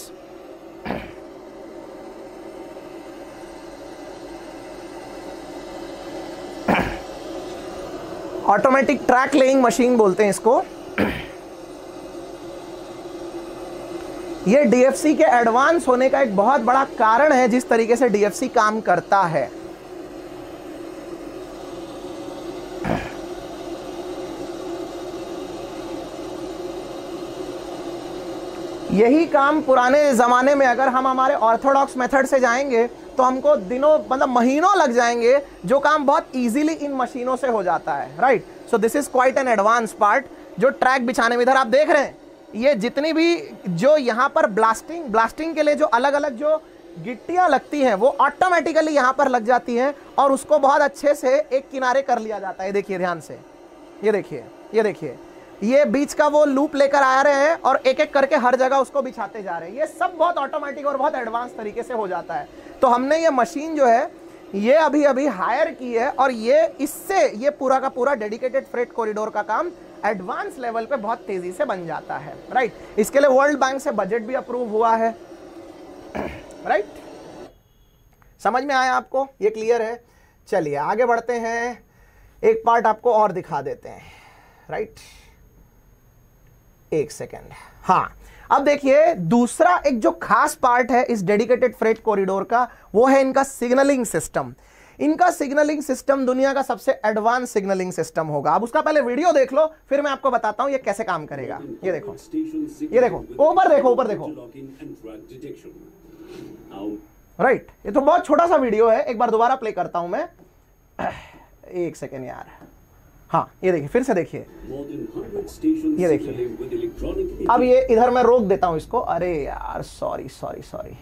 automatic track laying machine बोलते हैं इसको ये डीएफसी के एडवांस होने का एक बहुत बड़ा कारण है जिस तरीके से डीएफसी काम करता है यही काम पुराने ज़माने में अगर हम हमारे ऑर्थोडॉक्स मेथड से जाएंगे तो हमको दिनों मतलब महीनों लग जाएंगे जो काम बहुत इजीली इन मशीनों से हो जाता है right so this is quite an advance part जो ट्रैक बिछाने में इधर आप देख रहे हैं ये जितनी भी जो यहाँ पर ब्लास्टिंग ब्लास्टिंग के लिए जो अलग अलग जो गिट्टियाँ लगती हैं वो ऑटोमेटिकली यहाँ पर लग जाती हैं और उसको बहुत अच्छे से एक किनारे कर लिया जाता है देखिए ध्यान से ये देखिए ये देखिए ये बीच का वो लूप लेकर आ रहे हैं और एक एक करके हर जगह उसको बिछाते जा रहे हैं ये सब बहुत ऑटोमेटिक और बहुत एडवांस तरीके से हो जाता है तो हमने ये मशीन जो है ये अभी अभी हायर की है और ये इससे ये पूरा का पूरा डेडिकेटेड फ्रेट कॉरिडोर का काम एडवांस लेवल पे बहुत तेज़ी से बन जाता है राइट इसके लिए वर्ल्ड बैंक से बजट भी अप्रूव हुआ है राइट समझ में आया आपको ये क्लियर है चलिए आगे बढ़ते हैं एक पार्ट आपको और दिखा देते हैं राइट एक सेकेंड हाँ अब देखिए दूसरा एक जो खास पार्ट है इस डेडिकेटेड फ्रेट कॉरिडोर का वो है इनका सिग्नलिंग सिस्टम इनका सिग्नलिंग सिस्टम दुनिया का सबसे एडवांस सिग्नलिंग सिस्टम होगा अब उसका पहले वीडियो देख लो फिर मैं आपको बताता हूं ये कैसे काम करेगा ये देखो ये देखो ऊपर देखो ऊपर देखो राइट ये तो बहुत छोटा सा वीडियो है एक बार दोबारा प्ले करता हूं मैं एक सेकेंड यार हाँ ये देखिए फिर से देखिए ये देखिए अब ये इधर मैं रोक देता हूँ इसको अरे यार सॉरी सॉरी सॉरी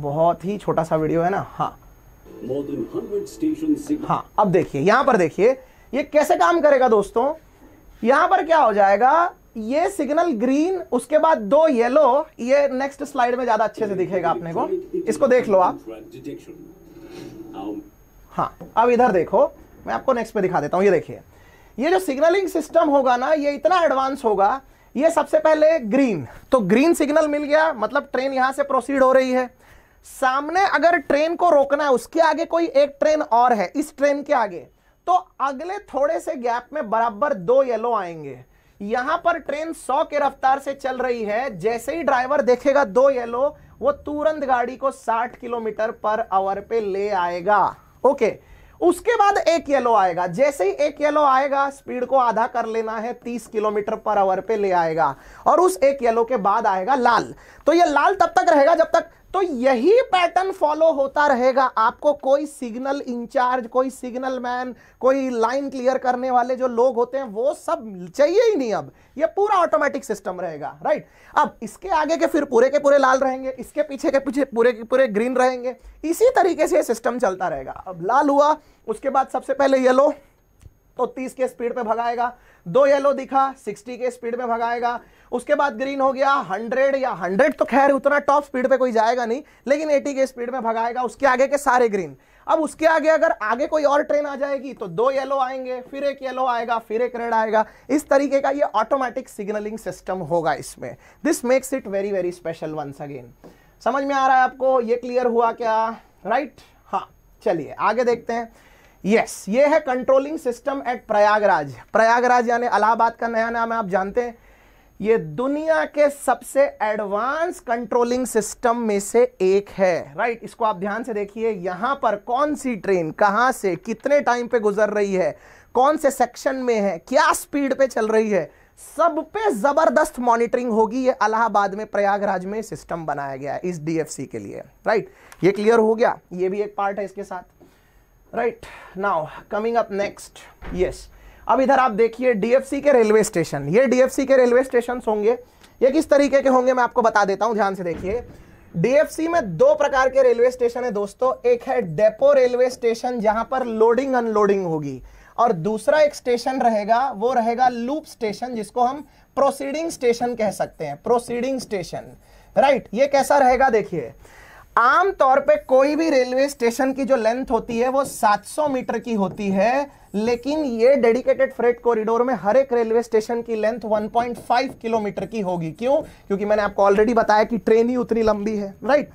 बहुत ही छोटा सा वीडियो है ना हाँ हाँ अब देखिए यहाँ पर देखिए ये कैसे काम करेगा दोस्तों यहाँ पर क्या हो जाएगा ये सिग्नल ग्रीन उसके बाद दो येलो ये नेक्स्ट स्लाइड में ज्यादा अच्छे से दिखेगा आपने को इसको देख लो आप हाँ अब इधर देखो मैं आपको नेक्स्ट पे दिखा देता हूँ ये देखिए ये जो सिग्नलिंग सिस्टम होगा ना ये इतना एडवांस होगा ये सबसे पहले ग्रीन तो ग्रीन सिग्नल मिल गया मतलब ट्रेन यहां से प्रोसीड हो रही है सामने अगर ट्रेन को रोकना है उसके आगे कोई एक ट्रेन और है इस ट्रेन के आगे तो अगले थोड़े से गैप में बराबर दो येलो आएंगे यहां पर ट्रेन 100 के रफ्तार से चल रही है जैसे ही ड्राइवर देखेगा दो येलो वो तुरंत गाड़ी को 60 किलोमीटर पर आवर पे ले आएगा ओके okay. उसके बाद एक येलो आएगा जैसे ही एक येलो आएगा स्पीड को आधा कर लेना है 30 किलोमीटर पर आवर पे ले आएगा और उस एक येलो के बाद आएगा लाल तो ये लाल तब तक रहेगा जब तक तो यही पैटर्न फॉलो होता रहेगा आपको कोई सिग्नल इंचार्ज कोई सिग्नल मैन कोई लाइन क्लियर करने वाले जो लोग होते हैं वो सब चाहिए ही नहीं अब ये पूरा ऑटोमेटिक सिस्टम रहेगा राइट अब इसके आगे के फिर पूरे के पूरे लाल रहेंगे इसके पीछे के पीछे पूरे के पूरे ग्रीन रहेंगे इसी तरीके से सिस्टम चलता रहेगा अब लाल हुआ उसके बाद सबसे पहले येलो तो 30 के स्पीड पे भगाएगा दो येलो दिखा 60 के स्पीड पे भगाएगा उसके बाद ग्रीन हो गया 100 या 100 तो खैर उतना टॉप स्पीड पे कोई जाएगा नहीं लेकिन 80 के स्पीड में भगाएगा उसके आगे के सारे ग्रीन अब उसके आगे अगर आगे कोई और ट्रेन आ जाएगी तो दो येलो आएंगे फिर एक येलो आएगा फिर एक रेड आएगा इस तरीके का ये ऑटोमेटिक सिग्नलिंग सिस्टम होगा इसमें this makes it very very special once again समझ में आ रहा है आपको ये क्लियर हुआ क्या राइट right? हाँ चलिए आगे देखते हैं यस ये है controlling system at Prayagraj Prayagraj यानी अलाहाबाद का नया नाम है आप जानते हैं ये दुनिया के सबसे एडवांस कंट्रोलिंग सिस्टम में से एक है राइट right? इसको आप ध्यान से देखिए यहां पर कौन सी ट्रेन कहां से कितने टाइम पे गुजर रही है कौन से सेक्शन में है क्या स्पीड पे चल रही है सब पे जबरदस्त मॉनिटरिंग होगी ये अलाहाबाद में प्रयागराज में सिस्टम बनाया गया है इस डीएफसी के लिए राइट right? ये क्लियर हो गया ये भी एक पार्ट है इसके साथ right now coming up next yes अब इधर आप देखिए डीएफसी के रेलवे स्टेशन ये डीएफसी के रेलवे स्टेशन होंगे ये किस तरीके के होंगे मैं आपको बता देता हूं ध्यान से देखिए डीएफसी में दो प्रकार के रेलवे स्टेशन है दोस्तों एक है डेपो रेलवे स्टेशन जहां पर लोडिंग अनलोडिंग होगी और दूसरा एक स्टेशन रहेगा वो रहेगा लूप स्टेशन जिसको हम प्रोसीडिंग स्टेशन कह सकते हैं प्रोसीडिंग स्टेशन राइट ये कैसा रहेगा देखिए आम तौर पे कोई भी रेलवे स्टेशन की जो लेंथ होती है वो 700 मीटर की होती है लेकिन ये डेडिकेटेड फ्रेट कॉरिडोर में हर एक रेलवे स्टेशन की लेंथ 1.5 किलोमीटर की होगी क्यों क्योंकि मैंने आपको ऑलरेडी बताया कि ट्रेन ही उतनी लंबी है राइट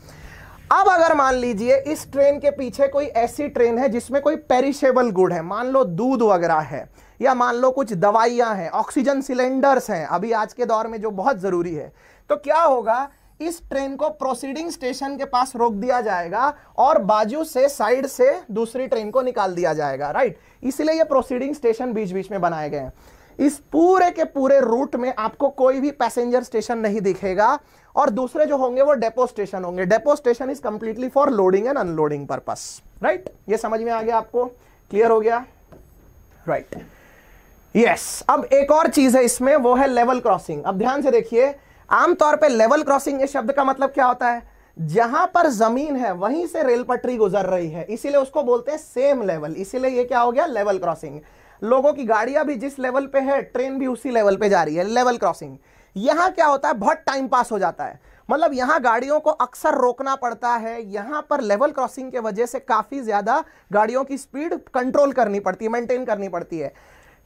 अब अगर मान लीजिए इस ट्रेन के पीछे कोई ऐसी ट्रेन है जिसमें कोई पेरिशेबल गुड है मान लो दूध वगैरह है या मान लो कुछ दवाइयां हैं ऑक्सीजन सिलेंडर्स हैं अभी आज के दौर में जो बहुत ज़रूरी है तो क्या होगा इस ट्रेन को प्रोसीडिंग स्टेशन के पास रोक दिया जाएगा और बाजू से साइड से दूसरी ट्रेन को निकाल दिया जाएगा राइट इसलिए ये प्रोसीडिंग स्टेशन बीच बीच में बनाए गए हैं इस पूरे के पूरे रूट में आपको कोई भी पैसेंजर स्टेशन नहीं दिखेगा और दूसरे जो होंगे वो डेपो स्टेशन होंगे depot station is completely for loading and unloading purpose right ये समझ में आ गया आपको क्लियर हो गया राइट right. Yes yes. अब एक और चीज है इसमें वो है लेवल क्रॉसिंग अब ध्यान से देखिए आमतौर पर लेवल क्रॉसिंग इस शब्द का मतलब क्या होता है जहां पर जमीन है वहीं से रेल पटरी गुजर रही है इसीलिए उसको बोलते हैं सेम लेवल इसीलिए ये क्या हो गया लेवल क्रॉसिंग लोगों की गाड़ियां भी जिस लेवल पे है ट्रेन भी उसी लेवल पे जा रही है लेवल क्रॉसिंग यहाँ क्या होता है बहुत टाइम पास हो जाता है मतलब यहाँ गाड़ियों को अक्सर रोकना पड़ता है यहाँ पर लेवल क्रॉसिंग के वजह से काफ़ी ज़्यादा गाड़ियों की स्पीड कंट्रोल करनी पड़ती है मेंटेन करनी पड़ती है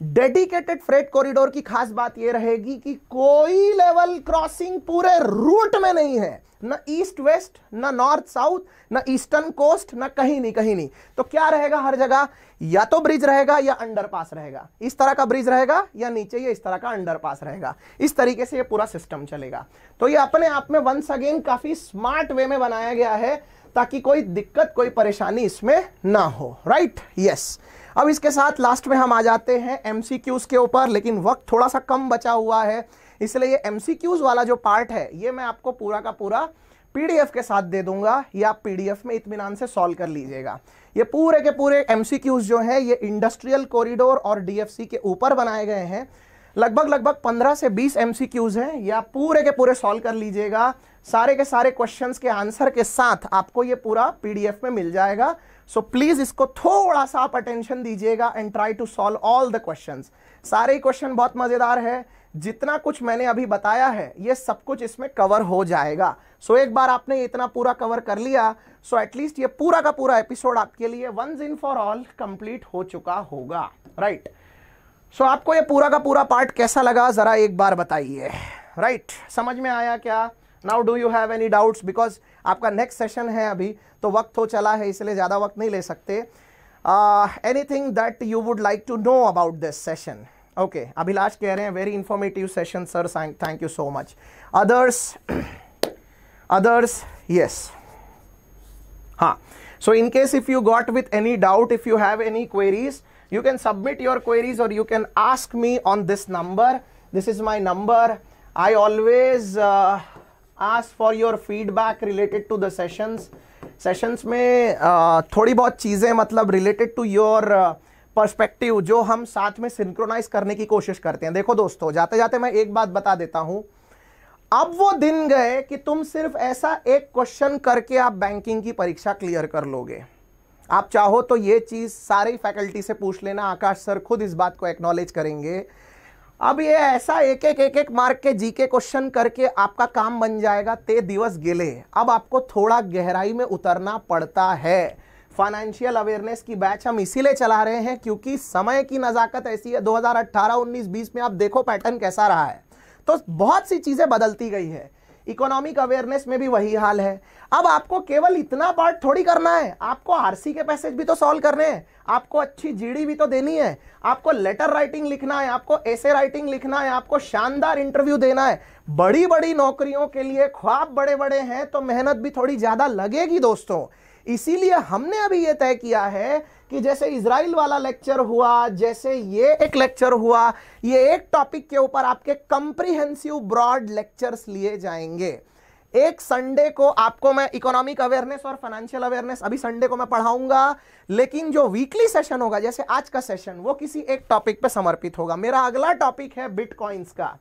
डेडिकेटेड फ्रेट कॉरिडोर की खास बात यह रहेगी कि कोई लेवल क्रॉसिंग पूरे रूट में नहीं है ना ईस्ट वेस्ट ना नॉर्थ साउथ ना ईस्टर्न कोस्ट ना कहीं नहीं कहीं नहीं तो क्या रहेगा हर जगह या तो ब्रिज रहेगा या अंडरपास रहेगा इस तरह का ब्रिज रहेगा या नीचे या इस तरह का अंडरपास रहेगा इस तरीके से ये पूरा सिस्टम चलेगा तो ये अपने आप में वंस अगेन काफी स्मार्ट वे में बनाया गया है ताकि कोई दिक्कत कोई परेशानी इसमें ना हो राइट right? Yes yes. अब इसके साथ लास्ट में हम आ जाते हैं एम के ऊपर लेकिन वक्त थोड़ा सा कम बचा हुआ है इसलिए ये एम वाला जो पार्ट है ये मैं आपको पूरा का पूरा पीडीएफ के साथ दे दूंगा या आप पीडीएफ में इतमान से सॉल्व कर लीजिएगा ये पूरे के पूरे एम जो है ये इंडस्ट्रियल कॉरिडोर और डी के ऊपर बनाए गए हैं लगभग लगभग 15 से 20 एम हैं या पूरे के पूरे सॉल्व कर लीजिएगा सारे के सारे क्वेश्चंस के आंसर के साथ आपको ये पूरा पीडीएफ में मिल जाएगा सो प्लीज इसको थोड़ा सा आप अटेंशन दीजिएगा and try to solve all the question सारे क्वेश्चन बहुत मजेदार है जितना कुछ मैंने अभी बताया है ये सब कुछ इसमें कवर हो जाएगा सो so, एक बार आपने इतना पूरा कवर कर लिया सो so एटलीस्ट ये पूरा का पूरा एपिसोड आपके लिए once in for all complete हो चुका होगा राइट right. सो so, आपको ये पूरा का पूरा पार्ट कैसा लगा ज़रा एक बार बताइए राइट right. समझ में आया क्या now do you have any doubts because आपका नेक्स्ट सेशन है अभी तो वक्त हो तो चला है इसलिए ज़्यादा वक्त नहीं ले सकते anything that you would like to know about this session okay Abhilash कह रहे हैं very informative session sir thank you so much others others yes हाँ so in case if you got with any doubt if you have any queries you can submit your queries or you can ask me on this number this is my number I always ask for your feedback related to the sessions sessions में uh, थोड़ी बहुत चीज़ें मतलब related to your perspective जो हम साथ में synchronise करने की कोशिश करते हैं देखो दोस्तों जाते जाते मैं एक बात बता देता हूँ अब वो दिन गए कि तुम सिर्फ ऐसा एक क्वेश्चन करके आप बैंकिंग की परीक्षा क्लियर कर लोगे आप चाहो तो ये चीज़ सारी फैकल्टी से पूछ लेना आकाश सर खुद इस बात को एक्नॉलेज करेंगे अब ये ऐसा एक एक एक एक मार्क के जीके क्वेश्चन करके आपका काम बन जाएगा ते दिवस गेले अब आपको थोड़ा गहराई में उतरना पड़ता है फाइनेंशियल अवेयरनेस की बैच हम इसीलिए चला रहे हैं क्योंकि समय की नज़ाकत ऐसी है 2018, 19, 20 में आप देखो पैटर्न कैसा रहा है तो बहुत सी चीज़ें बदलती गई है इकोनॉमिक अवेयरनेस में भी वही हाल है अब आपको केवल इतना पार्ट थोड़ी करना है आपको आरसी के पैसेज भी तो सॉल्व करने हैं आपको अच्छी जीडी भी तो देनी है आपको लेटर राइटिंग लिखना है आपको ऐसे राइटिंग लिखना है आपको शानदार इंटरव्यू देना है बड़ी बड़ी नौकरियों के लिए ख्वाब बड़े बड़े हैं तो मेहनत भी थोड़ी ज़्यादा लगेगी दोस्तों इसीलिए हमने अभी ये तय किया है कि जैसे इसराइल वाला लेक्चर हुआ जैसे ये एक लेक्चर हुआ ये एक टॉपिक के ऊपर आपके कंप्रीहेंसिव ब्रॉड लेक्चर्स लिए जाएंगे एक संडे को आपको मैं इकोनॉमिक अवेयरनेस और फाइनेंशियल अवेयरनेस अभी संडे को मैं पढ़ाऊंगा लेकिन जो वीकली सेशन होगा जैसे आज का सेशन वो किसी एक टॉपिक पे समर्पित होगा मेरा अगला टॉपिक है बिटकॉइंस का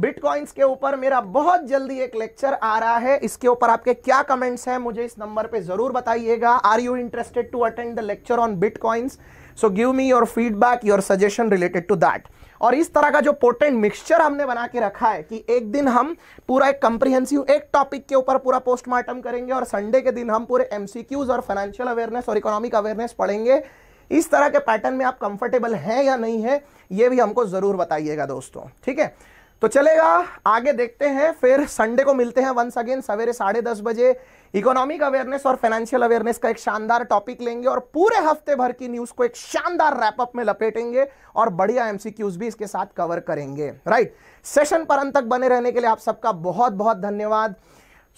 बिटकॉइंस के ऊपर मेरा बहुत जल्दी एक लेक्चर आ रहा है इसके ऊपर आपके क्या कमेंट्स हैं मुझे इस नंबर पे जरूर बताइएगा are you interested to attend the lecture on bitcoins so give me your feedback your suggestion related to that और इस तरह का जो पोटेंट मिक्सचर हमने बना के रखा है कि एक दिन हम पूरा एक कंप्रीहेंसिव एक टॉपिक के ऊपर पूरा पोस्टमार्टम करेंगे और संडे के दिन हम पूरे एमसीक्यूज और फाइनेंशियल अवेयरनेस और इकोनॉमिक अवेयरनेस पढ़ेंगे इस तरह के पैटर्न में आप कंफर्टेबल हैं या नहीं है ये भी हमको ज़रूर बताइएगा दोस्तों ठीक है तो चलेगा आगे देखते हैं फिर संडे को मिलते हैं वंस अगेन सवेरे साढ़े दस बजे इकोनॉमिक अवेयरनेस और फाइनेंशियल अवेयरनेस का एक शानदार टॉपिक लेंगे और पूरे हफ्ते भर की न्यूज को एक शानदार रैपअप में लपेटेंगे और बढ़िया एमसीक्यूज भी इसके साथ कवर करेंगे राइट सेशन पर अंत तक बने रहने के लिए आप सबका बहुत बहुत धन्यवाद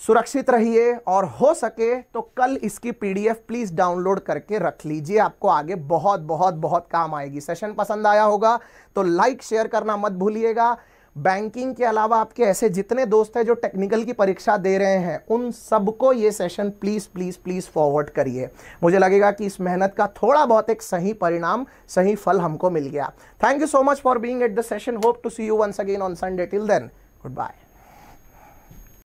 सुरक्षित रहिए और हो सके तो कल इसकी पीडीएफ प्लीज डाउनलोड करके रख लीजिए आपको आगे बहुत बहुत बहुत काम आएगी सेशन पसंद आया होगा तो लाइक शेयर करना मत भूलिएगा बैंकिंग के अलावा आपके ऐसे जितने दोस्त हैं जो टेक्निकल की परीक्षा दे रहे हैं उन सबको ये session please please please forward करिए मुझे लगेगा कि इस मेहनत का थोड़ा बहुत एक सही परिणाम सही फल हमको मिल गया thank you so much for being at the session hope to see you once again on Sunday till then good bye